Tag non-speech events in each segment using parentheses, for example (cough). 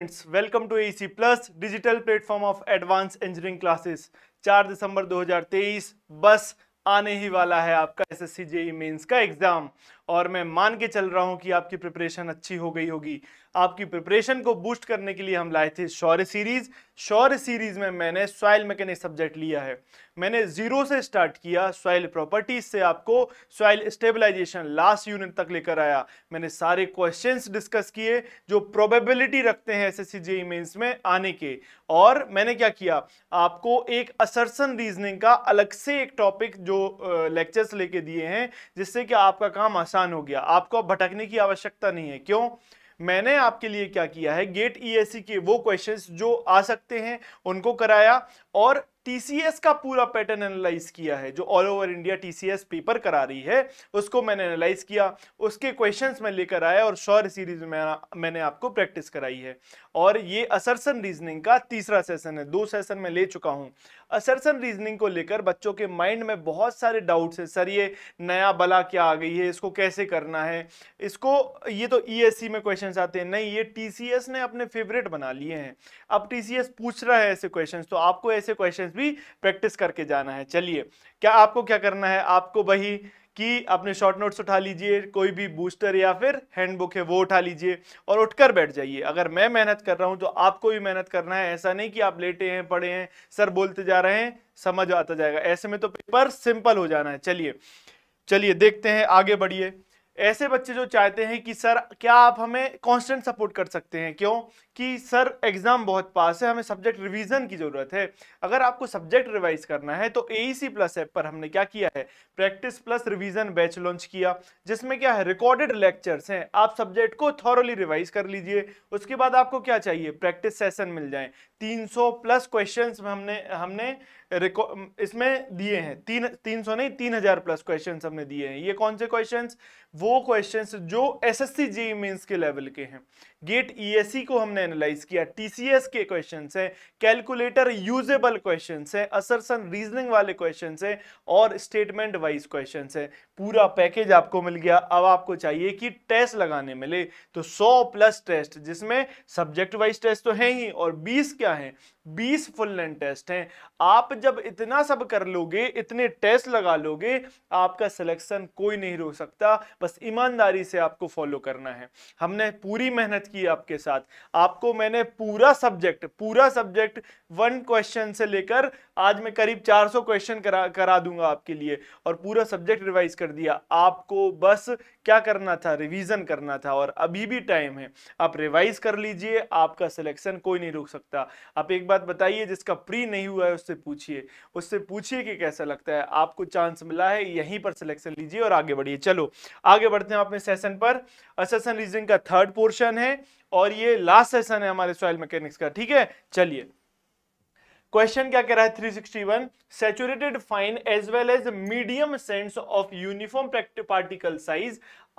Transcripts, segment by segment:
Friends welcome to AC plus digital platform of advance engineering classes 4 दिसंबर 2023 बस आने ही वाला है आपका एसएससी जेई मेंस का एग्जाम और मैं मान के चल रहा हूं कि आपकी प्रिपरेशन अच्छी हो गई होगी आपकी प्रिपरेशन को बूस्ट करने के लिए हम लाए थे शौर्य सीरीज शौर्य सीरीज में मैंने सॉइल मैकेनिक सब्जेक्ट लिया है मैंने जीरो से स्टार्ट किया सॉइल प्रॉपर्टीज से आपको सॉइल स्टेबलाइजेशन लास्ट यूनिट तक लेकर आया मैंने सारे क्वेश्चंस डिस्कस किए जो प्रोबेबिलिटी रखते हैं एस एस में आने के और मैंने क्या किया आपको एक असरसन रीजनिंग का अलग से एक टॉपिक जो लेक्चर्स लेके दिए हैं जिससे कि आपका काम आसान आसान हो गया आपको अब भटकने की आवश्यकता नहीं है क्यों मैंने आपके लिए क्या किया है गेट ई e के वो क्वेश्चंस जो आ सकते हैं उनको कराया और टीसीएस का पूरा पैटर्न एनालाइज किया है जो all over India TCS paper करा रही है उसको मैंने एनालाइज किया उसके क्वेश्चंस में लेकर आया और शॉर सीरीज में मैंने आपको प्रैक्टिस कराई है और ये असरसन रीजनिंग का तीसरा सेशन है दो सेशन में ले चुका हूँ असरसन रीजनिंग को लेकर बच्चों के माइंड में बहुत सारे डाउट्स हैं सर ये नया बला क्या आ गई है इसको कैसे करना है इसको ये तो ई e में क्वेश्चन आते हैं नहीं ये टी ने अपने फेवरेट बना लिए हैं अब टी पूछ रहा है ऐसे क्वेश्चन तो आपको ऐसे क्वेश्चन भी प्रैक्टिस करके जाना है चलिए क्या आपको क्या करना है आपको वही कि अपने शॉर्ट नोट्स उठा लीजिए कोई भी बूस्टर या फिर हैंडबुक है वो उठा लीजिए और उठकर बैठ जाइए अगर मैं मेहनत कर रहा हूं तो आपको भी मेहनत करना है ऐसा नहीं कि आप लेटे हैं पढ़े हैं सर बोलते जा रहे हैं समझ आता जाएगा ऐसे में तो पेपर सिंपल हो जाना है चलिए चलिए देखते हैं आगे बढ़िए ऐसे बच्चे जो चाहते हैं कि सर क्या आप हमें कॉन्स्टेंट सपोर्ट कर सकते हैं क्यों कि सर एग्ज़ाम बहुत पास है हमें सब्जेक्ट रिवीजन की ज़रूरत है अगर आपको सब्जेक्ट रिवाइज करना है तो ए सी प्लस ऐप पर हमने क्या किया है practice plus revision batch launch किया जिसमें क्या है रिकॉर्डेड लेक्चर्स हैं आप सब्जेक्ट को थॉरली रिवाइज कर लीजिए उसके बाद आपको क्या चाहिए प्रैक्टिस सेशन मिल जाए 300 प्लस क्वेश्चन हमने हमने इसमें दिए हैं तीन तीन सौ नहीं तीन हजार प्लस क्वेश्चंस हमने दिए हैं ये कौन से क्वेश्चंस वो क्वेश्चंस जो एसएससी जी मीन के लेवल के हैं गेट ई e को हमने एनालाइज किया टीसीएस के क्वेश्चन है कैलकुलेटर यूजेबल क्वेश्चन है असरसन रीजनिंग वाले क्वेश्चन है और स्टेटमेंट वाइज क्वेश्चन है पूरा पैकेज आपको मिल गया अब आपको चाहिए कि टेस्ट लगाने मिले तो 100 प्लस टेस्ट जिसमें सब्जेक्ट वाइज टेस्ट तो है ही और 20 क्या है बीस फुल लेंथ टेस्ट हैं आप जब इतना सब कर लोगे इतने टेस्ट लगा लोगे आपका सिलेक्शन कोई नहीं रोक सकता बस ईमानदारी से आपको फॉलो करना है हमने पूरी मेहनत की आपके साथ आपको मैंने पूरा सब्जेक्ट पूरा सब्जेक्ट वन क्वेश्चन से लेकर आज मैं करीब 400 क्वेश्चन करा करा दूंगा आपके लिए और पूरा सब्जेक्ट रिवाइज कर दिया आपको बस क्या करना था रिविजन करना था और अभी भी टाइम है आप रिवाइज कर लीजिए आपका सिलेक्शन कोई नहीं रोक सकता आप एक बार बात बताइए जिसका प्री नहीं हुआ है उससे पूछिए उससे पूछिए कि कैसा लगता है आपको चांस मिला है यहीं पर सिलेक्शन लीजिए और आगे बढ़िए चलो आगे बढ़ते हैं अपने सेशन पर सेशन रीजनिंग का थर्ड पोर्शन है और ये लास्ट सेशन है हमारे सॉयल मैकेनिक्स का ठीक है चलिए क्वेश्चन क्या कह रहा है 361 saturated fine as well as medium sands of uniform particle size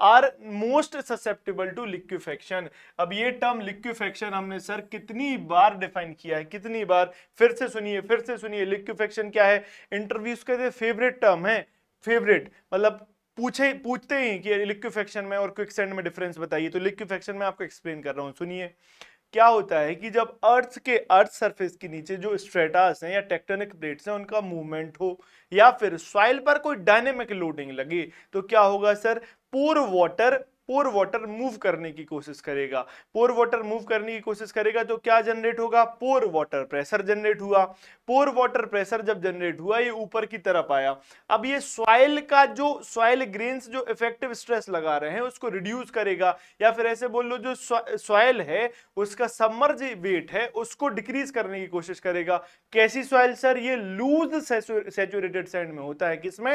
are most susceptible to liquefaction अब ये टर्म लिक्विफेक्शन हमने सर कितनी बार डिफाइन किया है कितनी बार फिर से सुनिए फिर से सुनिए लिक्विफेक्शन क्या है इंटरव्यूज के फेवरेट टर्म है फेवरेट मतलब पूछे पूछते ही कि लिक्विफेक्शन में और क्विक सेंड में डिफरेंस बताइए तो लिक्विफेक्शन में आपको एक्सप्लेन कर रहा हूं सुनिए क्या होता है कि जब अर्थ के अर्थ सरफेस के नीचे जो स्ट्रेटास हैं या टेक्टोनिक प्लेट्स हैं उनका मूवमेंट हो या फिर सॉइल पर कोई डायनेमिक लोडिंग लगे तो क्या होगा सर पूर वाटर पोर वाटर मूव करने की कोशिश करेगा पोर वाटर मूव करने की कोशिश करेगा तो क्या जनरेट होगा पोर वाटर प्रेशर जनरेट हुआ पोर वाटर प्रेशर जब जनरेट हुआ ये ऊपर की तरफ आया अब ये सॉइल का जो सॉइल ग्रेन्स जो इफेक्टिव स्ट्रेस लगा रहे हैं उसको रिड्यूस करेगा या फिर ऐसे बोल लो जो सॉइल है उसका समर्ज वेट है उसको डिक्रीज करने की कोशिश करेगा कैसी सॉइल सर ये लूज सैचुरेटेड सैंड में होता है किसमें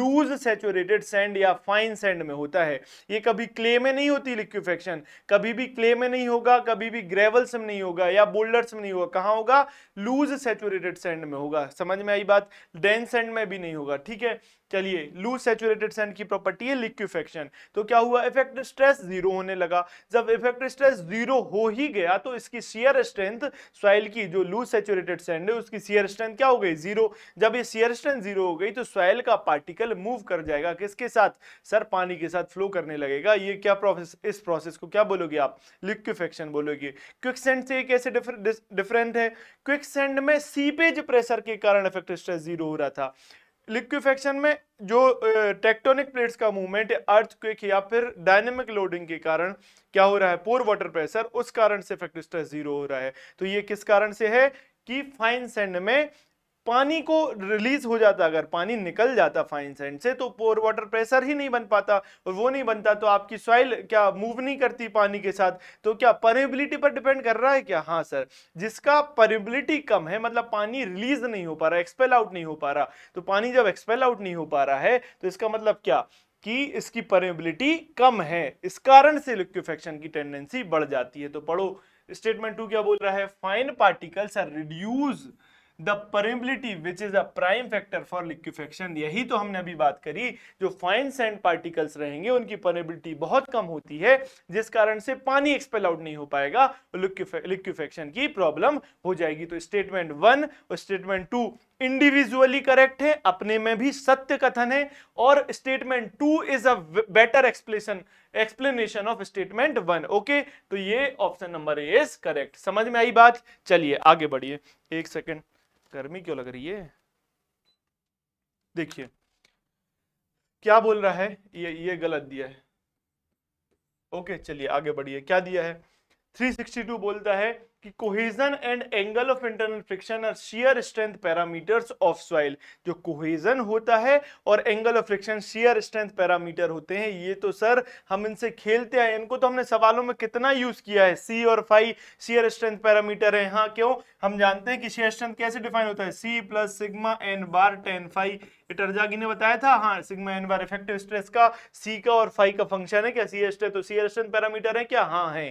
लूज सैचुरेटेड सैंड या फाइन सैंड में होता है ये कभी क्ले में नहीं होती लिक्विफेक्शन कभी भी क्ले में नहीं होगा कभी भी ग्रेवल्स में नहीं होगा या बोल्डर्स में नहीं होगा कहाँ होगा लूज सेचुरेटेड सेंड में होगा समझ में आई बात डेंस सेंड में भी नहीं होगा ठीक है चलिए लूज सेचुरेटेड सैंड की प्रॉपर्टी है लिक्विफेक्शन तो क्या हुआ इफेक्ट स्ट्रेस जीरो होने लगा जब इफेक्ट स्ट्रेस जीरो हो ही गया तो इसकी सियर स्ट्रेंथ सॉइल की जो लूज सेचुरेटेड सैंड है उसकी सियर स्ट्रेंथ क्या हो गई जीरो जब ये सियर स्ट्रेंथ जीरो हो गई तो सॉइल का पार्टिकल मूव कर जाएगा किसके साथ सर पानी के साथ फ्लो करने लगेगा ये क्या प्रोसेस इस प्रोसेस को क्या बोलोगे आप लिक्विफेक्शन बोलोगे क्विक सेंड से कैसे डिफरेंट है क्विक सेंड में सीपेज प्रेशर के कारण इफेक्ट स्ट्रेस जीरो हो रहा था लिक्विफेक्शन में जो टेक्टोनिक प्लेट्स का मूवमेंट अर्थ क्विक या फिर डायनेमिक लोडिंग के कारण क्या हो रहा है पोर वाटर प्रेशर उस कारण से फैक्ट्री स्ट्रेस जीरो हो रहा है तो ये किस कारण से है कि फाइन सेंड में पानी को रिलीज हो जाता अगर पानी निकल जाता फाइन सैंड से तो पोर वाटर प्रेशर ही नहीं बन पाता और वो नहीं बनता तो आपकी सॉइल क्या मूव नहीं करती पानी के साथ तो क्या परेबिलिटी पर डिपेंड कर रहा है क्या हाँ सर जिसका परेबिलिटी कम है मतलब पानी रिलीज नहीं हो पा रहा एक्सपेल आउट नहीं हो पा रहा तो पानी जब एक्सपेल आउट नहीं हो पा रहा है तो इसका मतलब क्या कि इसकी परेबिलिटी कम है इस कारण से लिक्विफेक्शन की टेंडेंसी बढ़ जाती है तो पढ़ो स्टेटमेंट टू क्या बोल रहा है fine particles are reduce the permeability which is a prime factor for liquefaction यही तो हमने अभी बात करी जो फाइन सैंड पार्टिकल्स रहेंगे उनकी परिबिलिटी बहुत कम होती है जिस कारण से पानी एक्सपेल आउट नहीं हो पाएगा लिक्विफेक्शन की प्रॉब्लम हो जाएगी तो स्टेटमेंट वन और स्टेटमेंट टू इंडिविजुअली करेक्ट है अपने में भी सत्य कथन है और statement two is a better explain explanation of statement one okay तो ये option number A is correct समझ में आई बात चलिए आगे बढ़िए एक सेकेंड गर्मी क्यों लग रही है देखिए क्या बोल रहा है ये ये गलत दिया है ओके चलिए आगे बढ़िए क्या दिया है 362 बोलता है कि cohesion and angle of internal friction are shear strength parameters of soil जो कोहेजन होता है और angle of friction shear strength parameter होते हैं ये तो सर हम इनसे खेलते हैं इनको तो हमने सवालों में कितना यूज किया है सी और फाइव शेयर स्ट्रेंथ पैरामीटर है हाँ क्यों हम जानते हैं कि शेयर स्ट्रेंथ कैसे डिफाइन होता है C plus sigma N bar tan phi Terzaghi ने बताया था हाँ sigma N bar effective stress का सी का और फाइव का फंक्शन है क्या सी स्ट्रेंथ तो सी स्ट्रेंथ पैरामीटर है क्या हाँ है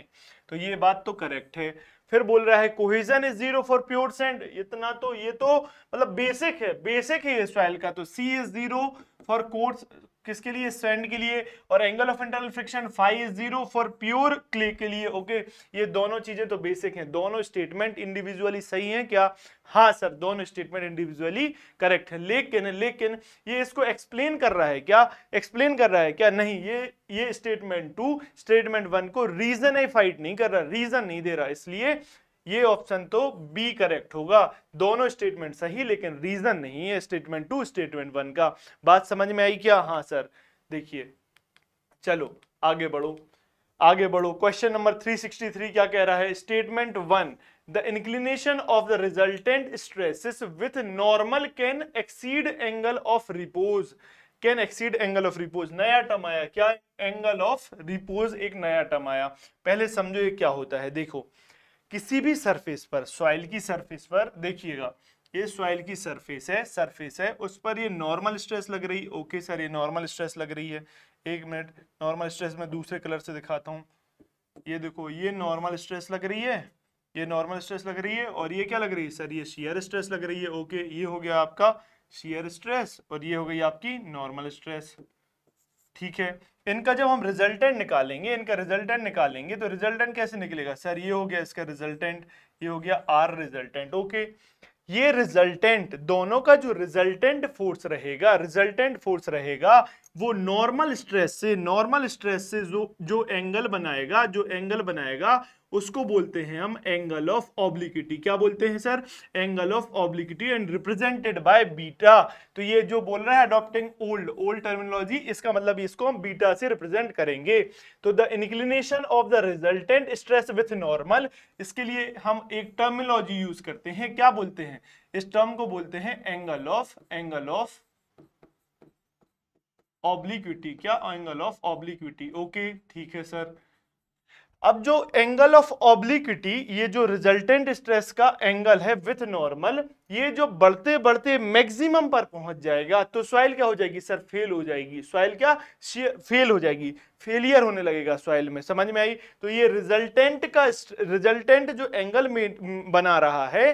तो ये बात तो करेक्ट है फिर बोल रहा है cohesion is zero for pure sand इतना तो ये तो मतलब बेसिक है बेसिक ही है सॉइल का तो C is zero for coarse किसके लिए स्टैंड के लिए और angle of internal friction phi zero for pure clay के लिए ओके ये दोनों चीजें तो बेसिक हैं दोनों स्टेटमेंट इंडिविजुअली सही हैं क्या हाँ सर दोनों स्टेटमेंट इंडिविजुअली करेक्ट है लेकिन लेकिन ये इसको एक्सप्लेन कर रहा है क्या एक्सप्लेन कर रहा है क्या नहीं ये ये स्टेटमेंट टू स्टेटमेंट वन को रीजन फाइट नहीं कर रहा रीजन नहीं दे रहा इसलिए ये ऑप्शन तो बी करेक्ट होगा दोनों स्टेटमेंट सही लेकिन रीजन नहीं है स्टेटमेंट टू स्टेटमेंट वन का बात समझ में आई क्या हाँ सर देखिए चलो आगे बढ़ो आगे बढ़ो क्वेश्चन नंबर 363 क्या कह रहा है statement one the inclination of the resultant stresses with normal can exceed angle of repose can exceed angle of repose नया टर्म आया क्या एंगल ऑफ रिपोज एक नया टर्म आया पहले समझो ये क्या होता है देखो किसी भी सरफेस पर सॉइल की सरफेस पर देखिएगा ये सॉइल की सरफेस है सरफेस है उस पर ये नॉर्मल स्ट्रेस लग रही ओके सर ये नॉर्मल स्ट्रेस लग रही है एक मिनट नॉर्मल स्ट्रेस में दूसरे कलर से दिखाता हूँ ये देखो ये नॉर्मल स्ट्रेस लग रही है ये नॉर्मल स्ट्रेस लग रही है और ये क्या लग रही है सर ये शेयर स्ट्रेस लग रही है ओके ये हो गया आपका शेयर स्ट्रेस और ये हो गई आपकी नॉर्मल स्ट्रेस ठीक है इनका जब हम रिजल्टेंट निकालेंगे इनका रिजल्टेंट निकालेंगे तो रिजल्टेंट कैसे निकलेगा सर ये हो गया इसका रिजल्टेंट ये हो गया आर रिजल्टेंट ओके ये रिजल्टेंट दोनों का जो रिजल्टेंट फोर्स रहेगा रिजल्टेंट फोर्स रहेगा वो नॉर्मल स्ट्रेस से नॉर्मल स्ट्रेस से जो जो एंगल बनाएगा जो एंगल बनाएगा उसको बोलते हैं हम एंगल ऑफ ऑब्लिकिटी क्या बोलते हैं sir angle of obliquity and represented by beta तो ये जो बोल रहा है अडॉप्टिंग ओल्ड ओल्ड टर्मिनोलॉजी इसका मतलब इसको हम बीटा से रिप्रेजेंट करेंगे तो the inclination of the resultant stress with normal इसके लिए हम एक टर्मिनोलॉजी यूज करते हैं क्या बोलते हैं इस टर्म को बोलते हैं angle of angle of obliquity क्या एंगल ऑफ ऑब्लिक्विटी ओके ठीक है सर अब जो एंगल ऑफ ऑब्लिक्विटी ये जो रिजल्टेंट स्ट्रेस का एंगल है विथ नॉर्मल ये जो बढ़ते बढ़ते मैक्सिमम पर पहुंच जाएगा तो सॉइल क्या हो जाएगी सर फेल हो जाएगी सॉइल क्या फेल हो जाएगी फेलियर होने लगेगा सॉइल में समझ में आई तो ये रिजल्टेंट का रिजल्टेंट जो एंगल में बना रहा है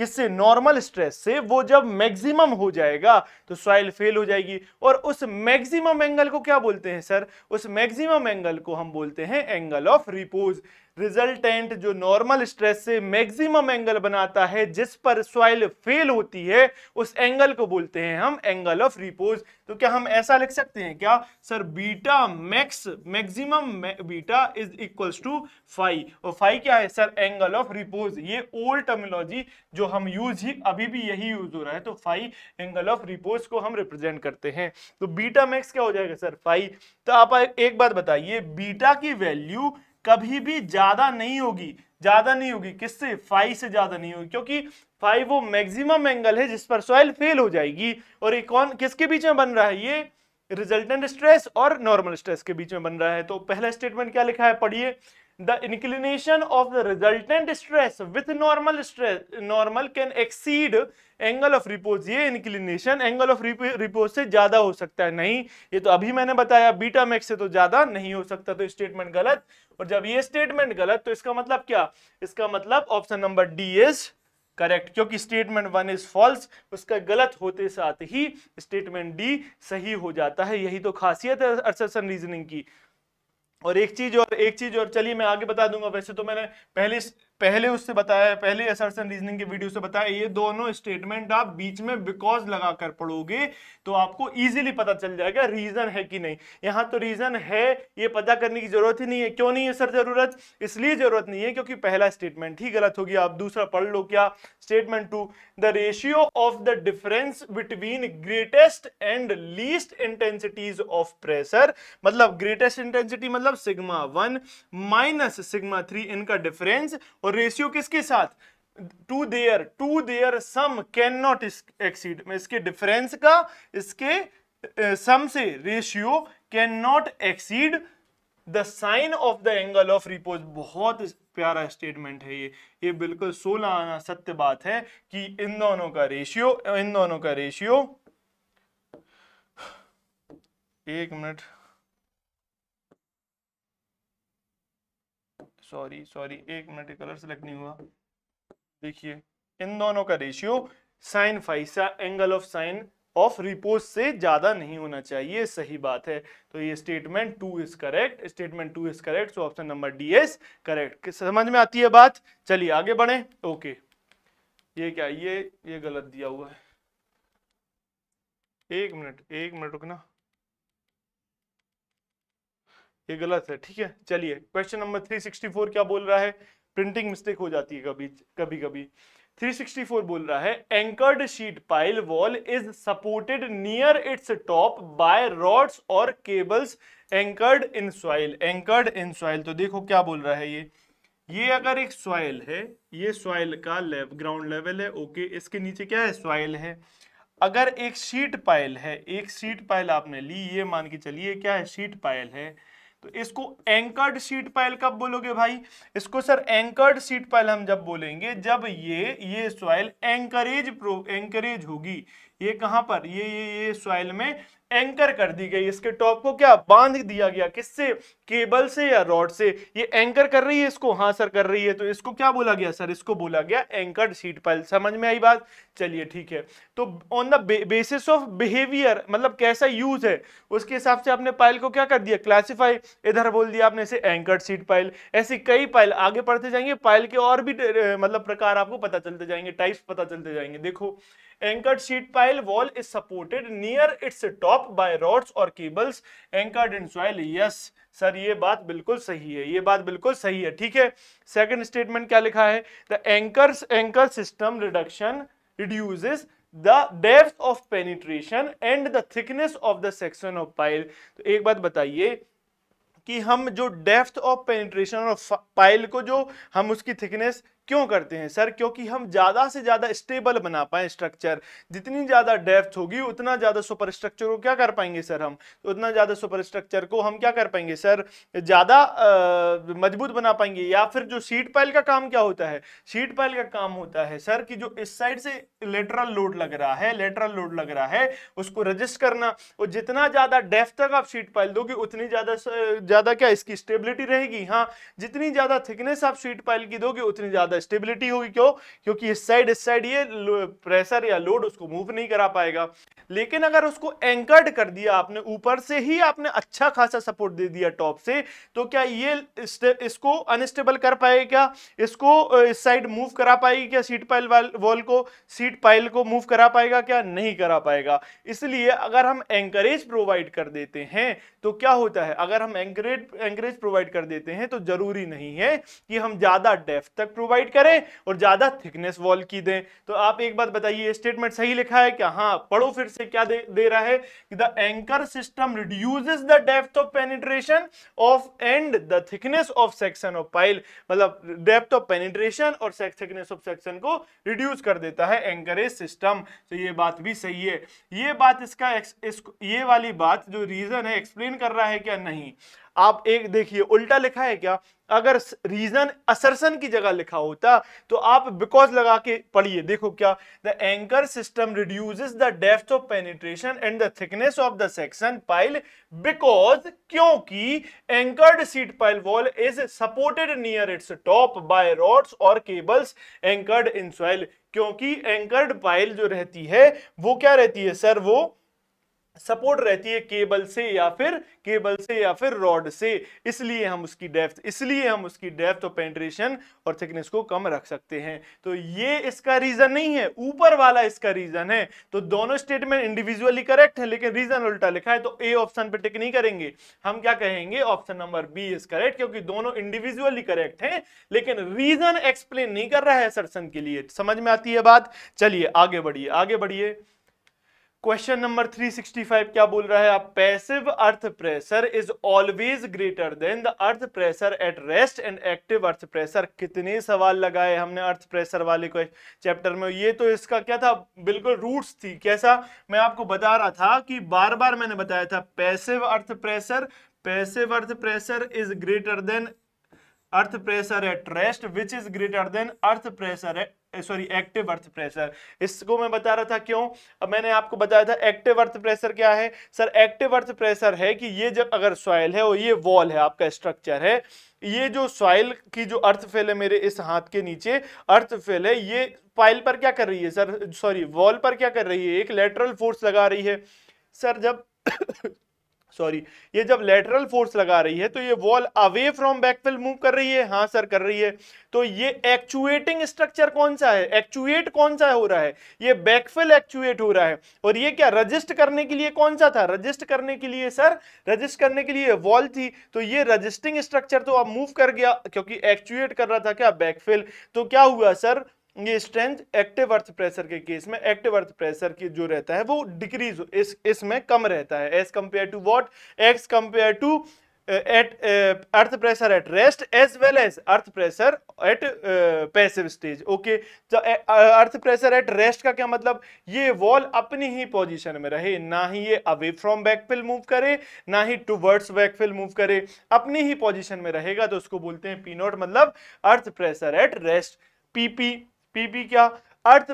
किससे नॉर्मल स्ट्रेस से वो जब मैक्सिमम हो जाएगा तो सॉइल फेल हो जाएगी और उस मैक्सिमम एंगल को क्या बोलते हैं सर उस मैक्सिमम एंगल को हम बोलते हैं एंगल ऑफ रिपोज रिजल्टेंट जो नॉर्मल स्ट्रेस से मैक्सिमम एंगल बनाता है जिस पर सॉइल फेल होती है उस एंगल को बोलते हैं हम एंगल ऑफ रिपोज तो क्या हम ऐसा लिख सकते हैं क्या sir beta max maximum beta is equals to phi और फाई क्या है सर एंगल ऑफ रिपोज ये ओल्ड टर्मिनोलॉजी जो हम यूज ही अभी भी यही यूज हो रहा है तो फाई एंगल ऑफ रिपोज को हम रिप्रेजेंट करते हैं तो बीटा मैक्स क्या हो जाएगा सर फाई तो आप एक बात बताइए बीटा की वैल्यू कभी भी ज्यादा नहीं होगी ज्यादा नहीं होगी किससे फाइव से ज्यादा नहीं होगी क्योंकि फाइव वो मैक्सिमम एंगल है जिस पर सॉइल फेल हो जाएगी और ये कौन किसके बीच में बन रहा है ये रिजल्टेंट स्ट्रेस और नॉर्मल स्ट्रेस के बीच में बन रहा है तो पहला स्टेटमेंट क्या लिखा है पढ़िए the inclination of the resultant stress with normal stress normal can exceed angle of repose ये inclination एंगल ऑफ रिपोज से ज़्यादा हो सकता है नहीं ये तो अभी मैंने बताया बीटा मैक्स से तो ज़्यादा नहीं हो सकता तो स्टेटमेंट गलत और जब ये स्टेटमेंट गलत तो इसका मतलब क्या इसका मतलब option number D is correct क्योंकि स्टेटमेंट वन इज फॉल्स उसका गलत होते साथ ही स्टेटमेंट डी सही हो जाता है यही तो खासियत है अर्सन रीजनिंग की और एक चीज और एक चीज और चलिए मैं आगे बता दूंगा वैसे तो मैंने पहले पहले उससे बताया पहले असर्सन रीजनिंग के वीडियो से बताया ये दोनों स्टेटमेंट आप बीच में बिकॉज लगाकर पढ़ोगे तो आपको इजीली पता चल जाएगा रीजन है कि नहीं यहां तो रीजन है ये पता करने की जरूरत ही नहीं है क्यों नहीं है सर जरूरत इसलिए जरूरत नहीं है क्योंकि पहला स्टेटमेंट ही गलत होगी आप दूसरा पढ़ लो क्या statement two the ratio of the difference between greatest and least intensities of pressure मतलब ग्रेटेस्ट इंटेंसिटी मतलब sigma one minus sigma three इनका डिफरेंस और रेशियो किसके साथ to their to their sum cannot exceed इसके difference का इसके sum से ratio cannot exceed the sine of the angle of repose बहुत प्यारा स्टेटमेंट है ये ये बिल्कुल सोलह आना सत्य बात है कि इन दोनों का रेशियो इन दोनों का रेशियो एक मिनट सॉरी सॉरी एक मिनट कलर सेलेक्ट नहीं हुआ देखिए इन दोनों का रेशियो साइन फाइसा angle of sine of repose से ज्यादा नहीं होना चाहिए सही बात है तो ये statement two is correct statement two is correct so option number D is correct समझ में आती है बात चलिए आगे बढ़े ओके ये क्या ये ये गलत दिया हुआ है एक मिनट एक मिनट रुकना ये गलत है ठीक है चलिए क्वेश्चन नंबर 364 क्या बोल रहा है प्रिंटिंग मिस्टेक हो जाती है कभी कभी कभी 364 बोल रहा है anchored sheet pile wall is supported near its top by rods और cables anchored in soil anchored in soil तो देखो क्या बोल रहा है ये ये अगर एक सॉइल है ये सॉइल का लेव ग्राउंड लेवल है ओके इसके नीचे क्या है सॉइल है अगर एक शीट पाइल है एक शीट पाइल आपने ली ये मान के चलिए क्या है शीट पाइल है तो इसको एंकर्ड सीट पाइल कब बोलोगे भाई इसको सर एंकर्ड सीट पाइल हम जब बोलेंगे जब ये ये सॉइल एंकरेज प्रो एंकरेज होगी ये कहां पर ये ये ये सॉइल में एंकर कर दी गई इसके टॉप को क्या बांध दिया गया किससे केबल से या रॉड से ये एंकर कर रही है इसको हाँ सर कर रही है तो इसको क्या बोला गया सर इसको बोला गया एंकर्ड सीट पाइल समझ में आई बात चलिए ठीक है तो on the basis of behaviour मतलब कैसा यूज है उसके हिसाब से आपने पाइल को क्या कर दिया क्लासीफाई इधर बोल दिया आपने इसे एंकर्ड सीट पाइल ऐसी कई पाइल आगे पढ़ते जाएंगे पाइल के और भी मतलब प्रकार आपको पता चलते जाएंगे टाइप्स पता चलते जाएंगे देखो anchored sheet pile wall is supported near its top by rods और cables anchored in soil yes sir ये बात बिल्कुल सही है ये बात बिल्कुल सही है ठीक है सेकंड स्टेटमेंट क्या लिखा है the anchor anchor system reduction reduce the depth of penetration and the thickness of the section of pile तो एक बात बताइए कि हम जो depth of penetration of pile को जो हम उसकी थिकनेस क्यों करते हैं सर क्योंकि हम ज़्यादा से ज़्यादा स्टेबल बना पाए स्ट्रक्चर जितनी ज़्यादा डेप्थ होगी उतना ज़्यादा सुपर स्ट्रक्चर को क्या कर पाएंगे सर हम तो उतना ज़्यादा सुपर स्ट्रक्चर को हम क्या कर पाएंगे सर ज़्यादा मजबूत बना पाएंगे या फिर जो सीट पाइल का काम क्या होता है सीट पाइल का काम होता है सर कि जो इस साइड से लेटरल लोड लग रहा है लेटरल लोड लग रहा है उसको रजिस्ट करना और जितना ज़्यादा डेफ तक आप सीट पाइल दोगे उतनी ज़्यादा ज़्यादा क्या इसकी स्टेबिलिटी रहेगी हाँ जितनी ज़्यादा थिकनेस आप सीट पाइल की दोगे उतनी ज़्यादा स्टेबिलिटी होगी क्यों क्योंकि इस साइड इस साइड ये प्रेशर या लोड उसको मूव नहीं करा पाएगा लेकिन अगर उसको एंकर्ड कर दिया आपने ऊपर से ही आपने अच्छा खासा सपोर्ट दे दिया टॉप से तो क्या ये इसको अनस्टेबल कर पाएगा क्या इसको इस साइड मूव करा पाएगी क्या सीट पाइल वॉल को सीट पाइल को मूव करा पाएगा क्या नहीं करा पाएगा इसलिए अगर हम एंकरेज प्रोवाइड कर देते हैं तो क्या होता है अगर हम एंकरेज एंकरेज प्रोवाइड कर देते हैं तो जरूरी नहीं है कि हम ज्यादा डेफ तक प्रोवाइड प्रोवाइड करें और ज़्यादा थिकनेस वॉल की दें तो आप एक बात बताइए स्टेटमेंट सही लिखा है क्या हाँ पढ़ो फिर से क्या दे, दे रहा है कि the anchor system reduce the depth of penetration of and the thickness of section of pile मतलब डेप्थ ऑफ पेनिट्रेशन और थिकनेस ऑफ सेक्शन को रिड्यूस कर देता है एंकरेज सिस्टम तो ये बात भी सही है ये बात इसका इस, ये वाली बात जो रीजन है एक्सप्लेन कर रहा है क्या नहीं आप एक देखिए उल्टा लिखा है क्या अगर रीजन असरसन की जगह लिखा होता तो आप बिकॉज लगा के पढ़िए देखो क्या the anchor system reduces the depth of penetration and the thickness of the section pile because क्योंकि anchored sheet pile wall is supported near its top by rods और केबल्स एंकर्ड इन सॉइल क्योंकि anchored pile जो रहती है वो क्या रहती है सर वो सपोर्ट रहती है केबल से या फिर केबल से या फिर रॉड से इसलिए हम उसकी डेप्थ इसलिए हम उसकी डेप्थ और पेंट्रेशन और थिकनेस को कम रख सकते हैं तो ये इसका रीजन नहीं है ऊपर वाला इसका रीजन है तो दोनों स्टेटमेंट इंडिविजुअली करेक्ट है लेकिन रीजन उल्टा लिखा है तो ए ऑप्शन पे टिक नहीं करेंगे हम क्या कहेंगे option number B is correct क्योंकि दोनों इंडिविजुअली करेक्ट है लेकिन रीजन एक्सप्लेन नहीं कर रहा है सरसन के लिए समझ में आती है बात चलिए आगे बढ़िए आगे बढ़िए क्वेश्चन नंबर 365 क्या बोल रहा है आप passive earth pressure is always greater than the earth pressure at rest and active earth pressure कितने सवाल लगाए हमने अर्थ प्रेशर वाले को चैप्टर में ये तो इसका क्या था बिल्कुल रूट्स थी कैसा मैं आपको बता रहा था कि बार बार मैंने बताया था passive earth pressure passive earth pressure is greater than earth pressure at rest which is greater than earth pressure sorry active earth pressure इसको मैं बता रहा था क्यों अब मैंने आपको बताया था एक्टिव अर्थ प्रेशर क्या है सर एक्टिव अर्थ प्रेशर है कि ये जब अगर सॉइल है और ये वॉल है आपका स्ट्रक्चर है ये जो सॉइल की जो अर्थ फेल है मेरे इस हाथ के नीचे अर्थ फेल है ये पाइल पर क्या कर रही है सर सॉरी वॉल पर क्या कर रही है एक लेटरल फोर्स लगा रही है सर जब सॉरी ये जब लेटरल फोर्स लगा रही है तो ये wall away from backfill move कर रही है हाँ सर कर रही है तो ये एक्चुएटिंग स्ट्रक्चर कौन सा है एक्चुएट कौन सा हो रहा है ये बैकफिल एक्चुएट हो रहा है और ये क्या रजिस्ट करने के लिए कौन सा था रजिस्ट करने के लिए सर रजिस्ट करने के लिए वॉल थी तो ये रजिस्टिंग स्ट्रक्चर तो अब मूव कर गया क्योंकि एक्चुएट कर रहा था क्या बैकफिल तो क्या हुआ सर ये स्ट्रेंथ एक्टिव अर्थ प्रेशर के केस में एक्टिव अर्थ प्रेशर की जो रहता है वो डिक्रीज इस इसमें कम रहता है as compare to what X compare to at earth pressure at rest as well as earth pressure at passive stage okay earth pressure at rest का क्या मतलब ये वॉल अपनी ही पोजीशन में रहे ना ही ये अवे फ्रॉम बैकफिल मूव करे ना ही टूवर्ड्स बैकफिल मूव करे अपनी ही पोजीशन में रहेगा तो उसको बोलते हैं पी नोट मतलब earth pressure at rest PP PP क्या earth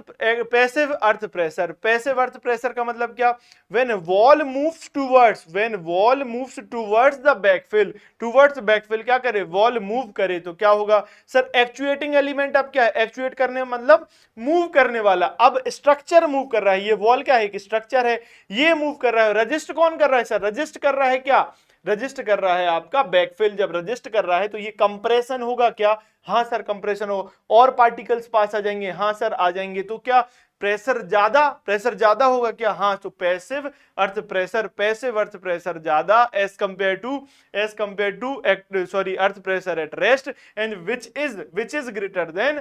passive earth pressure passive earth pressure का मतलब क्या when wall moves towards when wall moves towards the backfill towards backfill क्या करे वॉल मूव करे तो क्या होगा सर एक्चुएटिंग एलिमेंट अब क्या है एक्चुएट करने मतलब मूव करने वाला अब स्ट्रक्चर मूव कर रहा है ये वॉल क्या है एक स्ट्रक्चर है ये मूव कर रहा है रजिस्ट कौन कर रहा है सर रजिस्ट कर रहा है क्या रजिस्ट कर रहा है आपका बैकफिल जब रजिस्ट कर रहा है तो ये कंप्रेशन होगा क्या हाँ सर कंप्रेशन हो और पार्टिकल्स पास आ जाएंगे हाँ सर आ जाएंगे तो क्या प्रेशर ज्यादा प्रेशर ज्यादा होगा क्या हाँ तो passive earth pressure passive earth pressure ज्यादा as compare to as compare to sorry earth pressure at rest and which is which is greater than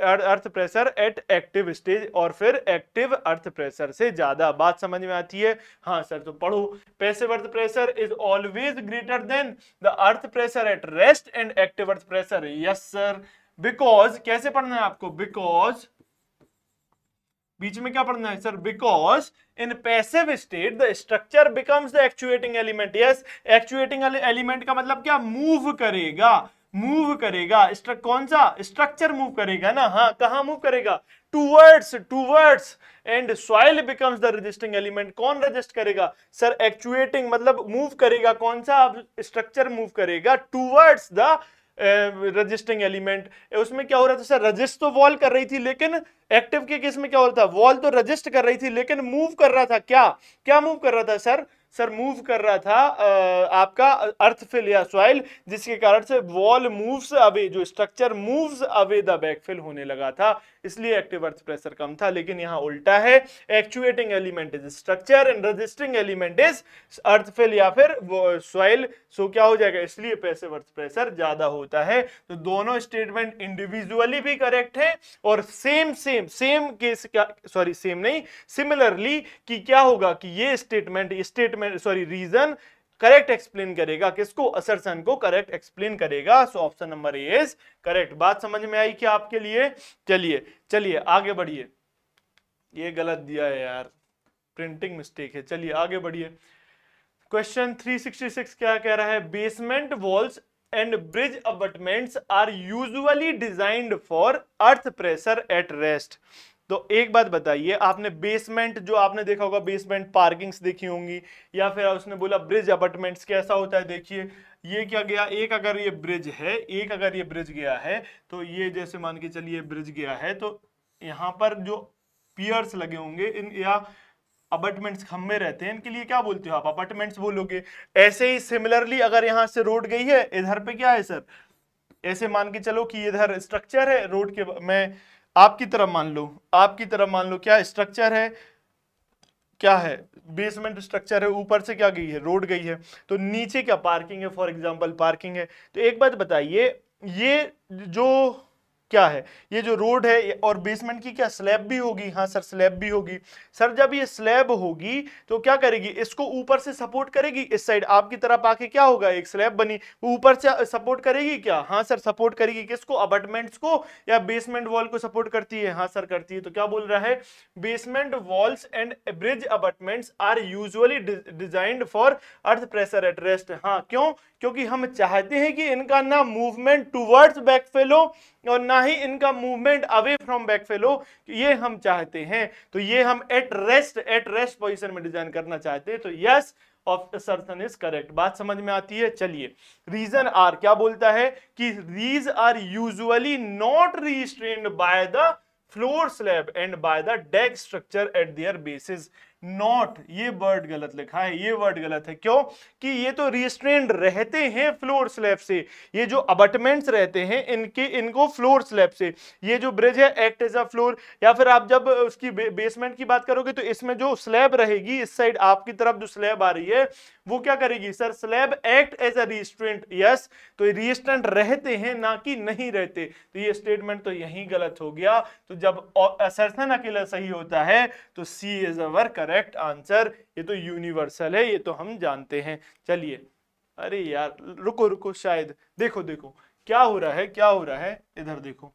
earth pressure at active stage और फिर active earth pressure से ज्यादा बात समझ में आती है हाँ सर तो पढ़ो passive earth pressure is always greater than the earth pressure at rest and active earth pressure yes sir because कैसे पढ़ना है आपको बिकॉज बीच में क्या पढ़ना है sir because in passive state the structure becomes the actuating element yes actuating element का मतलब क्या मूव करेगा मूव करेगा कौन सा स्ट्रक्चर मूव करेगा ना हाँ कहा मूव करेगा towards towards and soil becomes the resisting element कौन रजिस्ट करेगा सर एक्चुएटिंग मतलब मूव करेगा कौन सा अब स्ट्रक्चर मूव करेगा टूवर्ड्स द रजिस्टिंग एलिमेंट उसमें क्या हो रहा था सर रजिस्ट तो वॉल कर रही थी लेकिन एक्टिव के केस में क्या हो रहा था वॉल तो रजिस्ट कर रही थी लेकिन मूव कर रहा था क्या क्या मूव कर रहा था सर सर मूव कर रहा था आपका अर्थ फिल या सॉइल जिसके कारण से वॉल मूव्स अवे जो structure moves away the backfill होने लगा था इसलिए एक्टिव अर्थ प्रेशर कम था लेकिन यहाँ उल्टा है actuating element is structure and resisting element is earthfill या फिर सॉइल सो क्या हो जाएगा इसलिए पैसिव अर्थ प्रेशर ज्यादा होता है तो दोनों स्टेटमेंट इंडिविजुअली भी करेक्ट है और सेम सेम सेम केस क्या सॉरी सेम नहीं सिमिलरली कि क्या होगा कि ये statement statement sorry reason correct explain करेगा किसको असरसन को करेक्ट एक्सप्लेन करेगा so option number A is correct बात समझ में आई क्या आपके लिए चलिए चलिए आगे बढ़िए ये गलत दिया है यार प्रिंटिंग मिस्टेक है चलिए आगे बढ़िए क्वेश्चन 366 क्या कह रहा है basement walls and bridge abutments are usually designed for earth pressure at rest तो एक बात बताइए आपने बेसमेंट जो आपने देखा होगा बेसमेंट पार्किंग्स देखी होंगी या फिर उसने बोला ब्रिज अपार्टमेंट्स कैसा होता है देखिए ये क्या गया एक अगर ये ब्रिज है एक अगर ये ब्रिज गया है तो ये जैसे मान के चलिए ब्रिज गया है तो यहाँ पर जो पियर्स लगे होंगे इन या अपार्टमेंट्स खम्भे रहते हैं इनके लिए क्या बोलते हो आप अपार्टमेंट्स बोलोगे ऐसे ही सिमिलरली अगर यहाँ से रोड गई है इधर पे क्या है सर ऐसे मान के चलो कि इधर स्ट्रक्चर है रोड के मैं आपकी तरफ मान लो आपकी तरफ मान लो क्या स्ट्रक्चर है क्या है बेसमेंट स्ट्रक्चर है ऊपर से क्या गई है रोड गई है तो नीचे क्या पार्किंग है फॉर एग्जाम्पल पार्किंग है तो एक बात बताइए ये जो क्या है ये जो रोड है और बेसमेंट की क्या स्लैब भी होगी हाँ सर स्लैब भी होगी सर जब ये स्लैब होगी तो क्या करेगी इसको ऊपर से सपोर्ट करेगी इस साइड आपकी तरफ आके क्या होगा एक स्लैब बनी ऊपर से सपोर्ट करेगी क्या हाँ सर सपोर्ट करेगी किसको अबटमेंट्स को या बेसमेंट वॉल को सपोर्ट करती है हाँ सर करती है तो क्या बोल रहा है basement walls and bridge abutments are usually designed for earth pressure at rest हाँ क्यों क्योंकि हम चाहते हैं कि इनका ना मूवमेंट टूवर्ड्स बैकफेलो और ना ही इनका मूवमेंट अवे फ्रॉम बैकफेलो ये हम चाहते हैं तो ये हम at rest at rest position में डिजाइन करना चाहते हैं तो यस ऑफ इज करेक्ट बात समझ में आती है चलिए रीजन आर क्या बोलता है कि these are usually not restrain by the floor slab and by the deck structure at their basis not ये वर्ड गलत लिखा है ये वर्ड गलत है क्यों कि ये तो रिस्ट्रेंड रहते हैं फ्लोर स्लैब से ये जो अबटमेंट्स रहते हैं इनके इनको फ्लोर स्लैब से ये जो ब्रिज है एक्ट एज अ फ्लोर या फिर आप जब उसकी बेसमेंट की बात करोगे तो इसमें जो स्लैब रहेगी इस साइड आपकी तरफ जो स्लैब आ रही है वो क्या करेगी sir slab act as a restraint yes तो रिस्ट्रेंट रहते हैं ना कि नहीं रहते तो ये स्टेटमेंट तो यही गलत हो गया तो जब असरसन अकेला सही होता है तो C is our correct answer ये तो यूनिवर्सल है ये तो हम जानते हैं चलिए अरे यार रुको रुको शायद देखो देखो क्या हो रहा है क्या हो रहा है इधर देखो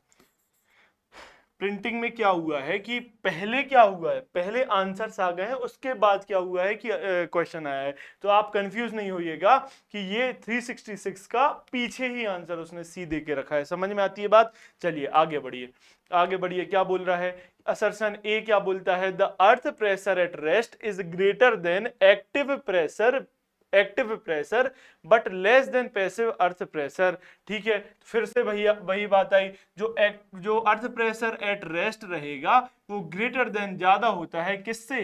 प्रिंटिंग में क्या हुआ है कि पहले क्या हुआ है पहले आंसर्स आ गए हैं उसके बाद क्या हुआ है कि क्वेश्चन आया है तो आप कंफ्यूज नहीं होइएगा कि ये 366 का पीछे ही आंसर उसने सी दे के रखा है समझ में आती है बात चलिए आगे बढ़िए आगे बढ़िए क्या बोल रहा है असरसन ए क्या बोलता है the earth pressure at rest is greater than active pressure active pressure but less than passive earth pressure ठीक है तो फिर से भैया वही बात आई जो एक, जो अर्थ प्रेशर एट रेस्ट रहेगा वो ग्रेटर देन ज्यादा होता है किससे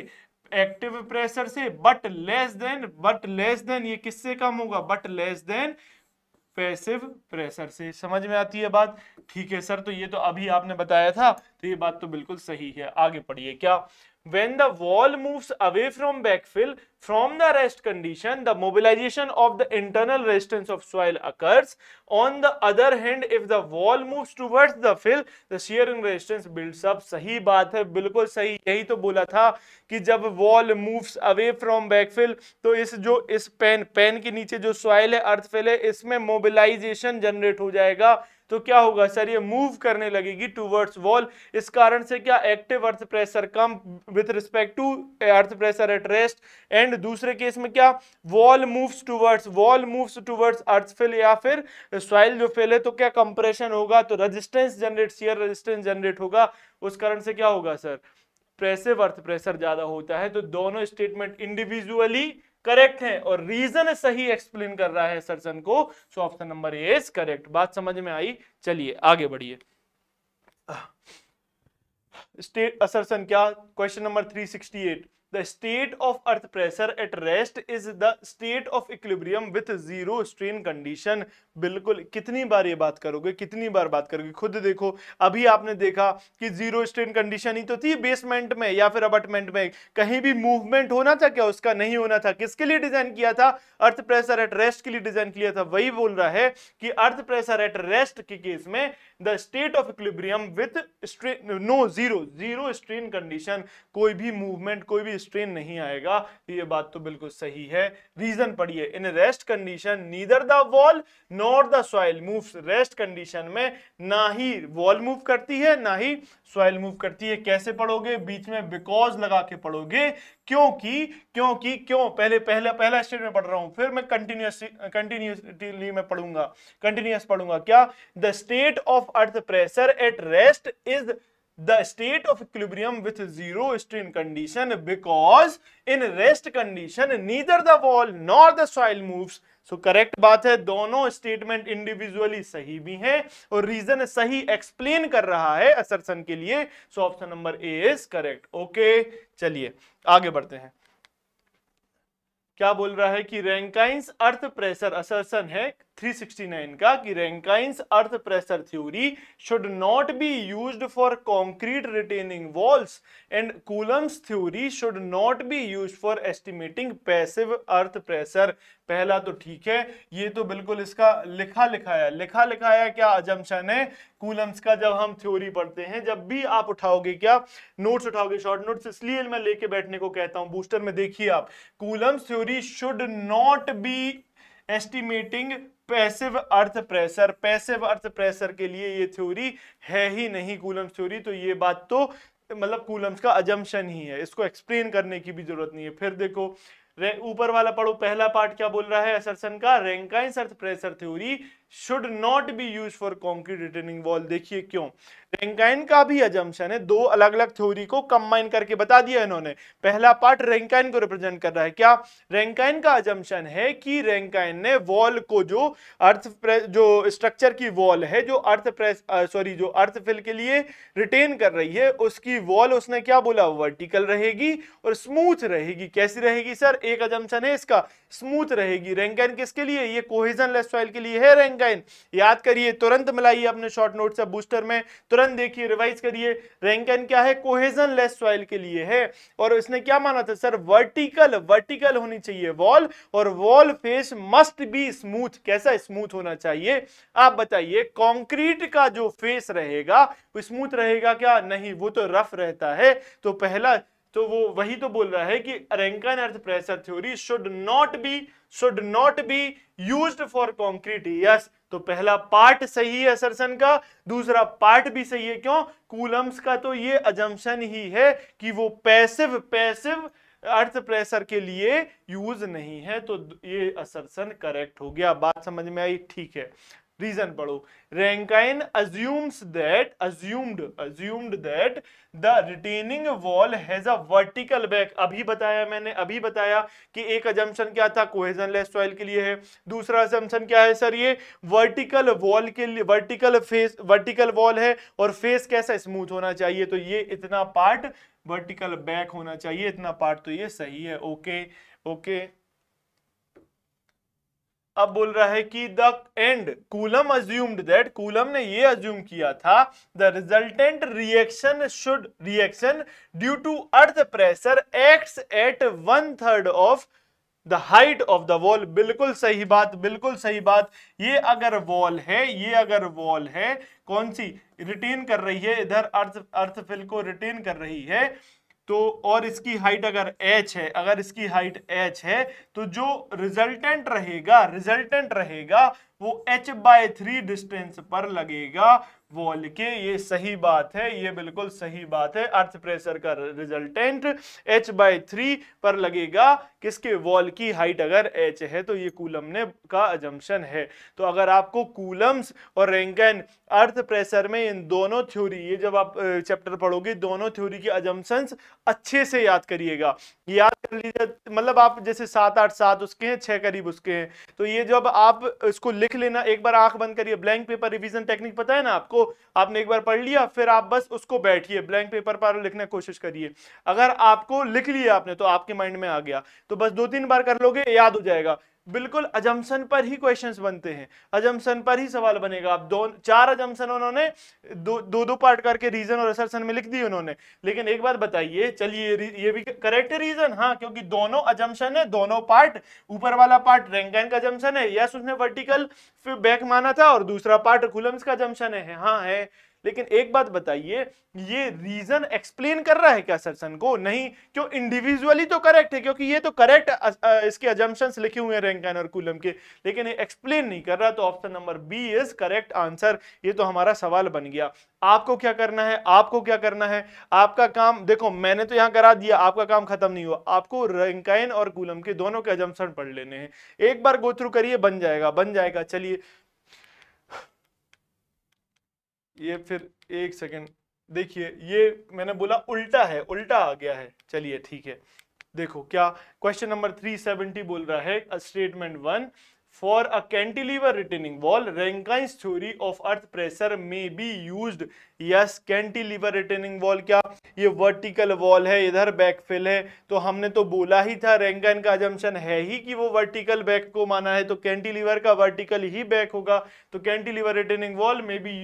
एक्टिव प्रेशर से but less than but less than ये किससे कम होगा but less than passive pressure से समझ में आती है बात ठीक है सर तो ये तो अभी आपने बताया था तो ये बात तो बिल्कुल सही है आगे पढ़िए क्या when the wall moves away from backfill from the rest condition the mobilization of the internal resistance of soil occurs on the other hand if the wall moves towards the fill the shear and resistance builds up sahi baat hai bilkul sahi yahi to bola tha ki jab wall moves away from backfill to is jo is pan pan ke niche jo soil hai earth fill hai isme mobilization generate ho jayega तो क्या होगा sir ये move करने लगेगी towards wall इस कारण से क्या एक्टिव अर्थ प्रेशर कम with respect to earth pressure at rest and दूसरे केस में क्या wall moves towards wall moves towards earthfill या फिर सॉइल जो फिल है तो क्या कंप्रेशन होगा तो resistance generate shear resistance generate होगा उस कारण से क्या होगा सर प्रेसिव अर्थ प्रेशर ज्यादा होता है तो दोनों स्टेटमेंट इंडिविजुअली करेक्ट है और रीजन सही एक्सप्लेन कर रहा है सर्जन को so option number A is correct बात समझ में आई चलिए आगे बढ़िए स्टेट असरसन क्या question number eight the state of earth pressure at rest is the state of equilibrium with zero strain condition बिल्कुल कितनी बार ये बात करोगे कितनी बार बात करोगे खुद देखो अभी आपने देखा कि जीरो स्ट्रेन कंडीशन ही तो थी बेसमेंट में या फिर अपार्टमेंट में कहीं भी मूवमेंट होना था क्या उसका नहीं होना था किसके लिए डिजाइन किया था अर्थ प्रेशर एट रेस्ट के लिए डिजाइन किया था वही बोल रहा है कि अर्थ प्रेशर एट रेस्ट के केस में the state of equilibrium with no zero zero strain condition कोई भी मूवमेंट कोई भी स्ट्रेन नहीं आएगा तो ये बात तो बिल्कुल सही है रीजन पढ़िए in rest condition neither the wall nor the soil move rest condition में ना ही वॉल मूव करती है ना ही सॉइल मूव करती है कैसे पढ़ोगे बीच में बिकॉज लगा के पढ़ोगे क्योंकि क्योंकि क्यों पहले पहले पहला स्टेट में पढ़ रहा हूं फिर मैं कंटिन्यूस कंटिन्यूसली में पढ़ूंगा कंटिन्यूस पढ़ूंगा क्या the state of earth pressure at rest is the state of equilibrium with zero strain condition because in rest condition neither the wall nor the soil moves so so, correct बात है दोनों statement individually सही भी हैं और reason सही explain कर रहा है असरसन के लिए so option number A is correct okay चलिए आगे बढ़ते हैं क्या बोल रहा है कि रैंकाइंस अर्थ प्रेशर असरसन है 369 का कि Rankine's earth pressure theory should not be used for concrete retaining walls and Coulomb's theory should not be used for estimating passive earth pressure पहला तो ठीक है ये तो बिल्कुल इसका लिखा लिखाया लिखा लिखाया क्या अजमशन है कूलम्स का जब हम थ्योरी पढ़ते हैं जब भी आप उठाओगे क्या नोट्स उठाओगे शॉर्ट नोट्स इसलिए मैं लेके बैठने को कहता हूं बूस्टर में देखिए आप Coulomb's theory should not be estimating passive earth pressure passive earth pressure के लिए ये थ्योरी है ही नहीं कूलम्स थ्योरी तो ये बात तो मतलब कूलम्स का अजम्पन ही है इसको एक्सप्लेन करने की भी जरूरत नहीं है फिर देखो ऊपर वाला पढ़ो पहला पार्ट क्या बोल रहा है असरसन का Rankine earth pressure theory should not be use for concrete returning wall देखिए क्यों रेंकाइन का भी अजम्पन है दो अलग अलग थ्योरी को कंबाइन करके बता दिया इन्होंने पहला पार्ट रेंकाइन को रिप्रेजेंट कर रहा है क्या रेंकाइन का अजम्पन है कि रेंकाइन ने वॉल को जो अर्थ जो स्ट्रक्चर की वॉल है जो अर्थ प्रेस सॉरी जो अर्थ फिल के लिए रिटेन कर रही है उसकी वॉल उसने क्या बोला वर्टिकल रहेगी और स्मूथ रहेगी कैसी रहेगी सर एक अजम्पन है इसका स्मूथ रहेगी रेंकाइन किसके लिए ये कोहिजन लेस के लिए है रेंकाइन वैलेंटाइन याद करिए तुरंत मिलाइए अपने शॉर्ट नोट से बूस्टर में तुरंत देखिए रिवाइज करिए रैंकन क्या है कोहेजन लेस सॉइल के लिए है और इसने क्या माना था सर वर्टिकल वर्टिकल होनी चाहिए वॉल और wall face must be smooth कैसा स्मूथ होना चाहिए आप बताइए कॉन्क्रीट का जो फेस रहेगा स्मूथ रहेगा क्या नहीं वो तो रफ रहता है तो पहला तो वो वही तो बोल रहा है कि Rankine earth pressure theory should not be should not be use for concrete yes तो पहला पार्ट सही है असरसन का दूसरा पार्ट भी सही है क्यों कूलम्स का तो ये अजम्पन ही है कि वो पैसिव पैसिव अर्थ प्रेशर के लिए यूज नहीं है तो ये असरसन करेक्ट हो गया बात समझ में आई ठीक है रीजन पढ़ो Rankine assumes that assumed assumed that the retaining wall has a vertical back अभी बताया मैंने अभी बताया कि एक अजम्पन क्या था कोहेजन लेस सॉइल के लिए है दूसरा अजम्पन क्या है सर ये वर्टिकल वॉल के लिए वर्टिकल फेस वर्टिकल वॉल है और फेस कैसा स्मूथ होना चाहिए तो ये इतना पार्ट वर्टिकल बैक होना चाहिए इतना पार्ट तो ये सही है ओके ओके अब बोल रहा है कि the and Coulomb assumed that Coulomb ने ये अज्यूम किया था the resultant reaction should reaction due to earth pressure act at one third of the height of the wall बिल्कुल सही बात बिल्कुल सही बात ये अगर वॉल है ये अगर वॉल है कौन सी रिटेन कर रही है इधर अर्थ अर्थफिल को रिटेन कर रही है तो और इसकी हाइट अगर एच है अगर इसकी हाइट एच है तो जो रिजल्टेंट रहेगा रिजल्टेंट रहेगा वो h बाय थ्री डिस्टेंस पर लगेगा वॉल के ये सही बात है ये बिल्कुल सही बात है अर्थ प्रेशर का रिजल्टेंट h बाय थ्री पर लगेगा किसके वॉल की हाइट अगर h है तो ये कूलम ने का अजम्पन है तो अगर आपको कूलम्स और रेंकन अर्थ प्रेशर में इन दोनों थ्योरी ये जब आप चैप्टर पढ़ोगे दोनों थ्योरी के अजम्पन्स अच्छे से याद करिएगा याद कर लीजिए मतलब आप जैसे सात आठ सात उसके हैं छः करीब उसके हैं तो ये जब आप इसको लिख देख लेना एक बार आंख बंद करिए ब्लैंक पेपर रिवीजन टेक्निक पता है ना आपको आपने एक बार पढ़ लिया फिर आप बस उसको बैठिए ब्लैंक पेपर पर लिखने की कोशिश करिए अगर आपको लिख लिया आपने तो आपके माइंड में आ गया तो बस दो तीन बार कर लोगे याद हो जाएगा बिल्कुल अजम्सन पर ही क्वेश्चंस बनते हैं अजम्सन पर ही सवाल बनेगा आप दो चार अजम्सन उन्होंने दो दो पार्ट करके रीजन और असरसन में लिख दी उन्होंने लेकिन एक बात बताइए चलिए ये भी करेक्ट रीजन हाँ क्योंकि दोनों अजम्सन है दोनों पार्ट ऊपर वाला पार्ट रैंकन का जम्सन है यस उसने वर्टिकल बैक माना था और दूसरा पार्ट कुलम्स का जम्सन है हाँ है लेकिन एक बात बताइए ये रीजन एक्सप्लेन कर रहा है क्या सरसन को नहीं क्यों इंडिविजुअली तो करेक्ट है क्योंकि ये तो करेक्ट इसके अजम्पन्स लिखे हुए हैं रैंकन और कुलम के लेकिन ये एक्सप्लेन नहीं कर रहा तो option number B is correct answer ये तो हमारा सवाल बन गया आपको क्या करना है आपको क्या करना है आपका काम देखो मैंने तो यहाँ करा दिया आपका काम खत्म नहीं हुआ आपको रैंकाइन और कुलम के दोनों के एजम्पन पढ़ लेने हैं एक बार गो थ्रू करिए बन जाएगा बन जाएगा चलिए ये फिर एक सेकेंड देखिए ये मैंने बोला उल्टा है उल्टा आ गया है चलिए ठीक है देखो क्या क्वेश्चन नंबर थ्री सेवेंटी बोल रहा है statement one for a cantilever retaining wall Rankine theory of earth pressure may be use yes cantilever retaining wall क्या ये वर्टिकल वॉल है इधर बैकफिल है तो हमने तो बोला ही था रेंकाइन का जम्पन है ही कि वो वर्टिकल बैक को माना है तो कैंटिलीवर का वर्टिकल ही बैक होगा तो कैंटिलीवर रिटेनिंग वॉल में be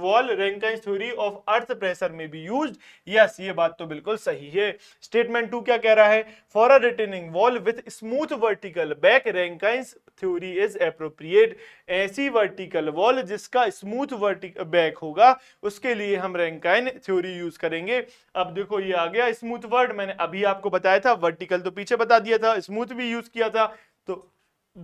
wall Rankine theory of earth pressure may be use yes ये बात तो बिल्कुल सही है स्टेटमेंट टू क्या कह रहा है for a retaining wall with smooth vertical back Rankine's theory is appropriate ऐसी वर्टिकल वॉल जिसका स्मूथ वर्टिक बैक होगा उसके लिए हम रैंकाइन थ्योरी यूज करेंगे अब देखो ये आ गया स्मूथ वर्ड मैंने अभी आपको बताया था वर्टिकल तो पीछे बता दिया था स्मूथ भी यूज किया था तो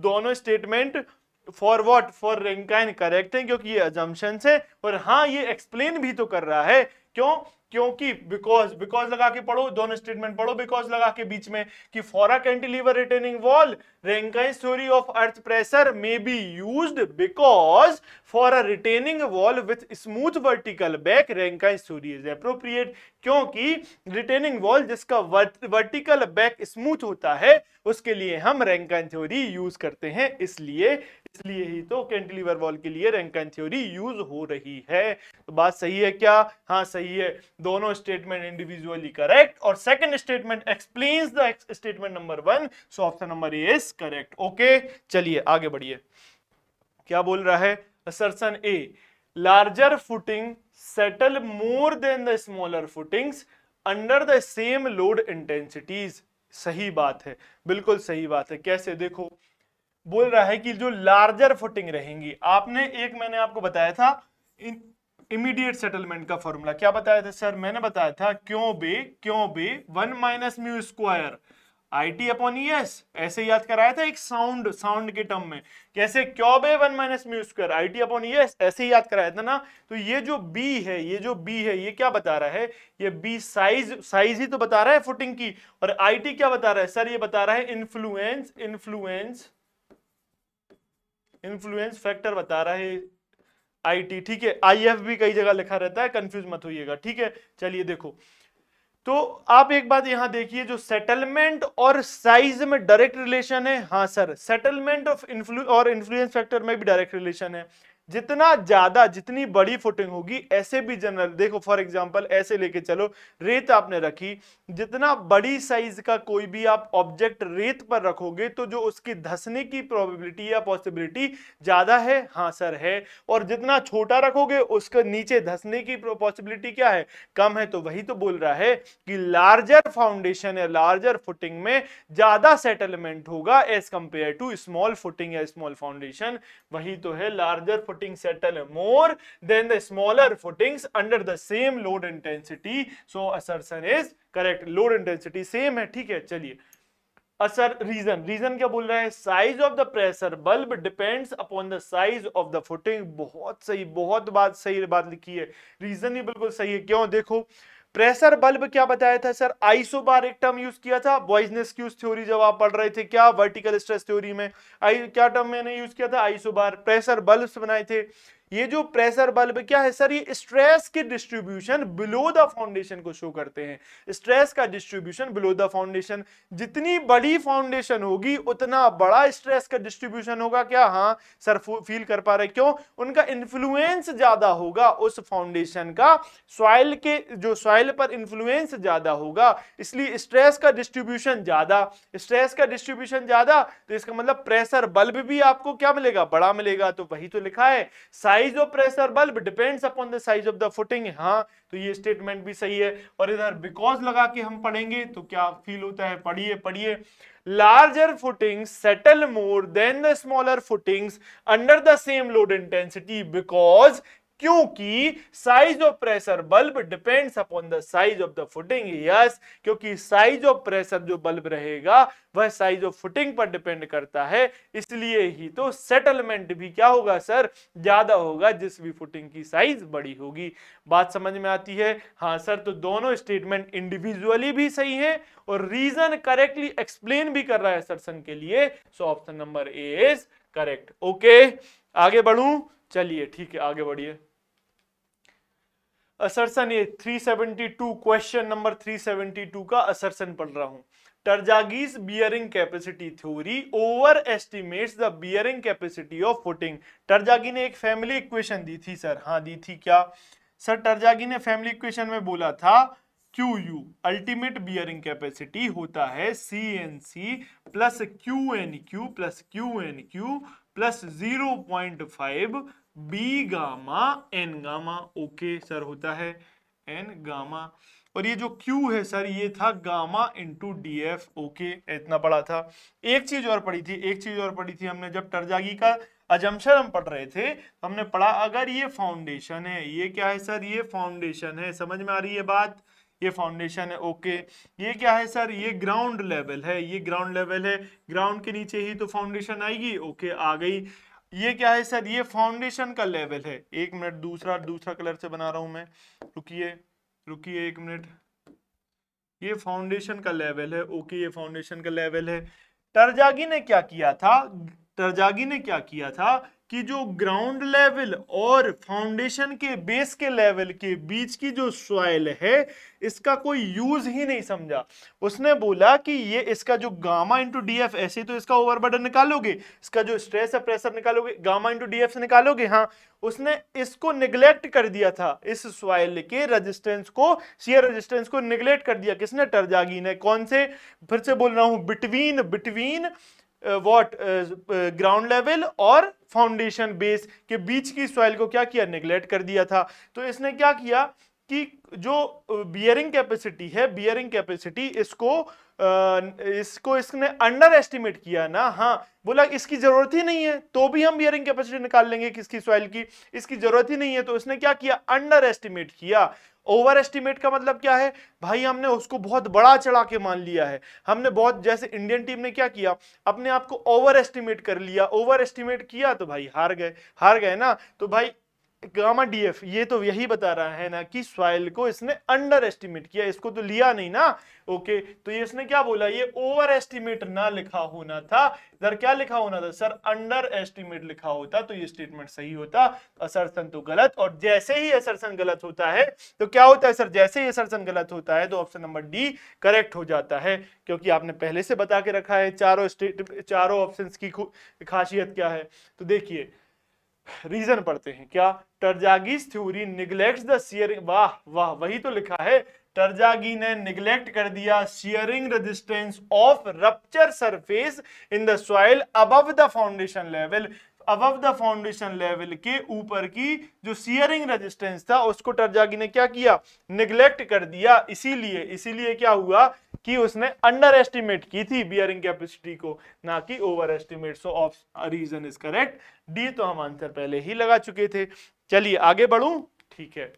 दोनों statement for what for Rankine correct है क्योंकि ये अजम्पन्स है और हाँ ये एक्सप्लेन भी तो कर रहा है क्यों क्योंकि बिकॉज बिकॉज लगा के पढ़ो दोनों स्टेटमेंट पढ़ो बिकॉज लगा के बीच में कि for a cantilever retaining wall Rankine's theory of earth pressure may be used because for a retaining wall with smooth vertical back Rankine's theory is appropriate क्योंकि रिटेनिंग वॉल जिसका वर्टिकल बैक स्मूथ होता है उसके लिए हम रेंकाइन theory use करते हैं इसलिए इसलिए ही तो कैंटिलीवर वॉल के लिए रैंकन थ्योरी यूज हो रही है तो बात सही है क्या हाँ सही है दोनों स्टेटमेंट इंडिविजुअली करेक्ट और second statement explain the statement number one so option number A is correct okay चलिए आगे बढ़िए क्या बोल रहा है assertion a larger footing settle more than the smaller footings under the same load intensities सही बात है बिल्कुल सही बात है कैसे देखो बोल रहा है कि जो लार्जर फुटिंग रहेंगी आपने एक मैंने आपको बताया था इमीडिएट सेटलमेंट का फॉर्मूला क्या बताया था सर मैंने बताया था q B q B one minus mu square I T upon E S ऐसे याद कराया था एक साउंड साउंड के टर्म में कैसे q B one minus mu square I T upon E S ऐसे याद कराया था ना तो ये जो बी है ये जो बी है ये क्या बता रहा है ये बी साइज साइज ही तो बता रहा है फुटिंग की और आई टी क्या बता रहा है सर ये बता रहा है इन्फ्लुएंस इन्फ्लुएंस इन्फ्लुएंस फैक्टर बता रहा है आईटी ठीक है आईएफ भी कई जगह लिखा रहता है कंफ्यूज मत होइएगा ठीक है चलिए देखो तो आप एक बात यहां देखिए जो सेटलमेंट और साइज में डायरेक्ट रिलेशन है हाँ सर सेटलमेंट ऑफ इन्फ्लू और इन्फ्लुएंस फैक्टर में भी डायरेक्ट रिलेशन है जितना ज्यादा जितनी बड़ी फुटिंग होगी ऐसे भी जनरल देखो फॉर एग्जांपल ऐसे लेके चलो रेत आपने रखी जितना बड़ी साइज का कोई भी आप ऑब्जेक्ट रेत पर रखोगे तो जो उसकी धसने की प्रोबेबिलिटी या पॉसिबिलिटी ज्यादा है हाँ सर है और जितना छोटा रखोगे उसके नीचे धसने की पॉसिबिलिटी क्या है कम है तो वही तो बोल रहा है कि लार्जर फाउंडेशन या लार्जर फुटिंग में ज्यादा सेटलमेंट होगा as compare to small footing या स्मॉल फाउंडेशन वही तो है larger footing settle more than the smaller footings under the same load intensity. So assertion is correct. Load intensity same है ठीक है चलिए असर रीजन रीजन क्या बोल रहा है size of the pressure bulb depends upon the size of the footing बहुत सही बहुत बात सही बात लिखी है रीजन ही बिल्कुल सही है क्यों देखो प्रेशर बल्ब क्या बताया था सर आइसोबार एक टर्म यूज किया था बॉइजनेस क्यूज थ्योरी जब आप पढ़ रहे थे क्या वर्टिकल स्ट्रेस थ्योरी में आई क्या टर्म मैंने यूज किया था आइसोबार प्रेशर बल्ब बनाए थे ये जो प्रेशर बल्ब क्या है सर ये स्ट्रेस के डिस्ट्रीब्यूशन बिलो द फाउंडेशन को शो करते हैं स्ट्रेस का डिस्ट्रीब्यूशन बिलो द फाउंडेशन जितनी बड़ी फाउंडेशन होगी उतना बड़ा स्ट्रेस का डिस्ट्रीब्यूशन होगा क्या हाँ सर फील कर पा रहे क्यों उनका इन्फ्लुएंस ज्यादा होगा उस फाउंडेशन का सॉइल के जो सॉइल पर इन्फ्लुएंस ज्यादा होगा इसलिए स्ट्रेस का डिस्ट्रीब्यूशन ज्यादा स्ट्रेस का डिस्ट्रीब्यूशन ज्यादा तो इसका मतलब प्रेशर बल्ब भी आपको क्या मिलेगा बड़ा मिलेगा तो वही तो लिखा है size size of pressure bulb depends upon the size of the footing हाँ तो ये स्टेटमेंट भी सही है और इधर बिकॉज लगा के हम पढ़ेंगे तो क्या फील होता है पढ़िए पढ़िए larger footing settle more than the smaller footings under the same load intensity because क्योंकि size of pressure bulb depends upon the size of the footing yes क्योंकि साइज ऑफ प्रेशर जो बल्ब रहेगा वह size of footing पर depend करता है इसलिए ही तो सेटलमेंट भी क्या होगा सर ज्यादा होगा जिस भी फुटिंग की साइज बड़ी होगी बात समझ में आती है हाँ सर तो दोनों स्टेटमेंट इंडिविजुअली भी सही है और रीजन करेक्टली एक्सप्लेन भी कर रहा है सरसन के लिए so option number A is correct okay आगे बढ़ू चलिए ठीक है आगे बढ़िए असरसन ये 372 क्वेश्चन नंबर 372 का असरसन पढ़ रहा हूं Terzaghi's bearing capacity theory over estimate the bearing capacity of footing Terzaghi ने एक फैमिली इक्वेशन दी थी सर हाँ दी थी क्या सर टर्जागी ने फैमिली इक्वेशन में बोला था Q U ultimate bearing capacity होता है C N C plus Q N Q plus Q N Q plus zero point five B gamma N gamma okay sir होता है एन गामा और ये जो क्यू है सर ये था gamma into D F okay इतना पड़ा था एक चीज और पढ़ी थी एक चीज और पढ़ी थी हमने जब टर्जागी का अजमशर हम पढ़ रहे थे हमने पढ़ा अगर ये फाउंडेशन है ये क्या है सर ये फाउंडेशन है समझ में आ रही है बात ये फाउंडेशन है ओके ये क्या है सर ये ग्राउंड लेवल है ये ग्राउंड लेवल है ग्राउंड के नीचे ही तो फाउंडेशन आएगी ओके आ गई ये क्या है सर ये फाउंडेशन का लेवल है एक मिनट दूसरा दूसरा कलर से बना रहा हूं मैं रुकिए रुकिए एक मिनट ये फाउंडेशन का लेवल है ओके ये फाउंडेशन का लेवल है टर्जागी ने क्या किया था टर्जागी ने क्या किया था कि जो ग्राउंड लेवल और फाउंडेशन के बेस के लेवल के बीच की जो सॉइल है इसका कोई यूज ही नहीं समझा उसने बोला कि ये इसका जो गामा इंटू डी एफ ऐसे तो इसका ओवरबर्डन निकालोगे इसका जो स्ट्रेस है प्रेशर निकालोगे गामा इंटू डी एफ से निकालोगे हाँ उसने इसको निगलेक्ट कर दिया था इस सॉइल के रजिस्टेंस को शेयर रजिस्टेंस को निगलेक्ट कर दिया किसने टर्जागी ने कौन से फिर से बोल रहा हूं between between what ground level और फाउंडेशन बेस के बीच की सॉइल को क्या किया निगलेक्ट कर दिया था तो इसने क्या किया कि जो बियरिंग uh, कैपेसिटी है बियरिंग कैपेसिटी इसको uh, इसको इसने अंडर एस्टिमेट किया ना हाँ बोला इसकी ज़रूरत ही नहीं है तो भी हम बियरिंग कैपेसिटी निकाल लेंगे किसकी सॉइल की इसकी ज़रूरत ही नहीं है तो इसने क्या किया अंडर एस्टिमेट किया ओवर एस्टिमेट का मतलब क्या है भाई हमने उसको बहुत बड़ा चढ़ा के मान लिया है हमने बहुत जैसे इंडियन टीम ने क्या किया अपने आप को ओवर एस्टिमेट कर लिया ओवर एस्टिमेट किया तो भाई हार गए हार गए ना तो भाई गामा डीएफ ये तो यही बता रहा है ना कि सॉइल को इसने अंडर एस्टिमेट किया इसको तो लिया नहीं ना ओके तो ये इसने क्या बोला ये ओवर एस्टिमेट ना लिखा होना था सर क्या लिखा होना था सर अंडर एस्टिमेट लिखा होता तो ये स्टेटमेंट सही होता असरसन तो गलत और जैसे ही असरसन गलत होता है तो क्या होता है सर जैसे ही असरसन गलत होता है तो ऑप्शन नंबर डी करेक्ट हो जाता है क्योंकि आपने पहले से बता के रखा है चारों स्टेट चारों ऑप्शन की खासियत क्या है तो देखिए रीजन पढ़ते हैं क्या टर्जागीज थ्योरी निग्लेक्ट द वाह वाह वही तो लिखा है टर्जागी ने निग्लेक्ट कर दिया shearing resistance of rupture surface in the soil above the foundation level above the foundation level के ऊपर की जो सियरिंग रेजिस्टेंस था उसको टर्जागी ने क्या किया निग्लेक्ट कर दिया इसीलिए इसीलिए क्या हुआ कि उसने अंडर एस्टिमेट की थी बियरिंग कैपेसिटी को ना कि over estimate so of reason is correct D तो हम आंसर पहले ही लगा चुके थे चलिए आगे बढ़ू ठीक है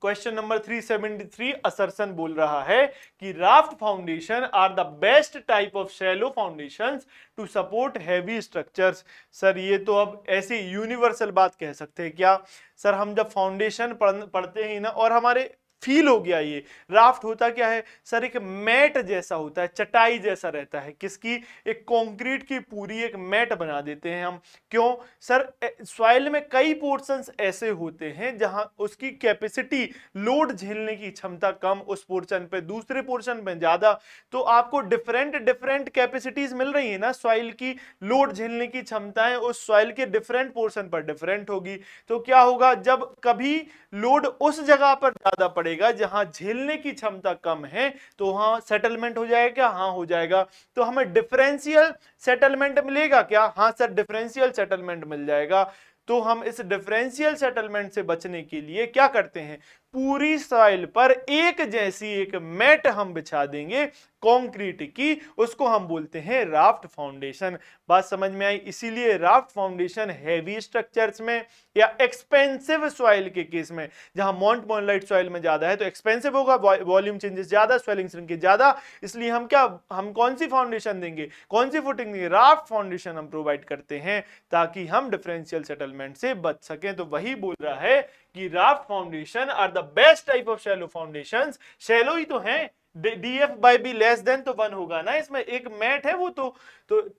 क्वेश्चन नंबर 373 असरसन बोल रहा है कि raft foundation are the best type of shallow foundations to support heavy structures sir ये तो अब ऐसी यूनिवर्सल बात कह सकते हैं क्या सर हम जब फाउंडेशन पढ़, पढ़ते हैं ना और हमारे फील हो गया ये राफ्ट होता क्या है सर एक मैट जैसा होता है चटाई जैसा रहता है किसकी एक कंक्रीट की पूरी एक मैट बना देते हैं हम क्यों सर सॉइल में कई पोर्शंस ऐसे होते हैं जहां उसकी कैपेसिटी लोड झेलने की क्षमता कम उस पोर्शन पे दूसरे पोर्शन पे ज्यादा तो आपको डिफरेंट डिफरेंट कैपेसिटीज मिल रही है ना सॉइल की लोड झेलने की क्षमताएं उस सॉइल के डिफरेंट पोर्सन पर डिफरेंट होगी तो क्या होगा जब कभी लोड उस जगह पर ज्यादा पड़े पड़ेगा जहां झेलने की क्षमता कम है तो वहां सेटलमेंट हो जाएगा क्या हाँ हो जाएगा तो हमें डिफरेंशियल सेटलमेंट मिलेगा क्या हाँ सर डिफरेंशियल सेटलमेंट मिल जाएगा तो हम इस डिफरेंशियल सेटलमेंट से बचने के लिए क्या करते हैं पूरी सॉइल पर एक जैसी एक मैट हम बिछा देंगे कॉन्क्रीट की उसको हम बोलते हैं राफ्ट फाउंडेशन बात समझ में आई इसीलिए राफ्ट फाउंडेशन हैवी स्ट्रक्चर्स में या एक्सपेंसिव सॉइल के केस में जहां मॉन्ट मोनलाइट सॉइल में ज्यादा है तो एक्सपेंसिव होगा वॉल्यूम चेंजेस ज्यादा स्वेलिंग के ज्यादा इसलिए हम क्या हम कौन सी फाउंडेशन देंगे कौन सी फुटिंग देंगे राफ्ट फाउंडेशन हम प्रोवाइड करते हैं ताकि हम डिफरेंशियल सेटलमेंट से बच सकें तो वही बोल रहा है कि raft foundation are the best type of shallow foundation shallow ही तो हैं D F by B less than तो वन होगा ना इसमें एक मैट है वो तो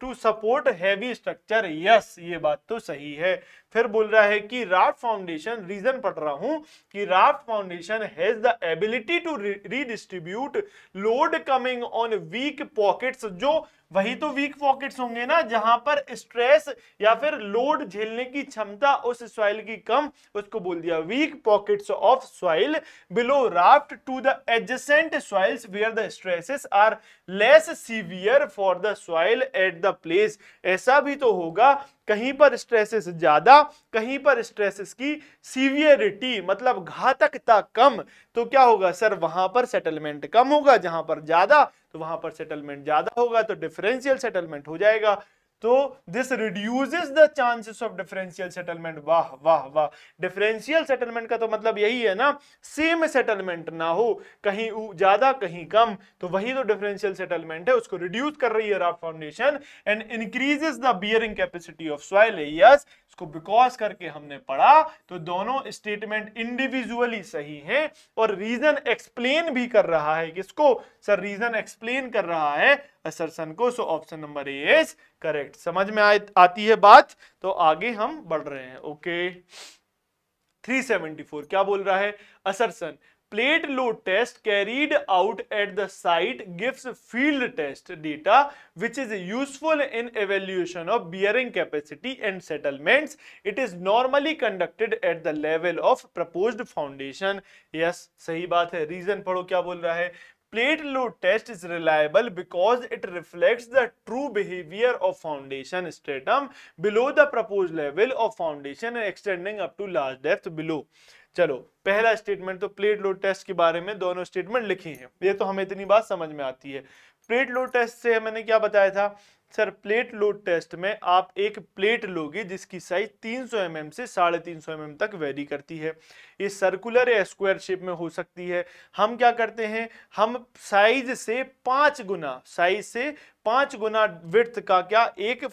to support heavy structure yes ये बात तो सही है फिर बोल रहा है कि राफ्ट फाउंडेशन रीजन पढ़ रहा हूं कि raft foundation has the ability to redistribute load coming on weak pockets जो वही तो वीक पॉकेट्स होंगे ना जहां पर स्ट्रेस या फिर लोड झेलने की क्षमता उस सॉइल की कम उसको बोल दिया weak pockets of soil below raft to the adjacent soils where the stresses are less severe for the soil at the place ऐसा भी तो होगा कहीं पर स्ट्रेसेस ज्यादा कहीं पर स्ट्रेसेस की सीवियरिटी मतलब घातकता कम तो क्या होगा सर वहां पर सेटलमेंट कम होगा जहां पर ज्यादा तो वहां पर सेटलमेंट ज्यादा होगा तो डिफरेंशियल सेटलमेंट हो जाएगा तो this reduces the chances of differential settlement वाह वाह वाह डिफरेंशियल सेटलमेंट का तो मतलब यही है ना सेम सेटलमेंट ना हो कहीं ज्यादा कहीं कम तो वही तो डिफरेंशियल सेटलमेंट है उसको रिड्यूस कर रही है rock foundation and increases the bearing capacity of soil yes इसको बिकॉज करके हमने पढ़ा तो दोनों स्टेटमेंट इंडिविजुअली सही है और रीजन एक्सप्लेन भी कर रहा है किसको सर रीजन एक्सप्लेन कर रहा है असरसन को so option number A is correct समझ में आती है बात तो आगे हम बढ़ रहे हैं ओके थ्री सेवेंटी फोर क्या बोल रहा है assertion plate load test carried out at the site gives field test data which is useful in evaluation of bearing capacity and settlement it is normally conducted at the level of proposed foundation yes सही बात है reason पढ़ो क्या बोल रहा है plate load test is reliable because it reflects the true behavior of foundation stratum below the proposed level of foundation and extending up to large depth below चलो पहला स्टेटमेंट तो प्लेट लोड टेस्ट के बारे में दोनों statement लिखी हैं ये तो हमें इतनी बात समझ में आती है प्लेट लोड टेस्ट से मैंने क्या बताया था सर प्लेट लोड टेस्ट में आप एक प्लेट लोगे जिसकी साइज 300 सौ mm से साढ़े तीन सौ mm तक वेरी करती है ये सर्कुलर या स्क्वायर शेप में हो सकती है हम क्या करते हैं हम साइज से पांच गुना साइज से पांच गुना विर्थ का क्या एक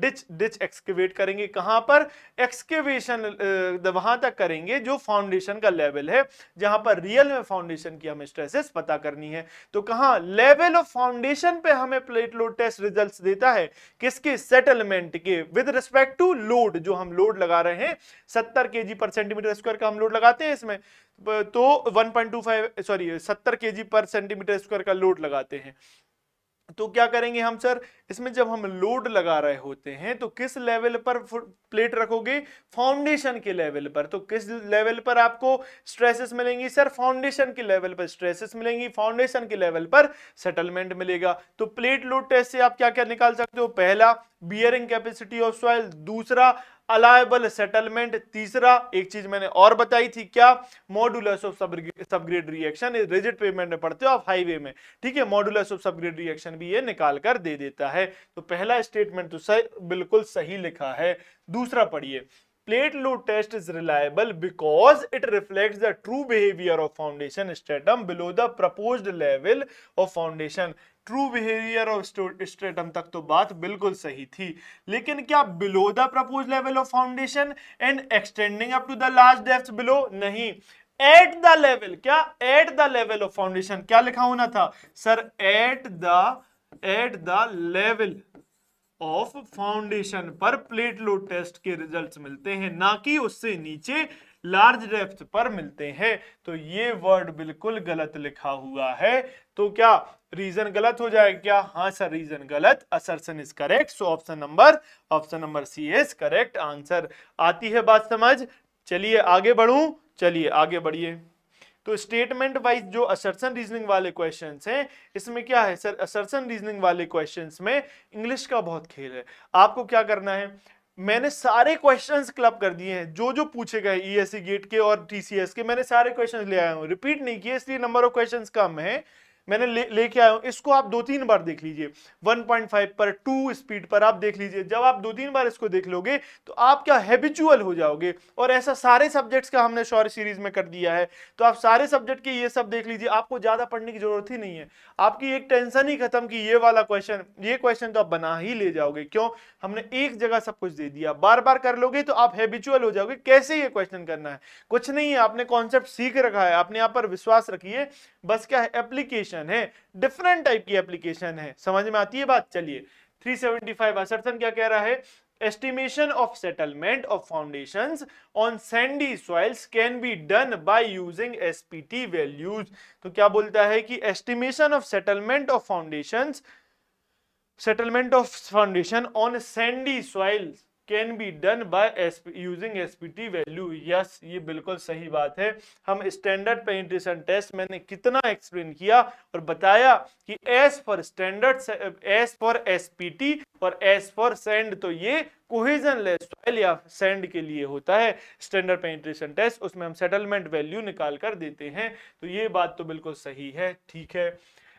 डिच डिच एक्सकेवेट करेंगे कहां पर एक्सकेवेशन वहां तक करेंगे जो फाउंडेशन का लेवल है जहां पर रियल में फाउंडेशन की हमें स्ट्रेसेस पता करनी है तो कहा लेवल ऑफ फाउंडेशन पे हमें प्लेट लोड टेस्ट रिजल्ट्स देता है किसके सेटलमेंट के विद रिस्पेक्ट टू लोड जो हम लोड लगा रहे हैं सत्तर के पर सेंटीमीटर स्क्वायर का हम लोड लगाते हैं इसमें तो 1.25 सॉरी 70 केजी पर सेंटीमीटर स्क्वायर का लोड लगाते हैं तो क्या करेंगे हम सर इसमें जब हम लोड लगा रहे होते हैं तो किस लेवल पर प्लेट रखोगे फाउंडेशन के लेवल पर तो किस लेवल पर आपको स्ट्रेसेस मिलेंगी सर फाउंडेशन के लेवल पर स्ट्रेसेस मिलेंगी फाउंडेशन के लेवल पर सेटलमेंट मिलेगा तो प्लेट लोड टेस्ट से आप क्या क्या निकाल सकते हो पहला बियरिंग कैपेसिटी ऑफ सॉइल दूसरा अलायबल सेटलमेंट तीसरा एक चीज मैंने और बताई थी क्या modulus of subgrade reaction rigid pavement में पढ़ते हो आप हाईवे में ठीक है मॉड्यूलर्स ऑफ सबग्रेड रिएक्शन भी ये निकाल कर दे देता है तो पहला स्टेटमेंट तो सही बिल्कुल सही लिखा है दूसरा पढ़िए plate load test is reliable because it reflect the true behaviour of foundation stratum below the proposed level of foundation true behaviour of stratum तक तो बात बिल्कुल सही थी लेकिन क्या below the proposed level of foundation and extending up to the last depth below नहीं at the level क्या at the level of foundation क्या लिखा होना था sir at the at the level of foundation पर प्लेट लोड टेस्ट के results मिलते हैं ना कि उससे नीचे लार्ज डेप्थ पर मिलते हैं तो ये वर्ड बिल्कुल गलत लिखा हुआ है तो क्या रीजन गलत हो जाएगा क्या हाँ सर रीजन गलत assertion is correct so option number option number C is correct answer आती है बात समझ चलिए आगे बढ़ू चलिए आगे बढ़िए तो स्टेटमेंट वाइज जो असरसन रीजनिंग वाले क्वेश्चन हैं इसमें क्या है सर असरसन रीजनिंग वाले क्वेश्चन में इंग्लिश का बहुत खेल है आपको क्या करना है मैंने सारे क्वेश्चंस क्लब कर दिए हैं जो जो पूछे गए ईएससी e गेट के और टीसीएस के मैंने सारे क्वेश्चंस ले आया हूँ रिपीट नहीं किए इसलिए नंबर ऑफ क्वेश्चंस कम है मैंने ले लेके आया हूँ इसको आप दो तीन बार देख लीजिए 1.5 पर 2 स्पीड पर आप देख लीजिए जब आप दो तीन बार इसको देख लोगे तो आप क्या हैबिचुअल हो जाओगे और ऐसा सारे सब्जेक्ट्स का हमने शॉर्ट सीरीज में कर दिया है तो आप सारे सब्जेक्ट के ये सब देख लीजिए आपको ज़्यादा पढ़ने की जरूरत ही नहीं है आपकी एक टेंशन ही खत्म की ये वाला क्वेश्चन ये क्वेश्चन तो आप बना ही ले जाओगे क्यों हमने एक जगह सब कुछ दे दिया बार बार कर लोगे तो आप हैबिचुअल हो जाओगे कैसे ये क्वेश्चन करना है कुछ नहीं है आपने कॉन्सेप्ट सीख रखा है अपने आप पर विश्वास रखिए बस क्या है एप्लीकेशन एप्लीकेशन है डिफरेंट टाइप की एप्लीकेशन है समझ में आती है बात चलिए थ्री सेवेंटी क्या कह रहा है estimation of settlement of foundation on sandy soils can be done by using S values तो क्या बोलता है कि estimation of settlement of foundation settlement of foundation on sandy soils can be done by using S value yes ये बिल्कुल सही बात है हम स्टैंडर्ड पेनिट्रेशन टेस्ट मैंने कितना एक्सप्लेन किया और बताया कि S for standard S for S और एस फॉर सेंड तो ये कोहिजन लेस सॉइल या सेंड के लिए होता है स्टैंडर्ड पेनिट्रेशन टेस्ट उसमें हम सेटलमेंट वैल्यू निकाल कर देते हैं तो ये बात तो बिल्कुल सही है ठीक है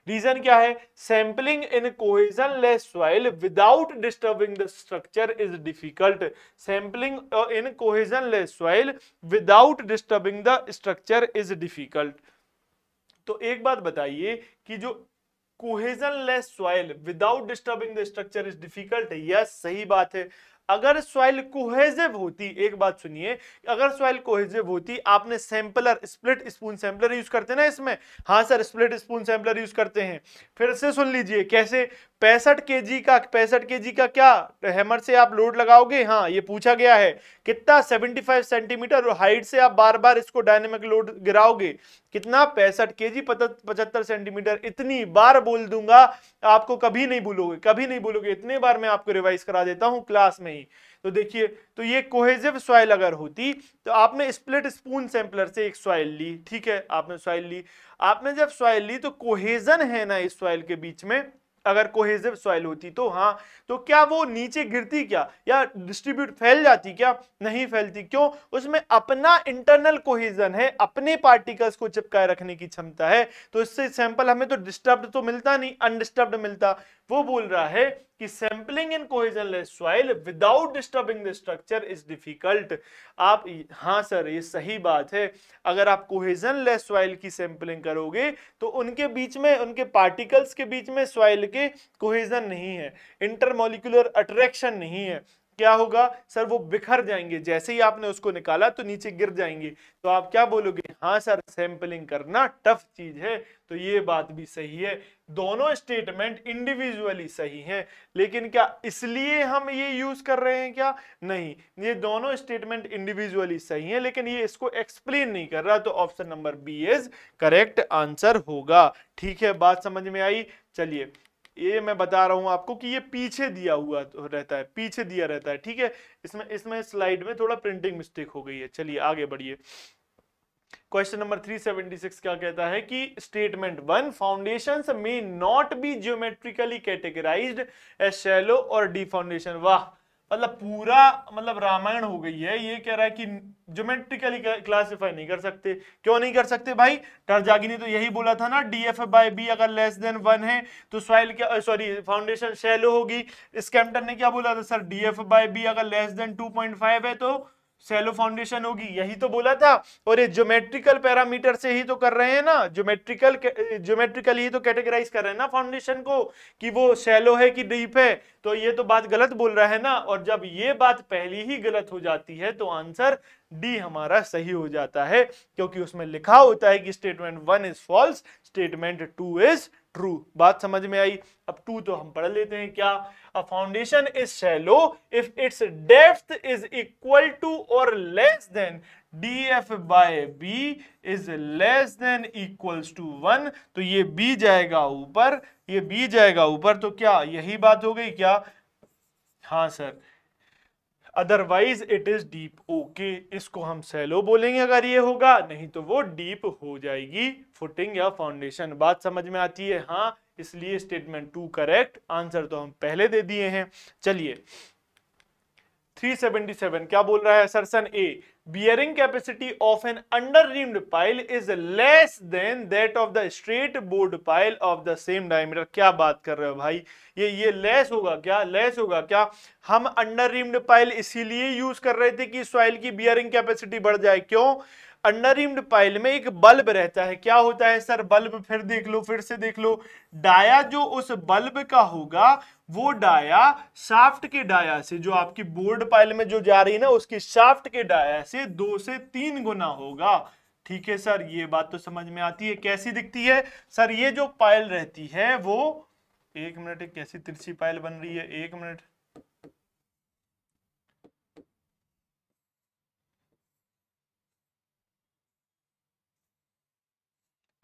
रीजन क्या है sampling in cohesion less soil without disturbing the structure is difficult sampling in cohesion less soil without disturbing the structure is difficult तो एक बात बताइए कि जो cohesion less soil without disturbing the structure is difficult yes सही बात है अगर सॉइल कोहेजिव होती एक बात सुनिए अगर सॉइल कोहेजिव होती आपने sampler split spoon sampler use करते ना इसमें हाँ sir split spoon sampler use करते हैं फिर से सुन लीजिए कैसे पैंसठ के जी का पैंसठ के जी का क्या हैमर तो से आप लोड लगाओगे हाँ ये पूछा गया है कितना 75 सेंटीमीटर और हाइट से आप बार बार इसको डायनेमिक लोड गिराओगे कितना पैंसठ के जी पचहत्तर सेंटीमीटर इतनी बार बोल दूंगा आपको कभी नहीं भूलोगे कभी नहीं भूलोगे इतने बार मैं आपको रिवाइज करा देता हूँ क्लास में ही तो देखिए तो ये कोहेजिव सॉइल अगर होती तो आपने स्प्लिट स्पून सैंपलर से एक सॉइल ली ठीक है आपने सॉइल ली आपने जब सॉइल ली तो कोहेजन है ना इस सॉइल के बीच में अगर कोहेजिव सॉइल होती तो हाँ तो क्या वो नीचे गिरती क्या या डिस्ट्रीब्यूट फैल जाती क्या नहीं फैलती क्यों उसमें अपना इंटरनल कोहेजन है अपने पार्टिकल्स को चिपकाए रखने की क्षमता है तो इससे सैंपल हमें तो डिस्टर्ब तो मिलता नहीं अनडिस्टर्ब मिलता वो बोल रहा है कि sampling in cohesionless soil without disturbing the structure is difficult आप हाँ सर ये सही बात है अगर आप कोहेजनलेस सॉइल की सैंपलिंग करोगे तो उनके बीच में उनके पार्टिकल्स के बीच में सॉइल के कोहेजन नहीं है इंटरमोलिकुलर अट्रैक्शन नहीं है क्या होगा सर वो बिखर जाएंगे जैसे ही आपने उसको निकाला तो नीचे गिर जाएंगे तो आप क्या बोलोगे हाँ सर सैंपलिंग करना टफ चीज है तो ये बात भी सही है दोनों स्टेटमेंट इंडिविजुअली सही हैं लेकिन क्या इसलिए हम ये यूज कर रहे हैं क्या नहीं ये दोनों स्टेटमेंट इंडिविजुअली सही हैं लेकिन ये इसको एक्सप्लेन नहीं कर रहा तो option number B is correct answer होगा ठीक है बात समझ में आई चलिए ये मैं बता रहा हूं आपको कि ये पीछे दिया हुआ रहता है पीछे दिया रहता है ठीक है इसमें इसमें स्लाइड में थोड़ा प्रिंटिंग मिस्टेक हो गई है चलिए आगे बढ़िए क्वेश्चन नंबर 376 क्या कहता है कि statement one foundation may not be geometrically categorised as shallow और डी फाउंडेशन वाह मतलब पूरा मतलब रामायण हो गई है ये कह रहा है कि जोमेट्रिकली क्लासिफाई नहीं कर सकते क्यों नहीं कर सकते भाई टर्जागी ने तो यही बोला था ना डी एफ बाई बी अगर लेस देन वन है तो सॉइल क्या सॉरी फाउंडेशन शेलो होगी स्कैम्पटन ने क्या बोला था sir D F by B अगर less than two point five है तो सेलो फाउंडेशन होगी यही तो बोला था और ये ज्योमेट्रिकल पैरामीटर से ही तो कर रहे हैं ना ज्योमेट्रिकल ज्योमेट्रिकल ही तो कैटेगराइज कर रहे हैं ना फाउंडेशन को कि वो सेलो है कि डीप है तो ये तो बात गलत बोल रहा है ना और जब ये बात पहली ही गलत हो जाती है तो आंसर डी हमारा सही हो जाता है क्योंकि उसमें लिखा होता है कि statement one is false statement two is true बात समझ में आई अब टू तो हम पढ़ लेते हैं क्या a foundation is shallow if its depth is equal to और less than D F by B is less than equals to one तो ये बी जाएगा ऊपर ये बी जाएगा ऊपर तो क्या यही बात हो गई क्या हाँ sir otherwise it is deep okay इसको हम सैलो बोलेंगे अगर ये होगा नहीं तो वो डीप हो जाएगी फुटिंग या फाउंडेशन बात समझ में आती है हाँ इसलिए स्टेटमेंट टू करेक्ट आंसर तो हम पहले दे दिए हैं चलिए 377 क्या बोल रहा है assertion A bearing capacity of an under reamed pile is less than that of the straight bored pile of the same diameter क्या बात कर रहे हो भाई ये ये लेस होगा क्या लेस होगा क्या हम अंडर रिम्ड पाइल इसीलिए यूज कर रहे थे कि सॉइल की बियरिंग कैपेसिटी बढ़ जाए क्यों अंडरिम्ड पाइल में एक बल्ब रहता है क्या होता है सर बल्ब फिर देख लो फिर से देख लो डाया जो उस बल्ब का होगा वो डाया शाफ्ट के डाया से जो आपकी बोर्ड पाइल में जो जा रही है ना उसके शाफ्ट के डाया से दो से तीन गुना होगा ठीक है सर ये बात तो समझ में आती है कैसी दिखती है सर ये जो पाइल रहती है वो एक मिनट कैसी तिरछी पाइल बन रही है एक मिनट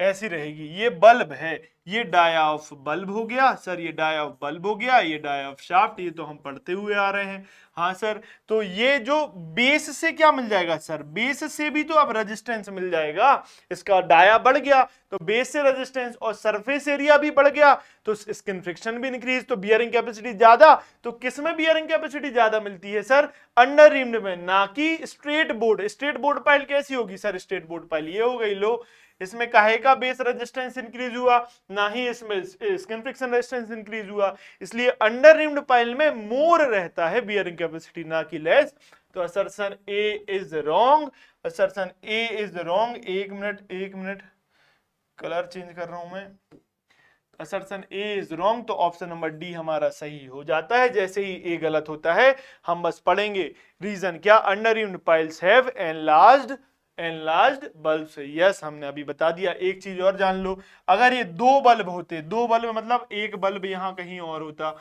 ऐसी रहेगी ये बल्ब है ये डाया ऑफ बल्ब हो गया सर ये डाया ऑफ बल्ब हो गया ये डाया ऑफ शाफ्ट ये तो हम पढ़ते हुए आ रहे हैं हाँ सर तो ये जो बेस से क्या मिल जाएगा सर बेस से भी तो अब रेजिस्टेंस मिल जाएगा इसका डाया बढ़ गया तो बेस से रेजिस्टेंस और सरफेस एरिया भी बढ़ गया तो स्किन फ्रिक्शन भी इंक्रीज तो बियरिंग कैपेसिटी ज्यादा तो किस में बियरिंग कैपेसिटी ज्यादा मिलती है सर अंडर रिम्ड में ना कि straight bored straight bored pile कैसी होगी सर स्ट्रेट बोर्ड पाइल ये हो गई लो इसमें काहे का बेस रेजिस्टेंस इंक्रीज हुआ ना ही इसमें स्किन फ्रिक्शन रेजिस्टेंस इंक्रीज हुआ इसलिए अंडर रिम्ड पाइल में मोर रहता है बियरिंग कैपेसिटी ना कि लेस तो assertion A is wrong assertion A is wrong एक मिनट एक मिनट कलर चेंज कर रहा हूं मैं असरसन ए इज रॉन्ग तो ऑप्शन नंबर डी हमारा सही हो जाता है जैसे ही ए गलत होता है हम बस पढ़ेंगे रीजन क्या under reamed piles have enlarged enlarged bulb से यस हमने अभी बता दिया एक चीज और जान लो अगर ये दो बल्ब होते दो बल्ब मतलब एक बल्ब यहाँ कहीं और होता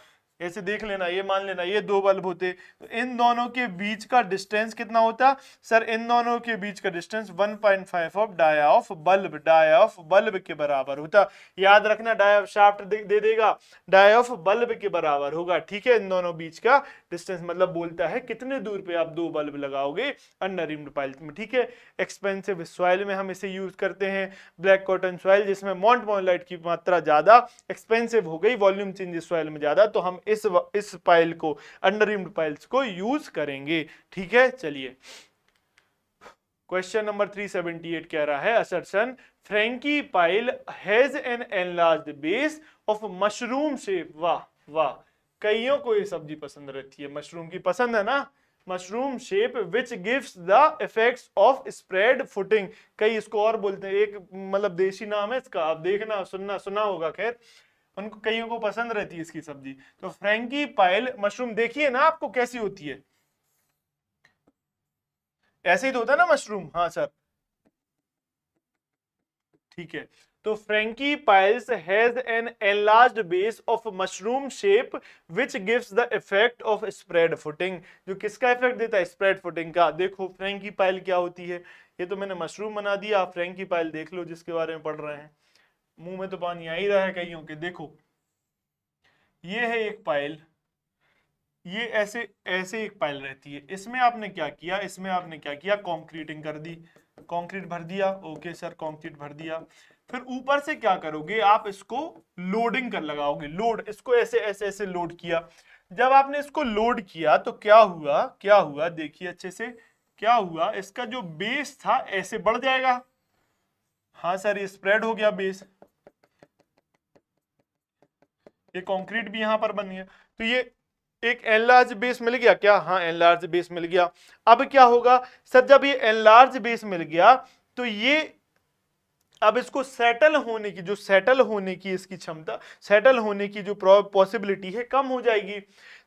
ऐसे देख लेना ये मान लेना ये दो बल्ब होते तो इन दोनों के बीच का डिस्टेंस कितना होता सर इन दोनों के बीच का distance 1.5 of dia of bulb dia of bulb के बराबर होता याद रखना डाया ऑफ शाफ्ट दे, देगा डाया ऑफ बल्ब के बराबर होगा ठीक है इन दोनों बीच का डिस्टेंस मतलब बोलता है कितने दूर पे आप दो बल्ब लगाओगे अंडर रिम्ड पाइल में ठीक है एक्सपेंसिव सॉइल में हम इसे यूज करते हैं ब्लैक कॉटन सॉइल जिसमें मॉन्ट मोनलाइट की मात्रा ज्यादा एक्सपेंसिव हो गई वॉल्यूम चेंजेस सॉइल में ज्यादा तो हम इस इस पाइल को अंडररिम्ड पाइल्स को यूज करेंगे ठीक है चलिए क्वेश्चन नंबर 378 कह रहा है assertion Franki pile has an enlarged base of mushroom shape वाह वाह कईयों को ये सब्जी पसंद रहती है मशरूम की पसंद है ना mushroom shape which gives the effects of spread footing कई इसको और बोलते हैं एक मतलब देसी नाम है इसका आप देखना सुनना सुना होगा खैर उनको कईयों को पसंद रहती है इसकी सब्जी तो फ्रेंकी पाइल मशरूम देखिए ना आपको कैसी होती है ऐसे ही तो होता है ना मशरूम हाँ सर ठीक है तो Franki piles has an enlarged base of mushroom shape which gives the effect of spread footing जो किसका इफेक्ट देता है स्प्रेड फुटिंग का देखो फ्रेंकी पाइल क्या होती है ये तो मैंने मशरूम बना दिया आप फ्रेंकी पाइल देख लो जिसके बारे में पढ़ रहे हैं मुंह में तो पानी आ ही रहा है कईयों के देखो ये है एक पाइल ये ऐसे ऐसे एक पाइल रहती है इसमें आपने क्या किया इसमें आपने क्या किया कॉन्क्रीटिंग कर दी कॉन्क्रीट भर दिया ओके सर कॉन्क्रीट भर दिया फिर ऊपर से क्या करोगे आप इसको लोडिंग कर लगाओगे लोड इसको ऐसे ऐसे ऐसे लोड किया जब आपने इसको लोड किया तो क्या हुआ क्या हुआ देखिए अच्छे से क्या हुआ इसका जो बेस था ऐसे बढ़ जाएगा हाँ सर ये स्प्रेड हो गया बेस ये कॉन्क्रीट भी यहां पर बनी है तो ये एक एनलार्ज बेस मिल गया क्या हाँ एनलार्ज बेस मिल गया अब क्या होगा सर जब ये एनलार्ज बेस मिल गया तो ये अब इसको सेटल होने की जो सेटल होने की इसकी क्षमता सेटल होने की जो पॉसिबिलिटी है कम हो जाएगी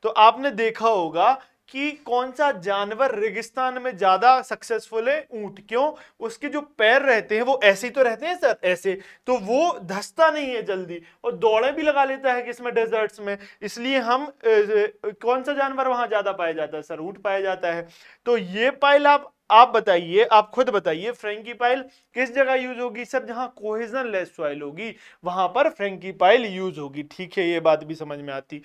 तो आपने देखा होगा कि कौन सा जानवर रेगिस्तान में ज्यादा सक्सेसफुल है ऊंट क्यों उसके जो पैर रहते हैं वो ऐसे ही तो रहते हैं सर ऐसे तो वो धसता नहीं है जल्दी और दौड़े भी लगा लेता है किसमें डेजर्ट्स में इसलिए हम ए, ए, कौन सा जानवर वहां ज्यादा पाया जाता है सर ऊंट पाया जाता है तो ये पाइल आप आप बताइए आप खुद बताइए फ्रेंकी पाइल किस जगह यूज होगी सर जहां कोहेजन लेस सॉइल होगी वहां पर फ्रेंकी पाइल यूज होगी ठीक है ये बात भी समझ में आती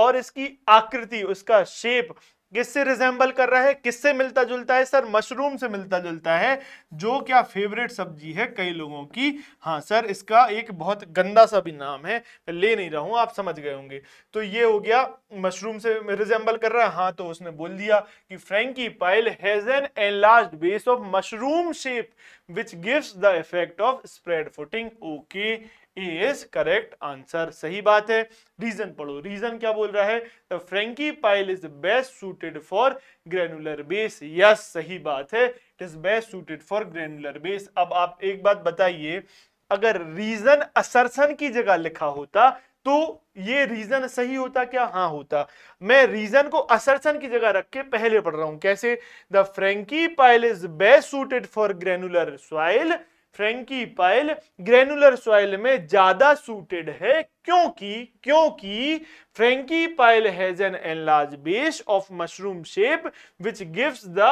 और इसकी आकृति उसका शेप किससे रिजेंबल कर रहा है किससे मिलता जुलता है सर मशरूम से मिलता जुलता है जो क्या फेवरेट सब्जी है कई लोगों की हाँ सर इसका एक बहुत गंदा सा भी नाम है ले नहीं रहा हूं आप समझ गए होंगे तो ये हो गया मशरूम से रिजेंबल कर रहा है हाँ तो उसने बोल दिया कि Franki pile has an enlarged base of mushroom shape which gives the effect of spread footing okay is correct answer सही बात है रीजन पढ़ो रीजन क्या बोल रहा है the Franki pile is best suited for granular base yes सही बात है it is best suited for granular base अब आप एक बात बताइए अगर रीजन असरसन की जगह लिखा होता तो ये रीजन सही होता क्या हाँ होता मैं रीजन को असरसन की जगह रख के पहले पढ़ रहा हूं कैसे the Franki pile is best suited for granular soil Franki pile granular soil में ज्यादा सूटेड है क्योंकि क्योंकि Franki pile has an enlarged base of mushroom shape which gives the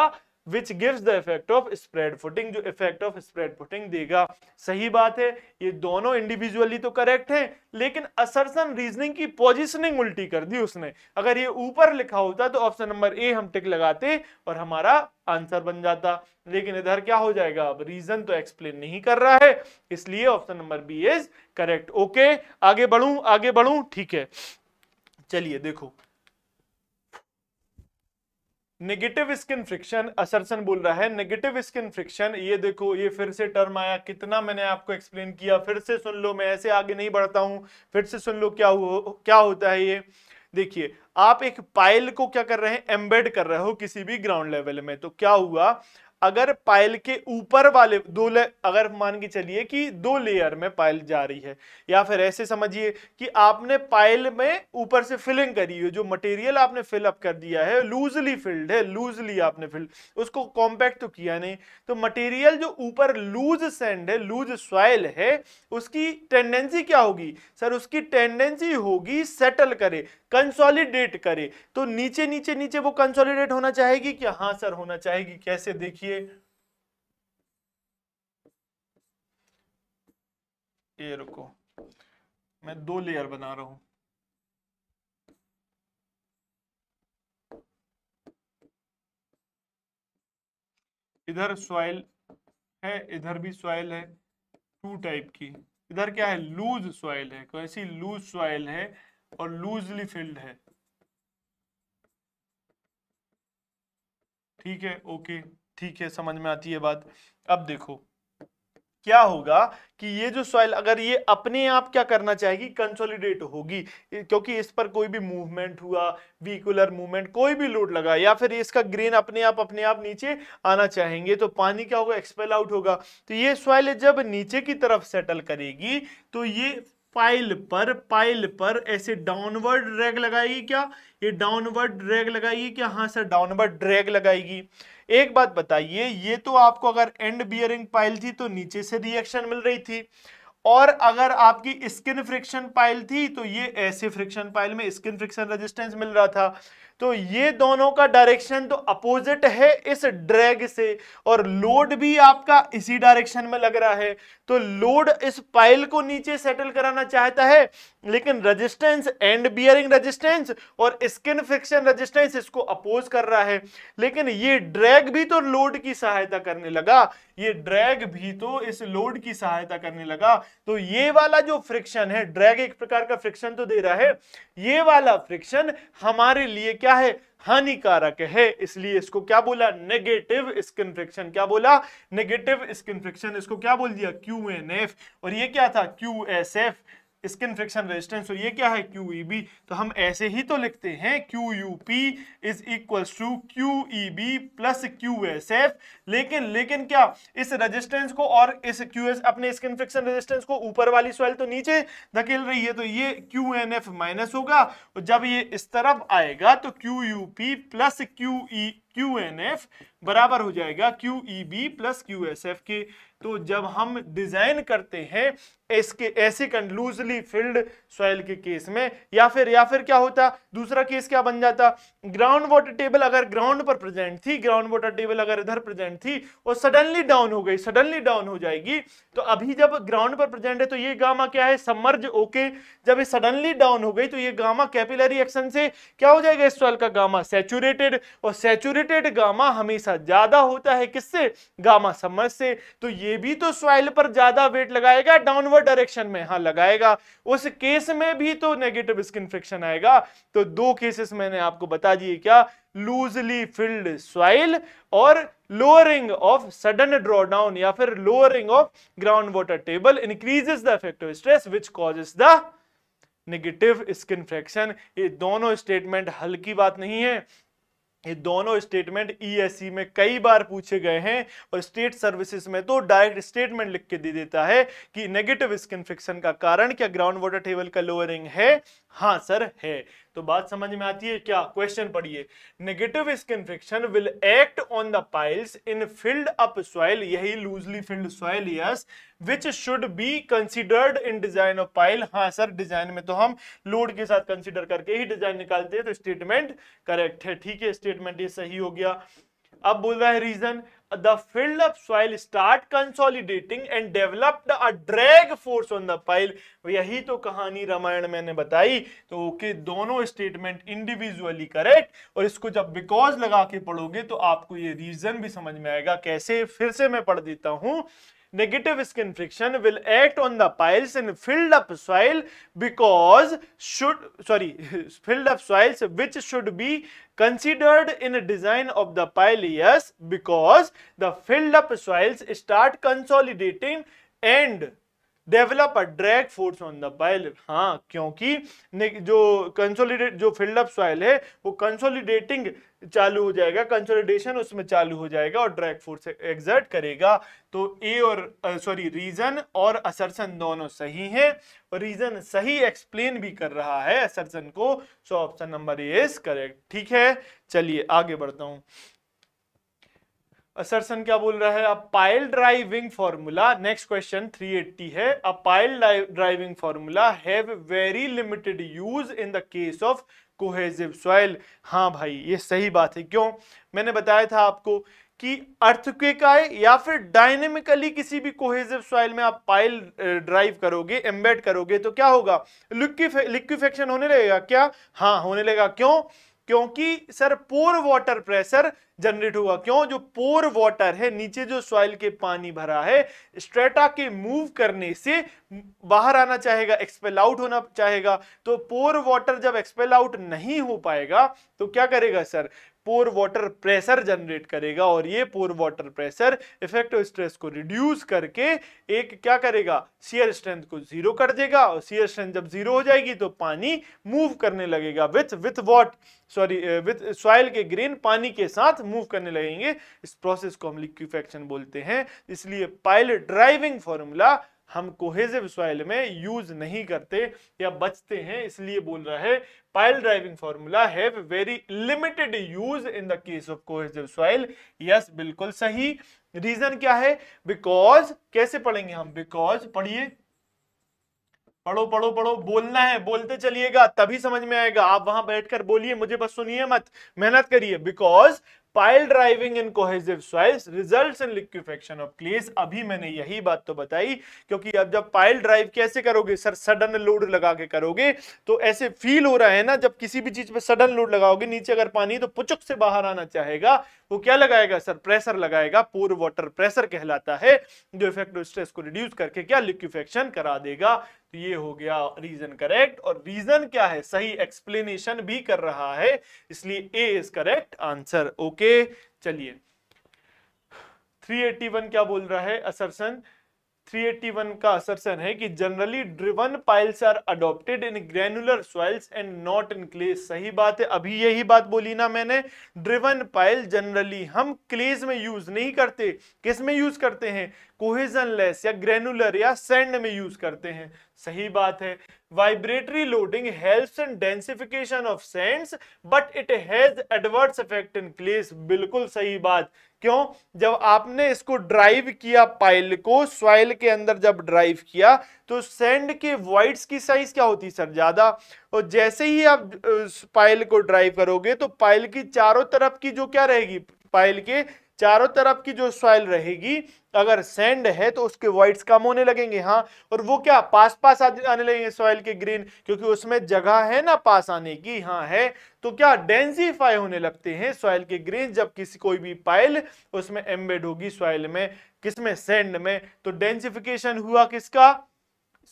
which gives the effect of spread footing जो effect of spread footing देगा सही बात है ये दोनों इंडिविजुअली तो करेक्ट हैं लेकिन असरसन रीजनिंग की पोजिशनिंग उल्टी कर दी उसने अगर ये ऊपर लिखा होता तो ऑप्शन नंबर ए हम टिक लगाते और हमारा आंसर बन जाता लेकिन इधर क्या हो जाएगा अब रीजन तो एक्सप्लेन नहीं कर रहा है इसलिए option number B is correct okay आगे बढ़ू आगे बढ़ू ठीक है चलिए देखो नेगेटिव स्किन फ्रिक्शन असरसन बोल रहा है नेगेटिव स्किन फ्रिक्शन ये देखो ये फिर से टर्म आया कितना मैंने आपको एक्सप्लेन किया फिर से सुन लो मैं ऐसे आगे नहीं बढ़ता हूं फिर से सुन लो क्या हो क्या होता है ये देखिए आप एक पाइल को क्या कर रहे हैं एम्बेड कर रहे हो किसी भी ग्राउंड लेवल में तो क्या हुआ अगर पाइल के ऊपर वाले दो ले अगर मान के चलिए कि दो लेयर में पाइल जा रही है या फिर ऐसे समझिए कि आपने पाइल में ऊपर से फिलिंग करी है जो मटेरियल आपने फिलअप कर दिया है लूजली फिल्ड है लूजली आपने फिल्ड उसको कॉम्पैक्ट तो किया नहीं तो मटेरियल जो ऊपर लूज सैंड है लूज सॉइल है उसकी टेंडेंसी क्या होगी सर उसकी टेंडेंसी होगी सेटल करे कंसोलिडेट करे तो नीचे नीचे नीचे वो कंसोलिडेट होना चाहेगी क्या हाँ सर होना चाहेगी कैसे देखिए देखिए ये रुको मैं दो लेयर बना रहा हूं इधर सॉइल है इधर भी सॉइल है टू टाइप की इधर क्या है लूज सॉइल है कैसी लूज सॉइल है और लूजली फिल्ड है ठीक है ओके ठीक है समझ में आती है बात अब देखो क्या होगा कि ये जो सॉइल अगर ये अपने आप क्या करना चाहेगी कंसोलिडेट होगी क्योंकि इस पर कोई भी मूवमेंट हुआ वीकुलर मूवमेंट कोई भी लोड लगा या फिर इसका ग्रेन अपने आप अपने आप नीचे आना चाहेंगे तो पानी क्या होगा एक्सपेल आउट होगा तो ये सॉइल जब नीचे की तरफ सेटल करेगी तो ये पाइल पर पाइल पर ऐसे डाउनवर्ड ड्रैग लगाएगी क्या ये डाउनवर्ड ड्रैग लगाएगी क्या हाँ सर डाउनवर्ड ड्रैग लगाएगी एक बात बताइए ये तो आपको अगर एंड बियरिंग पाइल थी तो नीचे से रिएक्शन मिल रही थी और अगर आपकी स्किन फ्रिक्शन पाइल थी तो ये ऐसे फ्रिक्शन पाइल में स्किन फ्रिक्शन रेजिस्टेंस मिल रहा था तो ये दोनों का डायरेक्शन तो अपोजिट है इस ड्रैग से और लोड भी आपका इसी डायरेक्शन में लग रहा है तो लोड इस पाइल को नीचे सेटल कराना चाहता है लेकिन रेजिस्टेंस एंड बियरिंग रेजिस्टेंस और स्किन फ्रिक्शन रेजिस्टेंस इसको अपोज कर रहा है लेकिन ये ड्रैग भी तो लोड की सहायता करने लगा ये ड्रैग भी तो इस लोड की सहायता करने लगा तो ये वाला जो फ्रिक्शन है ड्रैग एक प्रकार का फ्रिक्शन तो दे रहा है ये वाला फ्रिक्शन हमारे लिए क्या है हानिकारक है इसलिए इसको क्या बोला नेगेटिव स्किन फ्रिक्शन क्या बोला नेगेटिव स्किन फ्रिक्शन इसको क्या बोल दिया क्यू एन एफ और ये क्या था Q S F skin friction resistance तो ये क्या है क्यू ई बी तो हम ऐसे ही तो लिखते हैं Q U P is equal to Q E B plus Q S F लेकिन लेकिन क्या इस रेजिस्टेंस को और इस क्यू एस अपने स्किन फ्रिक्शन रेजिस्टेंस को ऊपर वाली सॉइल तो नीचे धकेल रही है तो ये क्यू एन एफ माइनस होगा जब ये इस तरफ आएगा तो Q U P plus Q E QNF बराबर हो जाएगा QEB प्लस QSF के तो जब हम डिजाइन करते हैं इसके ऐसे कंडलूजली फिल्ड सॉइल के केस में या फिर या फिर क्या होता दूसरा केस क्या बन जाता ग्राउंड वाटर टेबल अगर ग्राउंड पर प्रेजेंट थी ग्राउंड वाटर टेबल अगर इधर प्रेजेंट थी और सडनली डाउन हो गई सडनली डाउन हो जाएगी तो अभी जब ग्राउंड पर प्रेजेंट है तो ये गामा क्या है समर्ज ओके जब ये सडनली डाउन हो गई तो ये गामा कैपिलरी एक्शन से क्या हो जाएगा इस सॉइल का गामा सेचुरेटेड और सेचुरेटेड कंसंट्रेटेड गामा हमेशा ज्यादा होता है किससे गामा समझ से तो ये भी तो सॉइल पर ज्यादा वेट लगाएगा डाउनवर्ड डायरेक्शन में हाँ लगाएगा उस केस में भी तो नेगेटिव स्किन फ्रिक्शन आएगा तो दो केसेस मैंने आपको बता दिए क्या लूजली फिल्ड सॉइल और लोअरिंग ऑफ सडन ड्रॉडाउन या फिर lowering lowering of groundwater table increases the effective stress which causes the negative skin friction ये दोनों स्टेटमेंट हल्की बात नहीं है ये दोनों स्टेटमेंट ईएससी e e में कई बार पूछे गए हैं और स्टेट सर्विसेज में तो डायरेक्ट स्टेटमेंट लिख के दे देता है कि नेगेटिव स्किन फिक्शन का कारण क्या ग्राउंड वाटर टेबल का लोअरिंग है हाँ सर है तो बात समझ में आती है क्या क्वेश्चन पढ़िए negative skin friction will act on the piles in filled up soil यही loosely filled soil yes which should be considered in design of pile हाँ सर डिजाइन में तो हम लोड के साथ कंसिडर करके ही डिजाइन निकालते हैं तो स्टेटमेंट करेक्ट है ठीक है स्टेटमेंट ये सही हो गया अब बोल रहा है reason the filled up soil start consolidating and developed a drag force on the pile तो यही तो कहानी रामायण मैंने बताई तो कि दोनों स्टेटमेंट इंडिविजुअली करेक्ट और इसको जब बिकॉज लगा के पढ़ोगे तो आपको ये रीजन भी समझ में आएगा कैसे फिर से मैं पढ़ देता हूं negative skin friction will act on the piles and filled up soil because should, sorry, (laughs) filled up soils which should be considered in a design of the pile, yes, because the filled up soils start consolidating and develop a drag force on the pile हाँ क्योंकि जो consolidate जो field up soil है वो consolidating चालू हो जाएगा consolidation उसमें चालू हो जाएगा और ड्रैग फोर्स एग्जर्ट करेगा तो ए और सॉरी रीजन और असरसन दोनों सही हैं और रीजन सही एक्सप्लेन भी कर रहा है असरसन को so option number A is correct ठीक है चलिए आगे बढ़ता हूँ असरसन क्या बोल रहा है a pile driving formula next question 380 है a pile driving formula have very limited use in the case of cohesive soil हाँ भाई ये सही बात है क्यों मैंने बताया था आपको कि अर्थक्वेक आए या फिर डायनेमिकली किसी भी कोहेजिव सॉइल में आप पाइल ड्राइव करोगे एम्बेड करोगे तो क्या होगा लिक्विफेक्शन होने लगेगा क्या हाँ होने लगेगा क्यों क्योंकि sir pore water pressure generate हुआ क्यों जो पोर वाटर है नीचे जो सॉइल के पानी भरा है स्ट्रेटा के मूव करने से बाहर आना चाहेगा एक्सपेल आउट होना चाहेगा तो पोर वाटर जब एक्सपेल आउट नहीं हो पाएगा तो क्या करेगा sir pore water pressure generate करेगा और ये pore water pressure effective stress को रिड्यूस करके एक क्या करेगा सीयर स्ट्रेंथ को जीरो कर देगा और सीयर स्ट्रेंथ जब जीरो हो जाएगी तो पानी मूव करने लगेगा with with what sorry with soil के ग्रेन पानी के साथ मूव करने लगेंगे इस प्रोसेस को हम लिक्विफेक्शन बोलते हैं इसलिए पाइल ड्राइविंग फॉर्मूला हम कोहेजिव सॉइल में यूज नहीं करते या बचते हैं इसलिए बोल रहा है pile driving formula have very limited use in the case of cohesive soil yes बिल्कुल सही रीजन क्या है बिकॉज कैसे पढ़ेंगे हम बिकॉज पढ़िए पढ़ो पढ़ो पढ़ो बोलना है बोलते चलिएगा तभी समझ में आएगा आप वहां बैठकर बोलिए मुझे बस सुनिए मत मेहनत करिए because pile driving in cohesive soils results in liquefaction of clays अभी मैंने यही बात तो बताई क्योंकि अब जब पाइल ड्राइव कैसे करोगे सर सडन लोड लगा के करोगे तो ऐसे फील हो रहा है ना जब किसी भी चीज पे सडन लोड लगाओगे नीचे अगर पानी तो पुचक से बाहर आना चाहेगा वो क्या लगाएगा सर प्रेशर लगाएगा पोर वाटर प्रेशर कहलाता है जो इफेक्टिव स्ट्रेस को रिड्यूस करके क्या लिक्विफेक्शन करा देगा तो ये हो गया रीजन करेक्ट और रीजन क्या है सही एक्सप्लेनेशन भी कर रहा है इसलिए A is correct answer okay okay चलिए 381 क्या बोल रहा है असरसन 381 का असरसन है कि generally driven piles are adopted in granular soils and not in clay सही बात है अभी यही बात बोली ना मैंने ड्रिवन पाइल जनरली हम क्लेज में यूज नहीं करते किस में यूज करते हैं कोहिजन लेस या ग्रेनुलर या सैंड में यूज करते हैं सही बात है vibratory loading helps in densification of sands but it has adverse effect in clays बिल्कुल सही बात क्यों जब आपने इसको ड्राइव किया पाइल को सॉइल के अंदर जब ड्राइव किया तो सैंड के वाइड्स की साइज क्या होती सर ज्यादा और जैसे ही आप पाइल को ड्राइव करोगे तो पाइल की चारों तरफ की जो क्या रहेगी पाइल के चारों तरफ की जो सॉइल रहेगी अगर सैंड है तो उसके वाइट्स कम होने लगेंगे हाँ और वो क्या पास पास आने लगेंगे सॉइल के ग्रीन क्योंकि उसमें जगह है ना पास आने की हाँ है तो क्या डेंसीफाई होने लगते हैं सॉइल के ग्रीन जब किसी कोई भी पाइल उसमें एम्बेड होगी सॉइल में किसमें सेंड में तो डेंसिफिकेशन हुआ किसका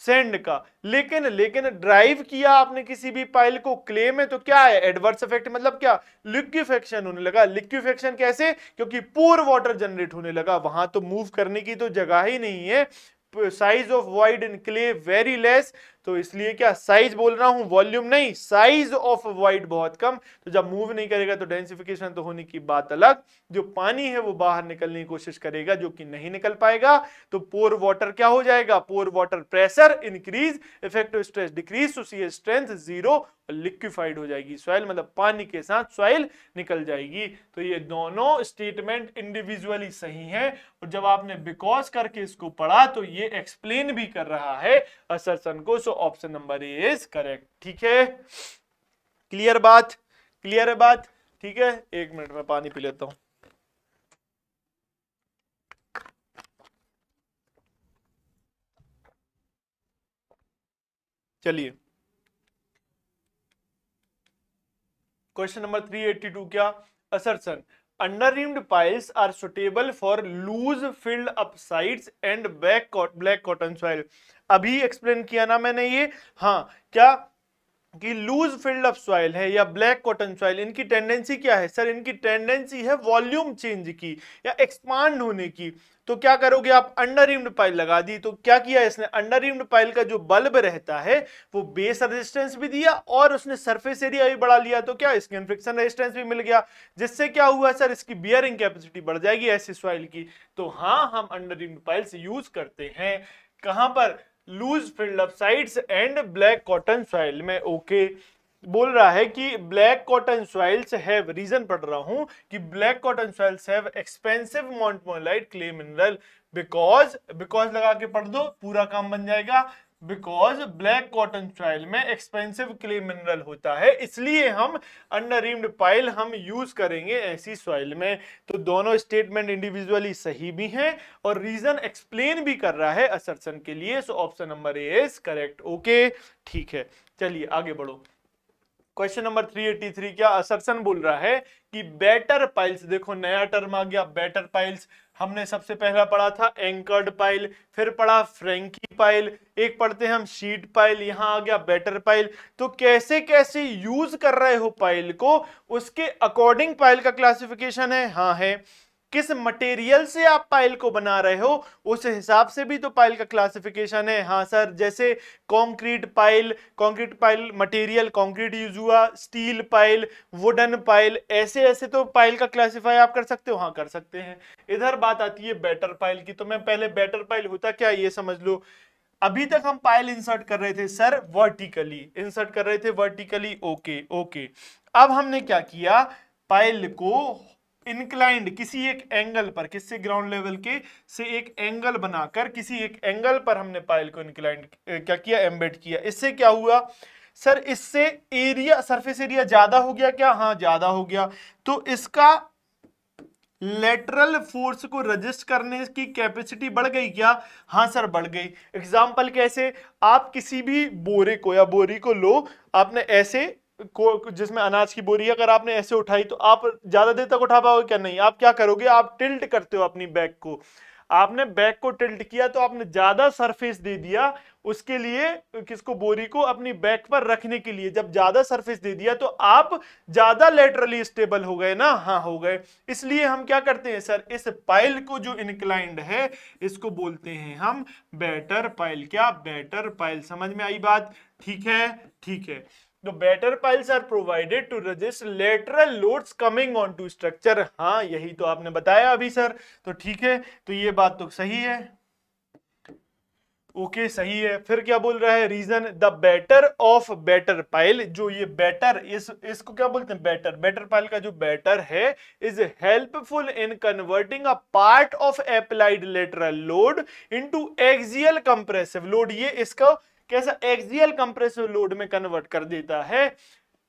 सेंड का लेकिन लेकिन ड्राइव किया आपने किसी भी पाइल को क्ले में तो क्या है एडवर्स इफेक्ट मतलब क्या लिक्विफेक्शन होने लगा लिक्विफेक्शन कैसे क्योंकि पोर वाटर जनरेट होने लगा वहां तो मूव करने की तो जगह ही नहीं है size of void in clay very less तो इसलिए क्या साइज बोल रहा हूं वॉल्यूम नहीं साइज ऑफ वाइट बहुत कम तो जब मूव नहीं करेगा तो डेंसिफिकेशन तो होने की बात अलग जो पानी है वो बाहर निकलने की कोशिश करेगा जो कि नहीं निकल पाएगा तो पोर वाटर क्या हो जाएगा pore water pressure increase effective stress decrease तो सी स्ट्रेंथ जीरो लिक्विफाइड हो जाएगी सॉइल मतलब पानी के साथ सॉइल निकल जाएगी तो ये दोनों स्टेटमेंट इंडिविजुअली सही है और जब आपने बिकॉज करके इसको पढ़ा तो ये एक्सप्लेन भी कर रहा है असरसन को so option number A is correct ठीक है क्लियर बात क्लियर है बात ठीक है एक मिनट में पानी पी लेता हूं चलिए question number three eighty two क्या असर assertion underreamed piles are suitable for loose filled upsides and back black cotton soil अभी एक्सप्लेन किया ना मैंने ये हाँ क्या कि लूज फील्ड ऑफ सॉइल है या ब्लैक कॉटन सॉइल इनकी टेंडेंसी क्या है सर इनकी टेंडेंसी है वॉल्यूम चेंज की या एक्सपांड होने की तो क्या करोगे आप अंडर रिम्ड पाइल लगा दी तो क्या किया इसने अंडर रिम्ड पाइल का जो बल्ब रहता है वो बेस रेजिस्टेंस भी दिया और उसने सरफेस एरिया भी बढ़ा लिया तो क्या स्किन फ्रिक्शन रेजिस्टेंस भी मिल गया जिससे क्या हुआ सर इसकी बियरिंग कैपेसिटी बढ़ जाएगी ऐसी सॉइल की तो हाँ हम अंडर रिम्ड पाइल्स यूज करते हैं कहां पर loose field of sides and black cotton soil में ओके बोल रहा है कि black cotton soils have reason पढ़ रहा हूं कि black cotton soils have expensive montmorillonite clay mineral because because लगा के पढ़ दो पूरा काम बन जाएगा बिकॉज ब्लैक कॉटन सॉइल में एक्सपेंसिव क्ले मिनरल होता है इसलिए हम अंडर रीम्ड पाइल हम यूज करेंगे ऐसी सॉइल में तो दोनों स्टेटमेंट इंडिविजुअली सही भी हैं और रीजन एक्सप्लेन भी कर रहा है असरसन के लिए so option number A is correct okay ठीक है चलिए आगे बढ़ो क्वेश्चन नंबर 383 क्या असरसन बोल रहा है कि बेटर पाइल्स देखो नया टर्म आ गया बेटर पाइल्स हमने सबसे पहला पढ़ा था एंकर्ड पाइल फिर पढ़ा फ्रेंकी पाइल एक पढ़ते हैं हम शीट पाइल यहाँ आ गया बेटर पाइल तो कैसे कैसे यूज कर रहे हो पाइल को उसके अकॉर्डिंग पाइल का क्लासिफिकेशन है हाँ है किस मटेरियल से आप पाइल को बना रहे हो उस हिसाब से भी तो पाइल का क्लासिफिकेशन है हाँ सर जैसे concrete pile concrete pile material concrete use हुआ स्टील पाइल वुडन पाइल ऐसे ऐसे तो पाइल का क्लासिफाई आप कर सकते हो हाँ कर सकते हैं इधर बात आती है बैटर पाइल की तो मैं पहले बैटर पाइल होता क्या ये समझ लो अभी तक हम पाइल इंसर्ट कर रहे थे सर वर्टिकली इंसर्ट कर रहे थे वर्टिकली ओके ओके अब हमने क्या किया पाइल को इंक्लाइंड किसी एक एंगल पर किससे ग्राउंड लेवल के से एक एंगल बनाकर किसी एक एंगल पर हमने पाइल को इंक्लाइंड क्या किया एम्बेड किया इससे क्या हुआ सर इससे एरिया सरफेस एरिया ज्यादा हो गया क्या हाँ ज्यादा हो गया तो इसका लेटरल फोर्स को रजिस्ट करने की कैपेसिटी बढ़ गई क्या हाँ सर बढ़ गई एग्जाम्पल कैसे आप किसी भी बोरे को या बोरी को लो आपने ऐसे को जिसमें अनाज की बोरी है अगर आपने ऐसे उठाई तो आप ज्यादा देर तक उठा पाओगे क्या नहीं आप क्या करोगे आप टिल्ट करते हो अपनी बैग को आपने बैग को टिल्ट किया तो आपने ज्यादा सरफेस दे दिया उसके लिए किसको बोरी को अपनी बैग पर रखने के लिए जब ज्यादा सरफेस दे दिया तो आप ज्यादा लेटरली स्टेबल हो गए ना हाँ हो गए इसलिए हम क्या करते हैं सर इस पाइल को जो इनक्लाइंड है इसको बोलते हैं हम बेटर पाइल क्या बेटर पाइल समझ में आई बात ठीक है ठीक है The better piles are provided to resist lateral loads coming onto structure. हाँ यही तो आपने बताया अभी सर तो ठीक है तो ये बात तो सही है ओके okay, सही है फिर क्या बोल रहा है reason the batter of batter pile जो ये बेटर इस इसको क्या बोलते हैं बेटर बेटर पाइल का जो बेटर है is helpful in converting a part of applied lateral load into axial compressive load ये इसका कैसा एक्सियल कंप्रेसिव लोड में कन्वर्ट कर देता है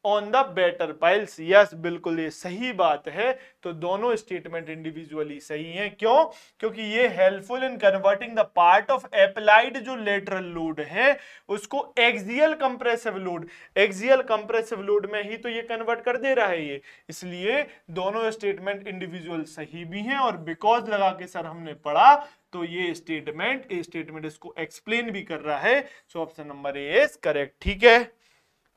on the batter piles yes बिल्कुल ये सही बात है तो दोनों स्टेटमेंट इंडिविजुअली सही हैं क्यों क्योंकि ये helpful in converting the part of applied जो लेटरल लोड है उसको axial compressive load axial compressive load में ही तो ये कन्वर्ट कर दे रहा है ये इसलिए दोनों स्टेटमेंट इंडिविजुअल सही भी हैं और बिकॉज लगा के सर हमने पढ़ा तो ये स्टेटमेंट स्टेटमेंट इसको एक्सप्लेन भी कर रहा है so option number A is correct ठीक है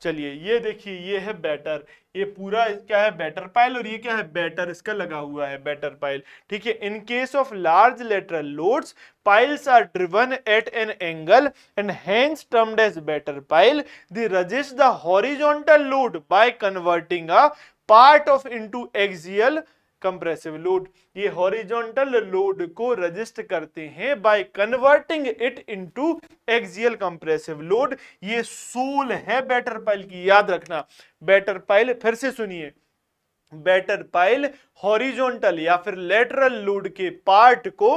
चलिए ये देखिए ये है बैटर ये पूरा क्या है बैटर पाइल और ये क्या है बैटर इसका लगा हुआ है बैटर पाइल ठीक है in case of large lateral loads piles are driven at an angle and hence termed as batter pile the resist the horizontal load by converting a part of into axial compressive load ये horizontal load को resist करते हैं by converting it into axial compressive load ये soul है batter pile की याद रखना batter pile फिर से सुनिए बैटर पाइल हॉरिजॉन्टल या फिर लेटरल लोड के पार्ट को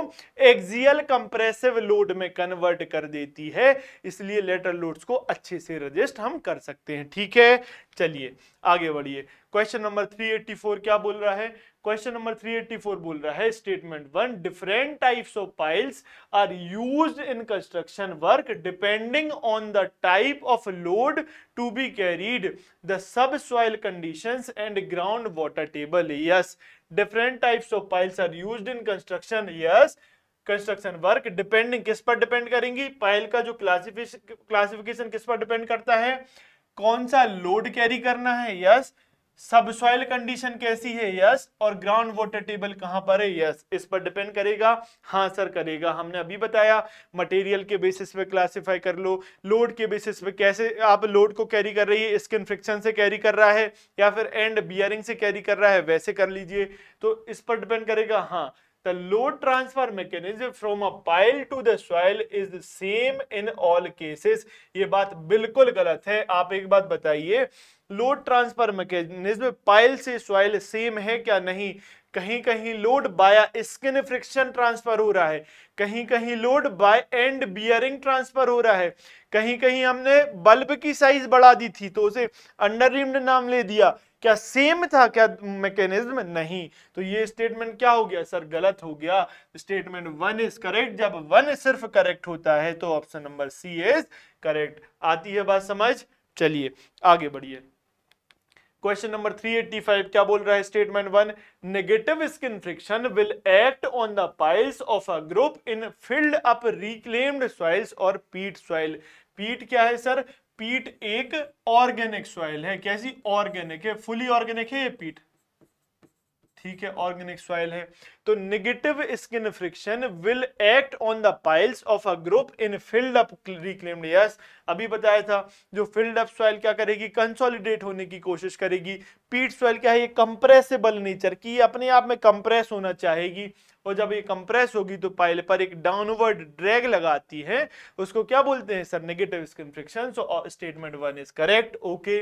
एक्सियल कंप्रेसिव लोड में कन्वर्ट कर देती है इसलिए लेटरल लोड्स को अच्छे से रजिस्ट हम कर सकते हैं ठीक है चलिए आगे बढ़िए क्वेश्चन नंबर 384 क्या बोल रहा है क्वेश्चन नंबर 384 बोल रहा है statement one different types of piles are used in construction work depending on the type of load to be carried the sub soil conditions and ground water table yes different types of piles are used in construction yes construction work depending किस पर depend करेंगी pile का जो classification classification किस पर depend करता है कौन सा लोड कैरी करना है yes yes. Sub soil condition कैसी है यस और ग्राउंड वाटर टेबल कहां पर है यस इस पर डिपेंड करेगा हाँ सर करेगा हमने अभी बताया मटेरियल के बेसिस पे क्लासिफाई कर लो लोड के बेसिस पे कैसे आप लोड को कैरी कर रही है स्किन फ्रिक्शन से कैरी कर रहा है या फिर एंड बियरिंग से कैरी कर रहा है वैसे कर लीजिए तो इस पर डिपेंड करेगा हाँ the load transfer mechanism from a pile to the soil is the same in all cases ye baat bilkul galat hai aap ek baat bataiye load transfer mechanism pile se soil same hai kya nahi कहीं कहीं load by skin friction transfer हो रहा है कहीं कहीं load by end bearing transfer हो रहा है कहीं कहीं हमने बल्ब की साइज बढ़ा दी थी तो उसे अंडर रिम्ड नाम ले दिया क्या सेम था क्या मैकेनिज्म नहीं तो ये स्टेटमेंट क्या हो गया सर गलत हो गया स्टेटमेंट वन इज करेक्ट जब वन सिर्फ करेक्ट होता है तो option number C is correct आती है बात समझ चलिए आगे बढ़िए क्वेश्चन नंबर 385 क्या बोल रहा है statement one negative skin friction will act on the piles of a group in filled up reclaimed soils और पीट सॉइल पीट क्या है सर पीट एक ऑर्गेनिक सॉइल है कैसी ऑर्गेनिक है फुली ऑर्गेनिक है ये पीट ठीक है ऑर्गेनिक सॉइल है तो negative skin friction will act on the piles of a group in filled up reclaimed yes अभी बताया था जो फिल्ड अप सॉइल क्या करेगी कंसोलिडेट होने की कोशिश करेगी पीट सॉइल क्या है ये कंप्रेसिबल नेचर की अपने आप में कंप्रेस होना चाहेगी और जब ये कंप्रेस होगी तो पाइल पर एक डाउनवर्ड ड्रैग लगाती है उसको क्या बोलते हैं sir negative skin friction so statement one is correct okay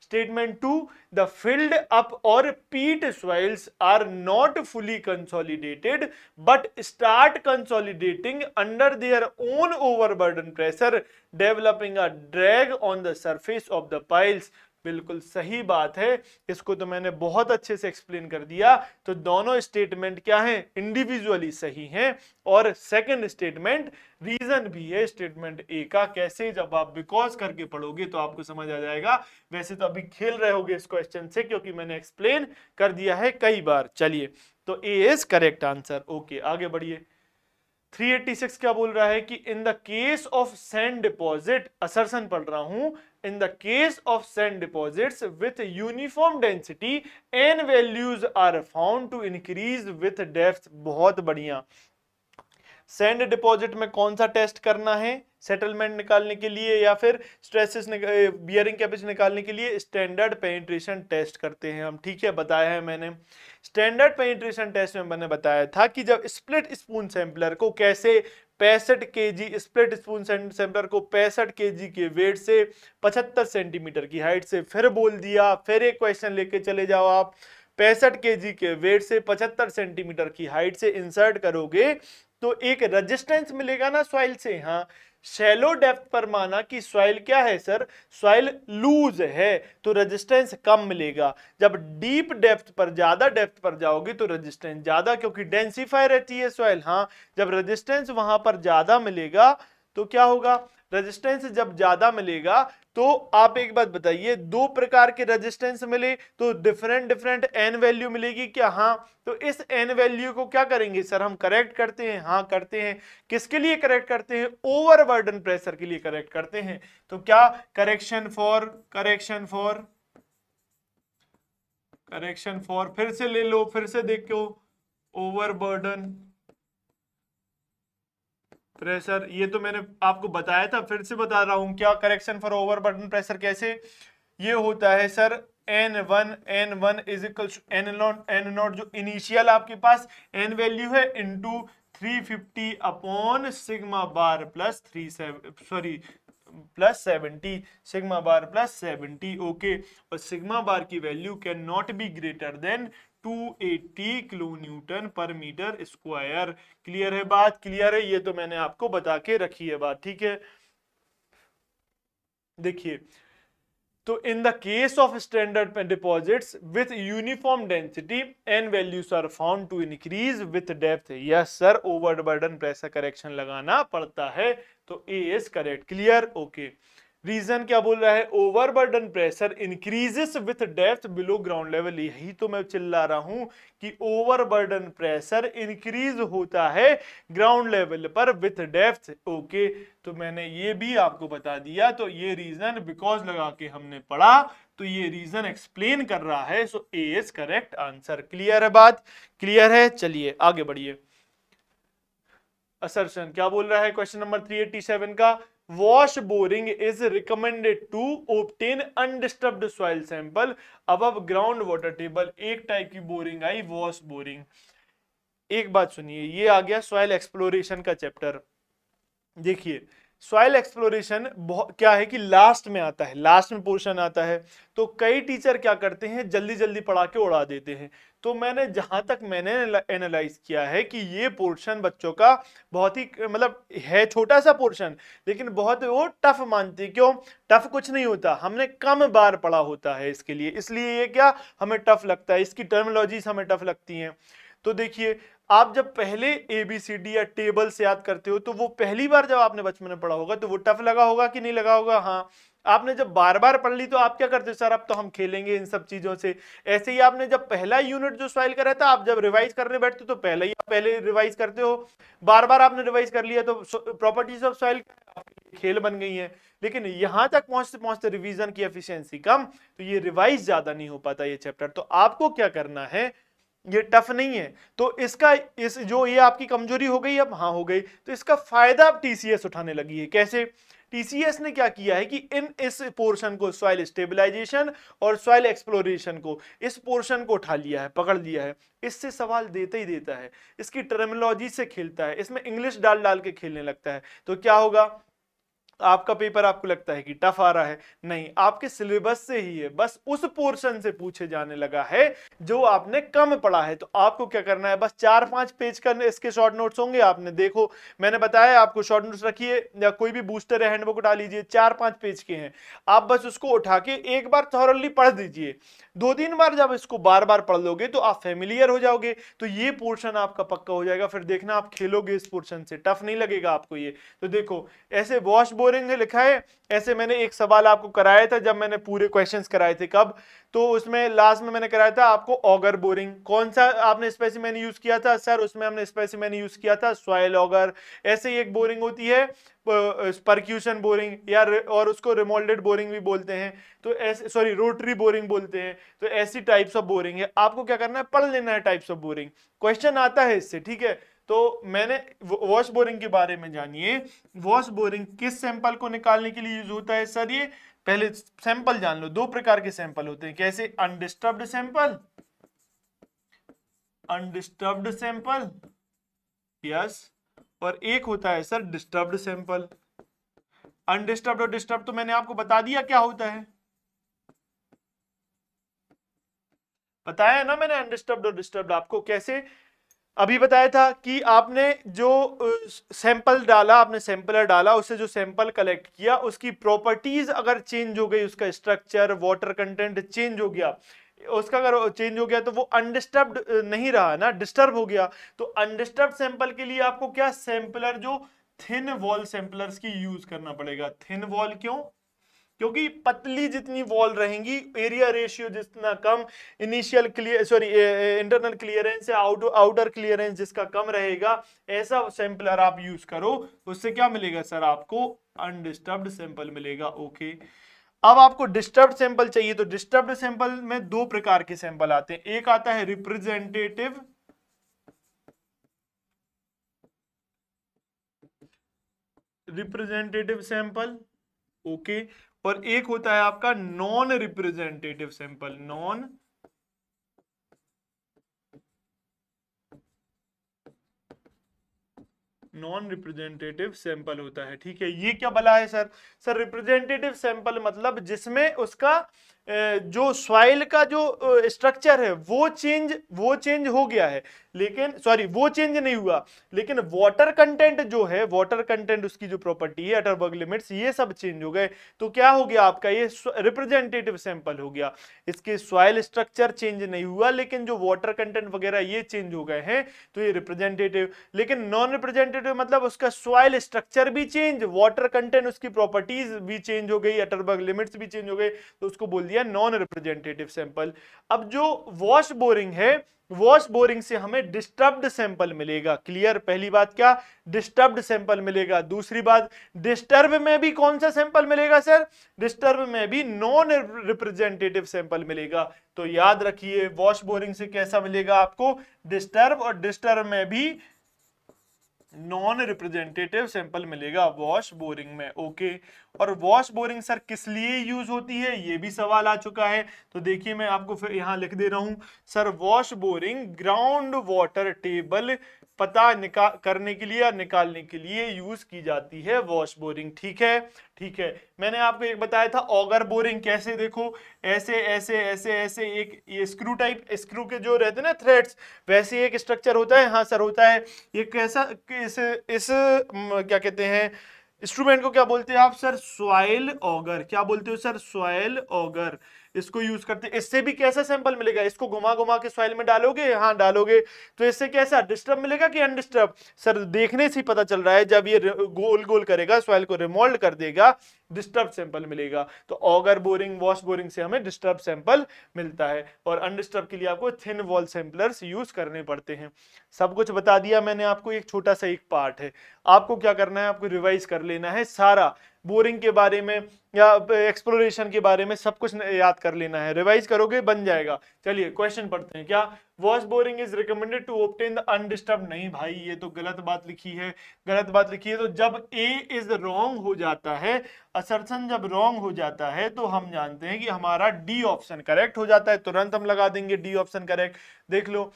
Statement 2, the filled up or peat soils are not fully consolidated but start consolidating under their own overburden pressure, developing a drag on the surface of the piles बिल्कुल सही बात है इसको तो मैंने बहुत अच्छे से एक्सप्लेन कर दिया तो दोनों स्टेटमेंट क्या हैं इंडिविजुअली सही हैं और सेकंड स्टेटमेंट रीजन भी है स्टेटमेंट ए का कैसे जब आप बिकॉज करके पढ़ोगे तो आपको समझ आ जाएगा वैसे तो अभी खेल रहे होगे इस क्वेश्चन से क्योंकि मैंने एक्सप्लेन कर दिया है कई बार चलिए तो A is correct answer okay आगे बढ़िए 386 क्या बोल रहा है कि in the case of sand deposit assertion पढ़ रहा हूं in the case of sand deposits with uniform density N values are found to increase with depth बहुत बढ़िया सेंड डिपॉजिट में कौन सा टेस्ट करना है सेटलमेंट निकालने के लिए या फिर स्ट्रेसेस बियरिंग कैपेसिटी निकालने के लिए स्टैंडर्ड पेनिट्रेशन टेस्ट करते हैं हम ठीक है बताया है मैंने स्टैंडर्ड पेनिट्रेशन टेस्ट में मैंने बताया था कि जब स्प्लिट स्पून सैम्पलर को कैसे पैंसठ के जी स्प्लिट स्पून सैंपलर को पैंसठ के जी के वेट से पचहत्तर सेंटीमीटर की हाइट से फिर बोल दिया फिर एक क्वेश्चन लेके चले जाओ आप पैंसठ के जी के वेट से पचहत्तर सेंटीमीटर की हाइट से इंसर्ट करोगे तो एक रेजिस्टेंस मिलेगा ना सॉइल से हाँ शेलो डेप्थ पर माना कि सॉइल क्या है सर सॉइल लूज है तो रेजिस्टेंस कम मिलेगा जब डीप डेप्थ पर ज्यादा डेप्थ पर जाओगे तो रेजिस्टेंस ज्यादा क्योंकि डेंसीफाई रहती है सॉइल हाँ जब रेजिस्टेंस वहां पर ज्यादा मिलेगा तो क्या होगा रेजिस्टेंस जब ज्यादा मिलेगा तो आप एक बात बताइए दो प्रकार के रेजिस्टेंस मिले तो डिफरेंट डिफरेंट एन वैल्यू मिलेगी क्या हाँ तो इस एन वैल्यू को क्या करेंगे सर हम करेक्ट करते हैं हाँ करते हैं किसके लिए करेक्ट करते हैं ओवरबर्डन प्रेशर के लिए करेक्ट करते हैं तो क्या correction for correction for correction for फिर से ले लो फिर से देखो ओवरबर्डन प्रेशर ये तो मैंने आपको बताया था फिर से बता रहा हूँ क्या correction for overburden pressure कैसे ये होता है sir N one N one is equal N naught N naught जो इनिशियल आपके पास एन वैल्यू है into three fifty upon sigma bar plus three seven sorry plus seventy sigma bar plus seventy okay और sigma bar की value can not be greater than 280 kilo newton per metre square clear है बात clear है ये तो मैंने आपको बता के रखी है बात ठीक है देखिए तो in the case of standard deposits with uniform density N values are found to increase with depth yes sir overburden pressure correction लगाना पड़ता है तो A is correct clear okay okay. Reason क्या बोल रहा है overburden pressure increases with depth below ground level यही तो मैं चिल्ला रहा हूं कि ओवरबर्डन प्रेशर इंक्रीज होता है ग्राउंड लेवल पर विथ डेप्थ ओके तो मैंने ये भी आपको बता दिया तो ये रीजन बिकॉज लगा के हमने पढ़ा तो ये रीजन एक्सप्लेन कर रहा है so A is correct answer clear है बात क्लियर है चलिए आगे बढ़िए असरशन क्या बोल रहा है question number three eighty seven का wash boring is recommended to obtain undisturbed soil sample अब अब ग्राउंड वाटर टेबल एक टाइप की बोरिंग आई वॉश बोरिंग एक बात सुनिए ये आ गया सॉइल एक्सप्लोरेशन का चैप्टर देखिए सॉयल एक्सप्लोरेशन क्या है कि लास्ट में आता है लास्ट में पोर्शन आता है तो कई टीचर क्या करते हैं जल्दी जल्दी पढ़ा के उड़ा देते हैं तो मैंने जहां तक मैंने एनालाइज किया है कि ये पोर्शन बच्चों का बहुत ही मतलब है छोटा सा पोर्शन लेकिन बहुत वो टफ मानते क्यों टफ कुछ नहीं होता हमने कम बार पढ़ा होता है इसके लिए इसलिए ये क्या हमें टफ लगता है इसकी टर्मोलॉजीज हमें टफ लगती हैं तो देखिए आप जब पहले ए बी सी डी या टेबल से याद करते हो तो वो पहली बार जब आपने बचपन में पढ़ा होगा तो वो टफ लगा होगा कि नहीं लगा होगा हाँ आपने जब बार बार पढ़ ली तो आप क्या करते हो सर अब तो हम खेलेंगे इन सब चीजों से ऐसे ही आपने जब पहला यूनिट जो सॉइल का था आप जब रिवाइज करने बैठते हो तो पहले ही पहले रिवाइज करते हो बार बार आपने रिवाइज कर लिया तो प्रॉपर्टीज ऑफ सॉइल खेल बन गई है लेकिन यहां तक पहुंचते पहुंचते रिविजन की एफिशियंसी कम तो ये रिवाइज ज्यादा नहीं हो पाता ये चैप्टर तो आपको क्या करना है ये टफ नहीं है तो इसका इस जो ये आपकी कमजोरी हो गई अब हाँ हो गई तो इसका फायदा अब टीसीएस उठाने लगी है कैसे TCS ने क्या किया है कि इन इस पोर्शन को सॉइल स्टेबलाइजेशन और सॉइल एक्सप्लोरेशन को इस पोर्शन को उठा लिया है पकड़ लिया है इससे सवाल देता ही देता है इसकी टर्मिनोलॉजी से खेलता है इसमें इंग्लिश डाल डाल के खेलने लगता है तो क्या होगा आपका पेपर आपको लगता है कि टफ आ रहा है नहीं आपके सिलेबस से ही है बस उस पोर्शन से पूछे जाने लगा है जो आपने कम पढ़ा है तो आपको क्या करना है बस चार पांच पेज का इसके शॉर्ट नोट्स होंगे आपने देखो मैंने बताया आपको शॉर्ट नोट्स रखिए या कोई भी बूस्टर है हैंडबुक उठा लीजिए चार पांच पेज के हैं आप बस उसको उठा के एक बार थॉरली पढ़ दीजिए दो तीन बार जब इसको बार बार पढ़ लोगे तो आप फेमिलियर हो जाओगे तो ये पोर्शन आपका पक्का हो जाएगा फिर देखना आप खेलोगे इस पोर्शन से टफ नहीं लगेगा आपको ये तो देखो ऐसे वॉश गोरेंग ने लिखा है ऐसे मैंने एक सवाल आपको कराया था जब मैंने पूरे क्वेश्चंस कराए थे कब तो उसमें लास्ट में मैंने कराया था आपको ऑगर बोरिंग कौन सा आपने स्पेसिमेन यूज किया था सर उसमें हमने स्पेसिमेन यूज किया था सॉयल ऑगर ऐसे ही एक बोरिंग होती है परक्यूशन बोरिंग या और उसको रिमोल्डेड बोरिंग भी बोलते हैं तो ऐसे सॉरी रोटरी बोरिंग बोलते हैं तो ऐसी टाइप्स ऑफ बोरिंग है आपको क्या करना है पढ़ लेना है टाइप्स ऑफ बोरिंग क्वेश्चन आता है इससे ठीक है तो मैंने वॉश बोरिंग के बारे में जानिए वॉश बोरिंग किस सैंपल को निकालने के लिए यूज होता है सर ये पहले सैंपल जान लो दो प्रकार के सैंपल होते हैं कैसे undisturbed sample undisturbed sample yes और एक होता है सर डिस्टर्ब्ड सैंपल अनडिस्टर्ब्ड और डिस्टर्ब तो मैंने आपको बता दिया क्या होता है बताया ना मैंने अनडिस्टर्ब्ड और डिस्टर्ब्ड आपको कैसे अभी बताया था कि आपने जो सैंपल डाला आपने सैंपलर डाला उससे जो सैंपल कलेक्ट किया उसकी प्रॉपर्टीज अगर चेंज हो गई उसका स्ट्रक्चर वाटर कंटेंट चेंज हो गया उसका अगर चेंज हो गया तो वो अनडिस्टर्ब नहीं रहा ना डिस्टर्ब हो गया तो अनडिस्टर्ब सैंपल के लिए आपको क्या सैंपलर जो थिन वॉल सैंपलर्स की यूज करना पड़ेगा थिन वॉल क्यों क्योंकि पतली जितनी वॉल रहेंगी एरिया रेशियो जितना कम initial clear sorry internal clearance या आउट आउटर क्लियरेंस जिसका कम रहेगा ऐसा सैंपलर आप यूज करो उससे क्या मिलेगा सर आपको अनडिस्टर्ब्ड सैंपल मिलेगा ओके अब आपको डिस्टर्ब सैंपल चाहिए तो डिस्टर्ब सैंपल में दो प्रकार के सैंपल आते हैं एक आता है रिप्रेजेंटेटिव रिप्रेजेंटेटिव सैंपल ओके और एक होता है आपका non representative sample non non representative sample होता है ठीक है ये क्या बला है सर सर रिप्रेजेंटेटिव सैंपल मतलब जिसमें उसका जो सॉइल का जो स्ट्रक्चर है वो चेंज वो चेंज हो गया है लेकिन सॉरी वो चेंज नहीं हुआ लेकिन वाटर कंटेंट जो है वाटर कंटेंट उसकी जो प्रॉपर्टी है अटरबर्ग लिमिट्स ये सब चेंज हो गए तो क्या हो गया आपका ये रिप्रेजेंटेटिव सैंपल हो गया इसके सॉइल स्ट्रक्चर चेंज नहीं हुआ लेकिन जो वाटर कंटेंट वगैरह ये चेंज हो गए हैं तो ये रिप्रेजेंटेटिव लेकिन नॉन रिप्रेजेंटेटिव मतलब उसका सॉइल स्ट्रक्चर भी चेंज वाटर कंटेंट उसकी प्रॉपर्टीज भी चेंज हो गई अटरबर्ग लिमिट्स भी चेंज हो गए तो उसको बोल दिया या नॉन रिप्रेजेंटेटिव सैंपल अब जो वॉश बोरिंग है वॉश बोरिंग से हमें डिस्टर्ब्ड सैंपल मिलेगा क्लियर पहली बात क्या डिस्टर्ब्ड सैंपल मिलेगा दूसरी बात डिस्टर्ब में भी कौन सा सैंपल मिलेगा सर डिस्टर्ब में भी नॉन रिप्रेजेंटेटिव सैंपल मिलेगा तो याद रखिए वॉश बोरिंग से कैसा मिलेगा आपको डिस्टर्ब और डिस्टर्ब में भी नॉन रिप्रेजेंटेटिव सैंपल मिलेगा वॉश बोरिंग में ओके और वॉश बोरिंग सर किस लिए यूज होती है ये भी सवाल आ चुका है तो देखिए मैं आपको फिर यहाँ लिख दे रहा हूं sir wash boring ground water table पता निकाल करने के लिए या निकालने के लिए यूज की जाती है वॉश बोरिंग ठीक है ठीक है मैंने आपको एक बताया था ऑगर बोरिंग कैसे देखो ऐसे ऐसे ऐसे ऐसे एक ये स्क्रू टाइप स्क्रू के जो रहते हैं ना थ्रेड्स वैसे एक स्ट्रक्चर होता है हाँ सर होता है ये कैसा इस इस क्या कहते हैं इंस्ट्रूमेंट को क्या बोलते हैं आप सर सॉयल ऑगर क्या बोलते हो सर सॉयल ऑगर इसको यूज करते इससे भी कैसा सैंपल मिलेगा इसको घुमा घुमा के सॉइल में डालोगे हाँ डालोगे तो इससे कैसा डिस्टर्ब मिलेगा कि अनडिस्टर्ब सर देखने से पता चल रहा है जब ये गोल गोल करेगा सॉइल को रिमोल्ड कर देगा डिस्टर्ब सैंपल मिलेगा तो ऑगर बोरिंग वॉश बोरिंग से हमें डिस्टर्ब सैंपल मिलता है और अनडिस्टर्ब के लिए आपको थिन वॉल सैम्पलर्स यूज करने पड़ते हैं सब कुछ बता दिया मैंने आपको एक छोटा सा एक पार्ट है आपको क्या करना है आपको रिवाइज कर लेना है सारा बोरिंग के बारे में या एक्सप्लोरेशन के बारे में सब कुछ याद कर लेना है रिवाइज करोगे बन जाएगा चलिए क्वेश्चन पढ़ते हैं क्या wash boring is recommended to obtain the undisturbed नहीं भाई ये तो गलत बात लिखी है गलत बात लिखी है तो जब ए इज रॉन्ग हो जाता है असरसन जब रॉन्ग हो जाता है तो हम जानते हैं कि हमारा डी ऑप्शन करेक्ट हो जाता है तुरंत हम लगा देंगे डी ऑप्शन करेक्ट देख लो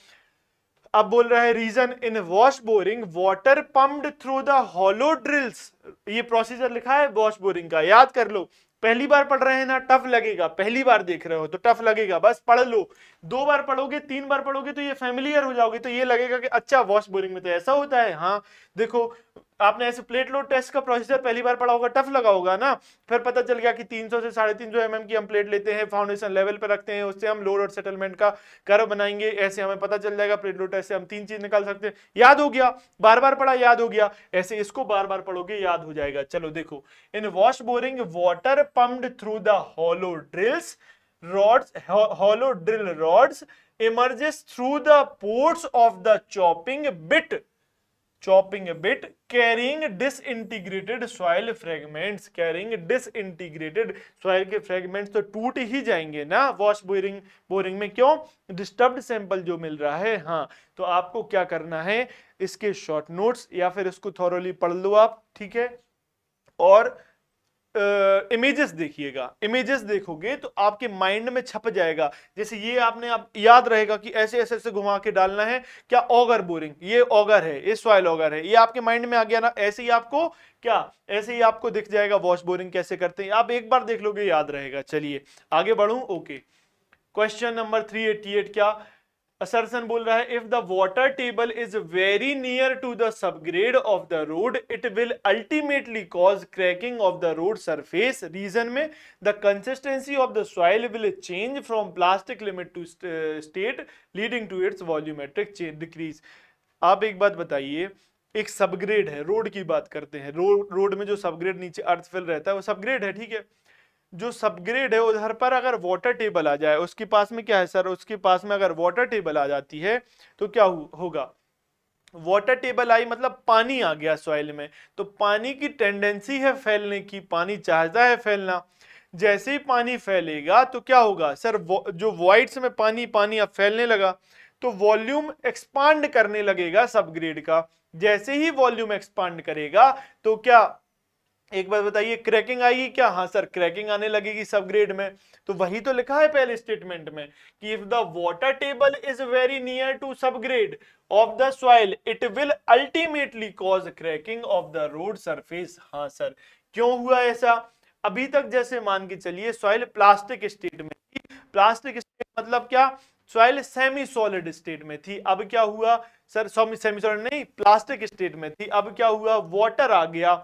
अब बोल रहा है reason in wash boring water pumped through the hollow drills ये प्रोसीजर लिखा है वॉश बोरिंग का याद कर लो पहली बार पढ़ रहे हैं ना टफ लगेगा पहली बार देख रहे हो तो टफ लगेगा बस पढ़ लो दो बार पढ़ोगे तीन बार पढ़ोगे तो ये फैमिलियर हो जाओगे तो ये लगेगा कि अच्छा वॉश बोरिंग में तो ऐसा होता है हाँ देखो आपने ऐसे प्लेट लोड टेस्ट का प्रोसीजर पहली बार पढ़ा होगा टफ लगा होगा ना फिर पता चल गया कि 300 से साढ़े तीन सौ एम की हम प्लेट लेते हैं फाउंडेशन लेवल पर रखते हैं उससे हम लोड और सेटलमेंट का कर्व बनाएंगे ऐसे हमें पता चल जाएगा प्लेट लोड टेस्ट से हम तीन चीज निकाल सकते हैं याद हो गया बार बार पढ़ा याद हो गया ऐसे इसको बार बार पढ़ोगे याद हो जाएगा चलो देखो in wash boring water pump through the hollow drills rods hollow drill rods emerges through the pores of the chopping bit chopping bit carrying disintegrated soil fragments carrying disintegrated soil के fragments तो टूट ही जाएंगे ना wash boring boring में क्यों disturbed sample जो मिल रहा है हाँ तो आपको क्या करना है इसके short notes या फिर इसको thoroughly पढ़ लो आप ठीक है और इमेजेस uh, देखिएगा इमेजेस देखोगे तो आपके माइंड में छप जाएगा जैसे ये आपने आप याद रहेगा कि ऐसे ऐसे ऐसे घुमा के डालना है क्या ऑगर बोरिंग ये ऑगर है ये सॉयल ऑगर है ये आपके माइंड में आ गया ना ऐसे ही आपको क्या ऐसे ही आपको दिख जाएगा वॉश बोरिंग कैसे करते हैं आप एक बार देख लोगे याद रहेगा चलिए आगे बढ़ू okay question number three eighty eight क्या असरसन बोल रहा है if the water table is very near to the subgrade of the road it will ultimately cause cracking of the road surface reason में the consistency of the soil will change from plastic limit to state leading to its volumetric decrease आप एक बात बताइए एक subgrade है road की बात करते हैं रोड रोड में जो सबग्रेड नीचे अर्थफिल रहता है वो सबग्रेड है ठीक है जो सबग्रेड है उधर पर अगर वाटर टेबल आ जाए उसके पास में क्या है सर उसके पास में अगर वाटर टेबल आ जाती है तो क्या होगा वाटर टेबल आई मतलब पानी आ गया सॉइल में तो पानी की टेंडेंसी है फैलने की पानी चाहता है फैलना जैसे ही पानी फैलेगा तो क्या होगा सर जो वाइट्स में पानी पानी अब फैलने लगा तो वॉल्यूम एक्सपांड करने लगेगा सबग्रेड का जैसे ही वॉल्यूम एक्सपांड करेगा तो क्या एक बार बताइए क्रैकिंग आएगी क्या हाँ सर क्रैकिंग आने लगेगी सब ग्रेड में तो वही तो लिखा है पहले स्टेटमेंट में कि if the water table is very near to subgrade of the soil it will ultimately cause cracking of the road surface हाँ सर क्यों हुआ ऐसा अभी तक जैसे मान के चलिए सॉइल प्लास्टिक स्टेट में थी प्लास्टिक स्टेट मतलब क्या सॉइल सेमी सॉलिड स्टेट में थी अब क्या हुआ सर सेमी सॉलिड नहीं प्लास्टिक स्टेट में थी अब क्या हुआ वाटर आ गया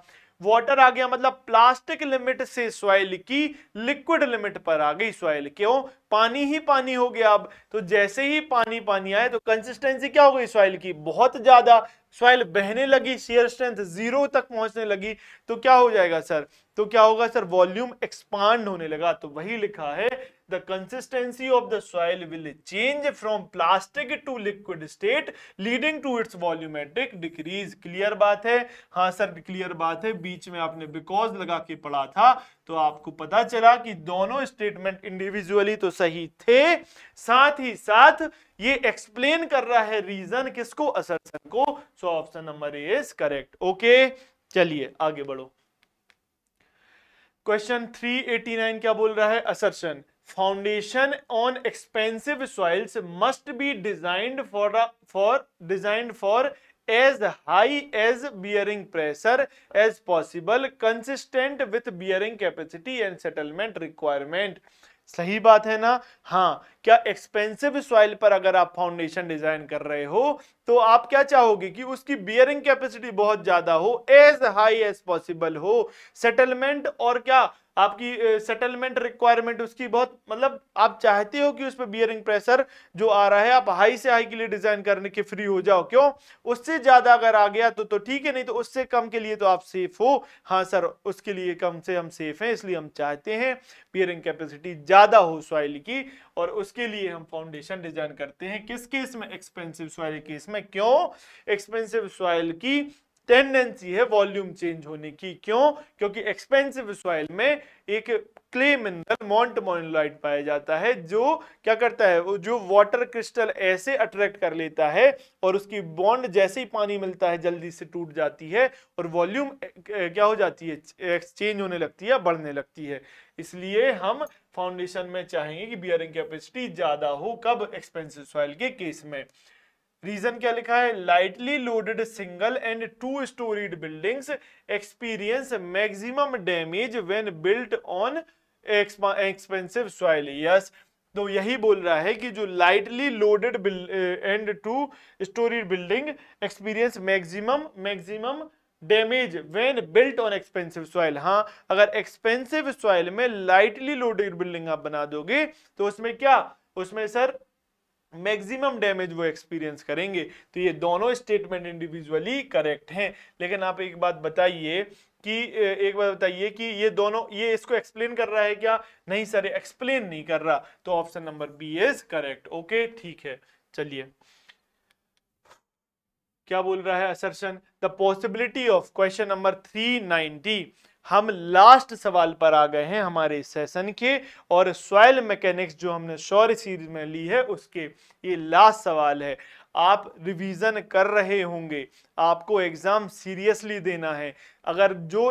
वाटर आ गया मतलब प्लास्टिक लिमिट से सॉइल की लिक्विड लिमिट पर आ गई सॉइल क्यों पानी ही पानी हो गया अब तो जैसे ही पानी पानी आए तो कंसिस्टेंसी क्या हो गई सॉइल की बहुत ज्यादा सॉइल बहने लगी शेयर स्ट्रेंथ जीरो तक पहुंचने लगी तो क्या हो जाएगा सर तो क्या होगा सर वॉल्यूम एक्सपांड होने लगा तो वही लिखा है the consistency of the soil will change from plastic to liquid state leading to its volumetric decrease clear बात है हाँ सर क्लियर बात है बीच में आपने बिकॉज लगा के पढ़ा था तो आपको पता चला कि दोनों स्टेटमेंट इंडिविजुअली तो सही थे साथ ही साथ ये एक्सप्लेन कर रहा है रीजन किसको असर को so option number A is correct okay चलिए आगे बढ़ो क्वेश्चन 389 क्या बोल रहा है assertion foundation on expensive soils must be designed for for designed for as high as bearing pressure as possible consistent with bearing capacity and settlement requirement सही बात है ना हाँ क्या एक्सपेंसिव सॉइल पर अगर आप फाउंडेशन डिजाइन कर रहे हो तो आप क्या चाहोगे कि उसकी बियरिंग कैपेसिटी बहुत ज्यादा हो एज हाई एज पॉसिबल हो सेटलमेंट और क्या आपकी सेटलमेंट रिक्वायरमेंट उसकी बहुत मतलब आप चाहते हो कि उस पर बियरिंग प्रेशर जो आ रहा है आप हाई से हाई के लिए डिजाइन करने के फ्री हो जाओ क्यों उससे ज्यादा अगर आ गया तो तो ठीक है नहीं तो उससे कम के लिए तो आप सेफ हो हाँ सर उसके लिए कम से हम सेफ हैं इसलिए हम चाहते हैं बियरिंग कैपेसिटी ज्यादा हो सॉइल की और उसके लिए हम फाउंडेशन डिजाइन करते हैं किस केस में एक्सपेंसिव सॉइल केस में क्यों एक्सपेंसिव सॉइल की टेंडेंसी है वॉल्यूम चेंज होने की क्यों क्योंकि एक्सपेंसिव सॉइल में एक क्ले मिनरल मॉन्ट मोनोलाइट पाया जाता है जो क्या करता है जो वाटर क्रिस्टल ऐसे अट्रैक्ट कर लेता है और उसकी बॉन्ड जैसे ही पानी मिलता है जल्दी से टूट जाती है और वॉल्यूम क्या हो जाती है एक्सचेंज होने लगती है बढ़ने लगती है इसलिए हम फाउंडेशन में चाहेंगे कि बियरिंग कैपेसिटी ज़्यादा हो कब एक्सपेंसिव सॉइल के केस में रीजन क्या लिखा है lightly loaded single and two storied buildings experience maximum damage when built on expensive soil yes तो यही बोल रहा है कि जो lightly loaded and two storied building experience maximum maximum damage when built on expensive soil हाँ अगर expensive soil में लाइटली लोडेड बिल्डिंग आप बना दोगे तो उसमें क्या उसमें सर मैक्सिमम डैमेज वो एक्सपीरियंस करेंगे तो ये दोनों स्टेटमेंट इंडिविजुअली करेक्ट हैं लेकिन आप एक बात बताइए कि एक बात बताइए कि ये दोनों ये इसको एक्सप्लेन कर रहा है क्या नहीं सर एक्सप्लेन नहीं कर रहा तो option number B is correct okay ठीक है चलिए क्या बोल रहा है assertion the possibility of question number three ninety हम लास्ट सवाल पर आ गए हैं हमारे सेशन के और सॉयल मैकेनिक्स जो हमने शौर्य सीरीज में ली है उसके ये लास्ट सवाल है आप रिवीजन कर रहे होंगे आपको एग्ज़ाम सीरियसली देना है अगर जो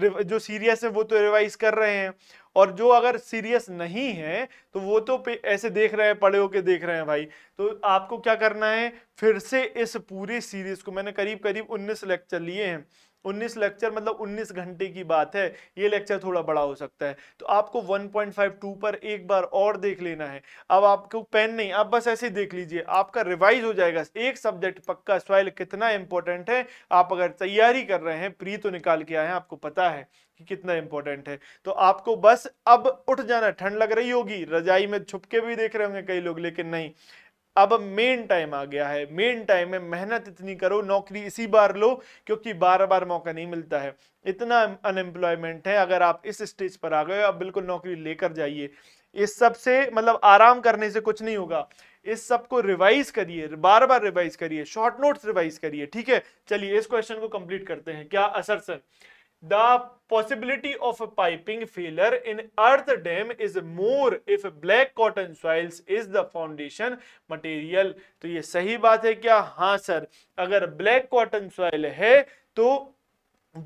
जो सीरियस है वो तो रिवाइज कर रहे हैं और जो अगर सीरियस नहीं है तो वो तो ऐसे देख रहे हैं पड़े होके देख रहे हैं भाई तो आपको क्या करना है फिर से इस पूरी सीरीज को मैंने करीब करीब 19 लेक्चर लिए हैं 19 लेक्चर मतलब 19 घंटे की बात है ये लेक्चर थोड़ा बड़ा हो सकता है तो आपको 1.52 पर एक बार और देख लेना है अब आपको पेन नहीं आप बस ऐसे देख लीजिए आपका रिवाइज हो जाएगा एक सब्जेक्ट पक्का सॉइल कितना इंपॉर्टेंट है आप अगर तैयारी कर रहे हैं प्री तो निकाल के आए हैं आपको पता है कि कितना इंपॉर्टेंट है तो आपको बस अब उठ जाना ठंड लग रही होगी रजाई में छुपके भी देख रहे होंगे कई लोग लेकिन नहीं अब मेन टाइम आ गया है मेन टाइम में मेहनत इतनी करो नौकरी इसी बार लो क्योंकि बार बार मौका नहीं मिलता है इतना अनएम्प्लॉयमेंट है अगर आप इस स्टेज पर आ गए आप बिल्कुल नौकरी लेकर जाइए इस सब से मतलब आराम करने से कुछ नहीं होगा इस सब को रिवाइज करिए बार बार रिवाइज करिए शॉर्ट नोट्स रिवाइज करिए ठीक है चलिए इस क्वेश्चन को कंप्लीट करते हैं क्या assertion the possibility of a piping failure in earth dam is more if black cotton soils is the foundation material तो ये सही बात है क्या हाँ सर अगर ब्लैक कॉटन सॉइल है तो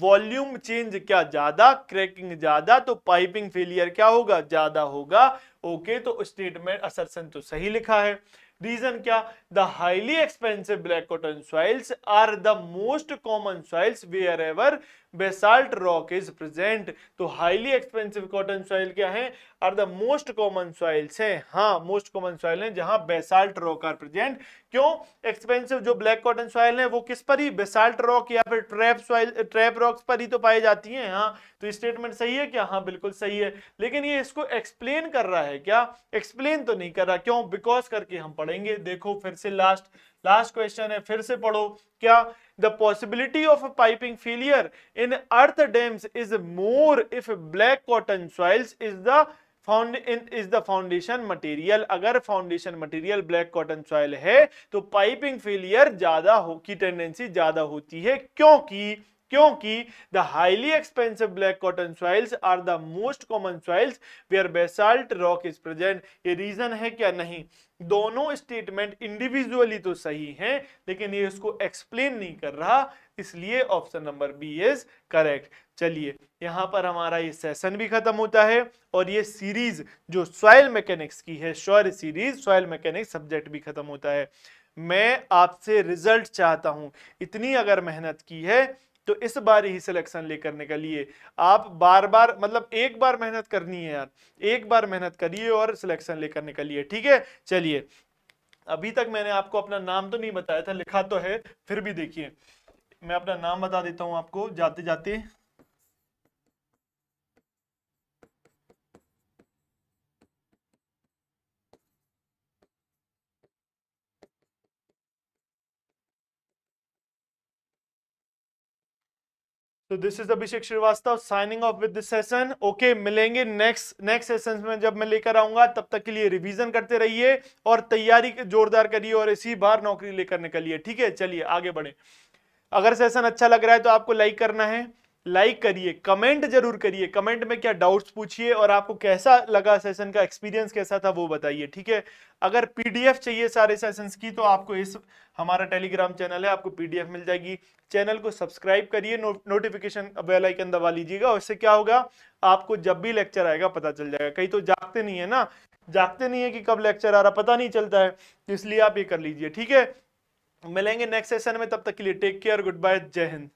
वॉल्यूम चेंज क्या ज्यादा क्रैकिंग ज्यादा तो पाइपिंग फेलियर क्या होगा ज्यादा होगा ओके तो स्टेटमेंट असरसन तो सही लिखा है रीजन क्या the highly expensive black cotton soils are the most common soils wherever basalt rock is present तो हाईली एक्सपेंसिव कॉटन सॉइल क्या है are the most common soils हैं हाँ मोस्ट कॉमन सॉइल हैं जहां बेसाल्ट रॉक आर प्रेजेंट क्यों expensive जो black cotton soil है वो किस पर ही बेसाल्ट रॉक या फिर ट्रैप सॉइल ट्रैप रॉक्स पर ही तो पाई जाती हैं हाँ तो स्टेटमेंट सही है क्या हाँ बिल्कुल सही है लेकिन ये इसको एक्सप्लेन कर रहा है क्या एक्सप्लेन तो नहीं कर रहा क्यों बिकॉज करके हम पढ़ेंगे देखो फिर से लास्ट लास्ट क्वेश्चन है फिर से पढ़ो क्या the possibility of a piping failure in earth dams is more if black cotton soils is the found is the foundation material अगर foundation material black cotton soil है तो पाइपिंग फेलियर ज्यादा हो की टेंडेंसी ज्यादा होती है क्योंकि क्योंकि the highly expensive black cotton soils are the most common soils where basalt rock is present ये रीजन है क्या नहीं दोनों स्टेटमेंट इंडिविजुअली तो सही हैं लेकिन ये उसको एक्सप्लेन नहीं कर रहा इसलिए option number B is correct चलिए यहाँ पर हमारा ये सेशन भी खत्म होता है और ये सीरीज जो सॉयल मैकेनिक्स की है शोर सीरीज सॉयल मैकेनिक्स सब्जेक्ट भी खत्म होता है मैं आपसे रिजल्ट चाहता हूँ इतनी अगर मेहनत की है तो इस बार ही सिलेक्शन ले करने के लिए आप बार बार मतलब एक बार मेहनत करनी है यार एक बार मेहनत करिए और सिलेक्शन लेकर निकलिए ठीक है चलिए अभी तक मैंने आपको अपना नाम तो नहीं बताया था लिखा तो है फिर भी देखिए मैं अपना नाम बता देता हूं आपको जाते जाते तो this is Abhishek Srivastava signing off with this session okay मिलेंगे नेक्स्ट नेक्स्ट सेशन में जब मैं लेकर आऊंगा तब तक के लिए रिवीजन करते रहिए और तैयारी जोरदार करिए और इसी बार नौकरी लेकर निकलिए ठीक है चलिए आगे बढ़े अगर सेशन अच्छा लग रहा है तो आपको लाइक करना है लाइक करिए कमेंट जरूर करिए कमेंट में क्या डाउट्स पूछिए और आपको कैसा लगा सेशन का एक्सपीरियंस कैसा था वो बताइए ठीक है अगर पीडीएफ चाहिए सारे सेशंस की तो आपको इस हमारा टेलीग्राम चैनल है आपको पीडीएफ मिल जाएगी चैनल को सब्सक्राइब करिए नो, नोटिफिकेशन बेल आइकन दबा लीजिएगा उससे क्या होगा आपको जब भी लेक्चर आएगा पता चल जाएगा कहीं तो जागते नहीं है ना जागते नहीं है कि कब लेक्चर आ रहा पता नहीं चलता है तो इसलिए आप ये कर लीजिए ठीक है मिलेंगे नेक्स्ट सेशन में तब तक के लिए टेक केयर गुड बाय जय हिंद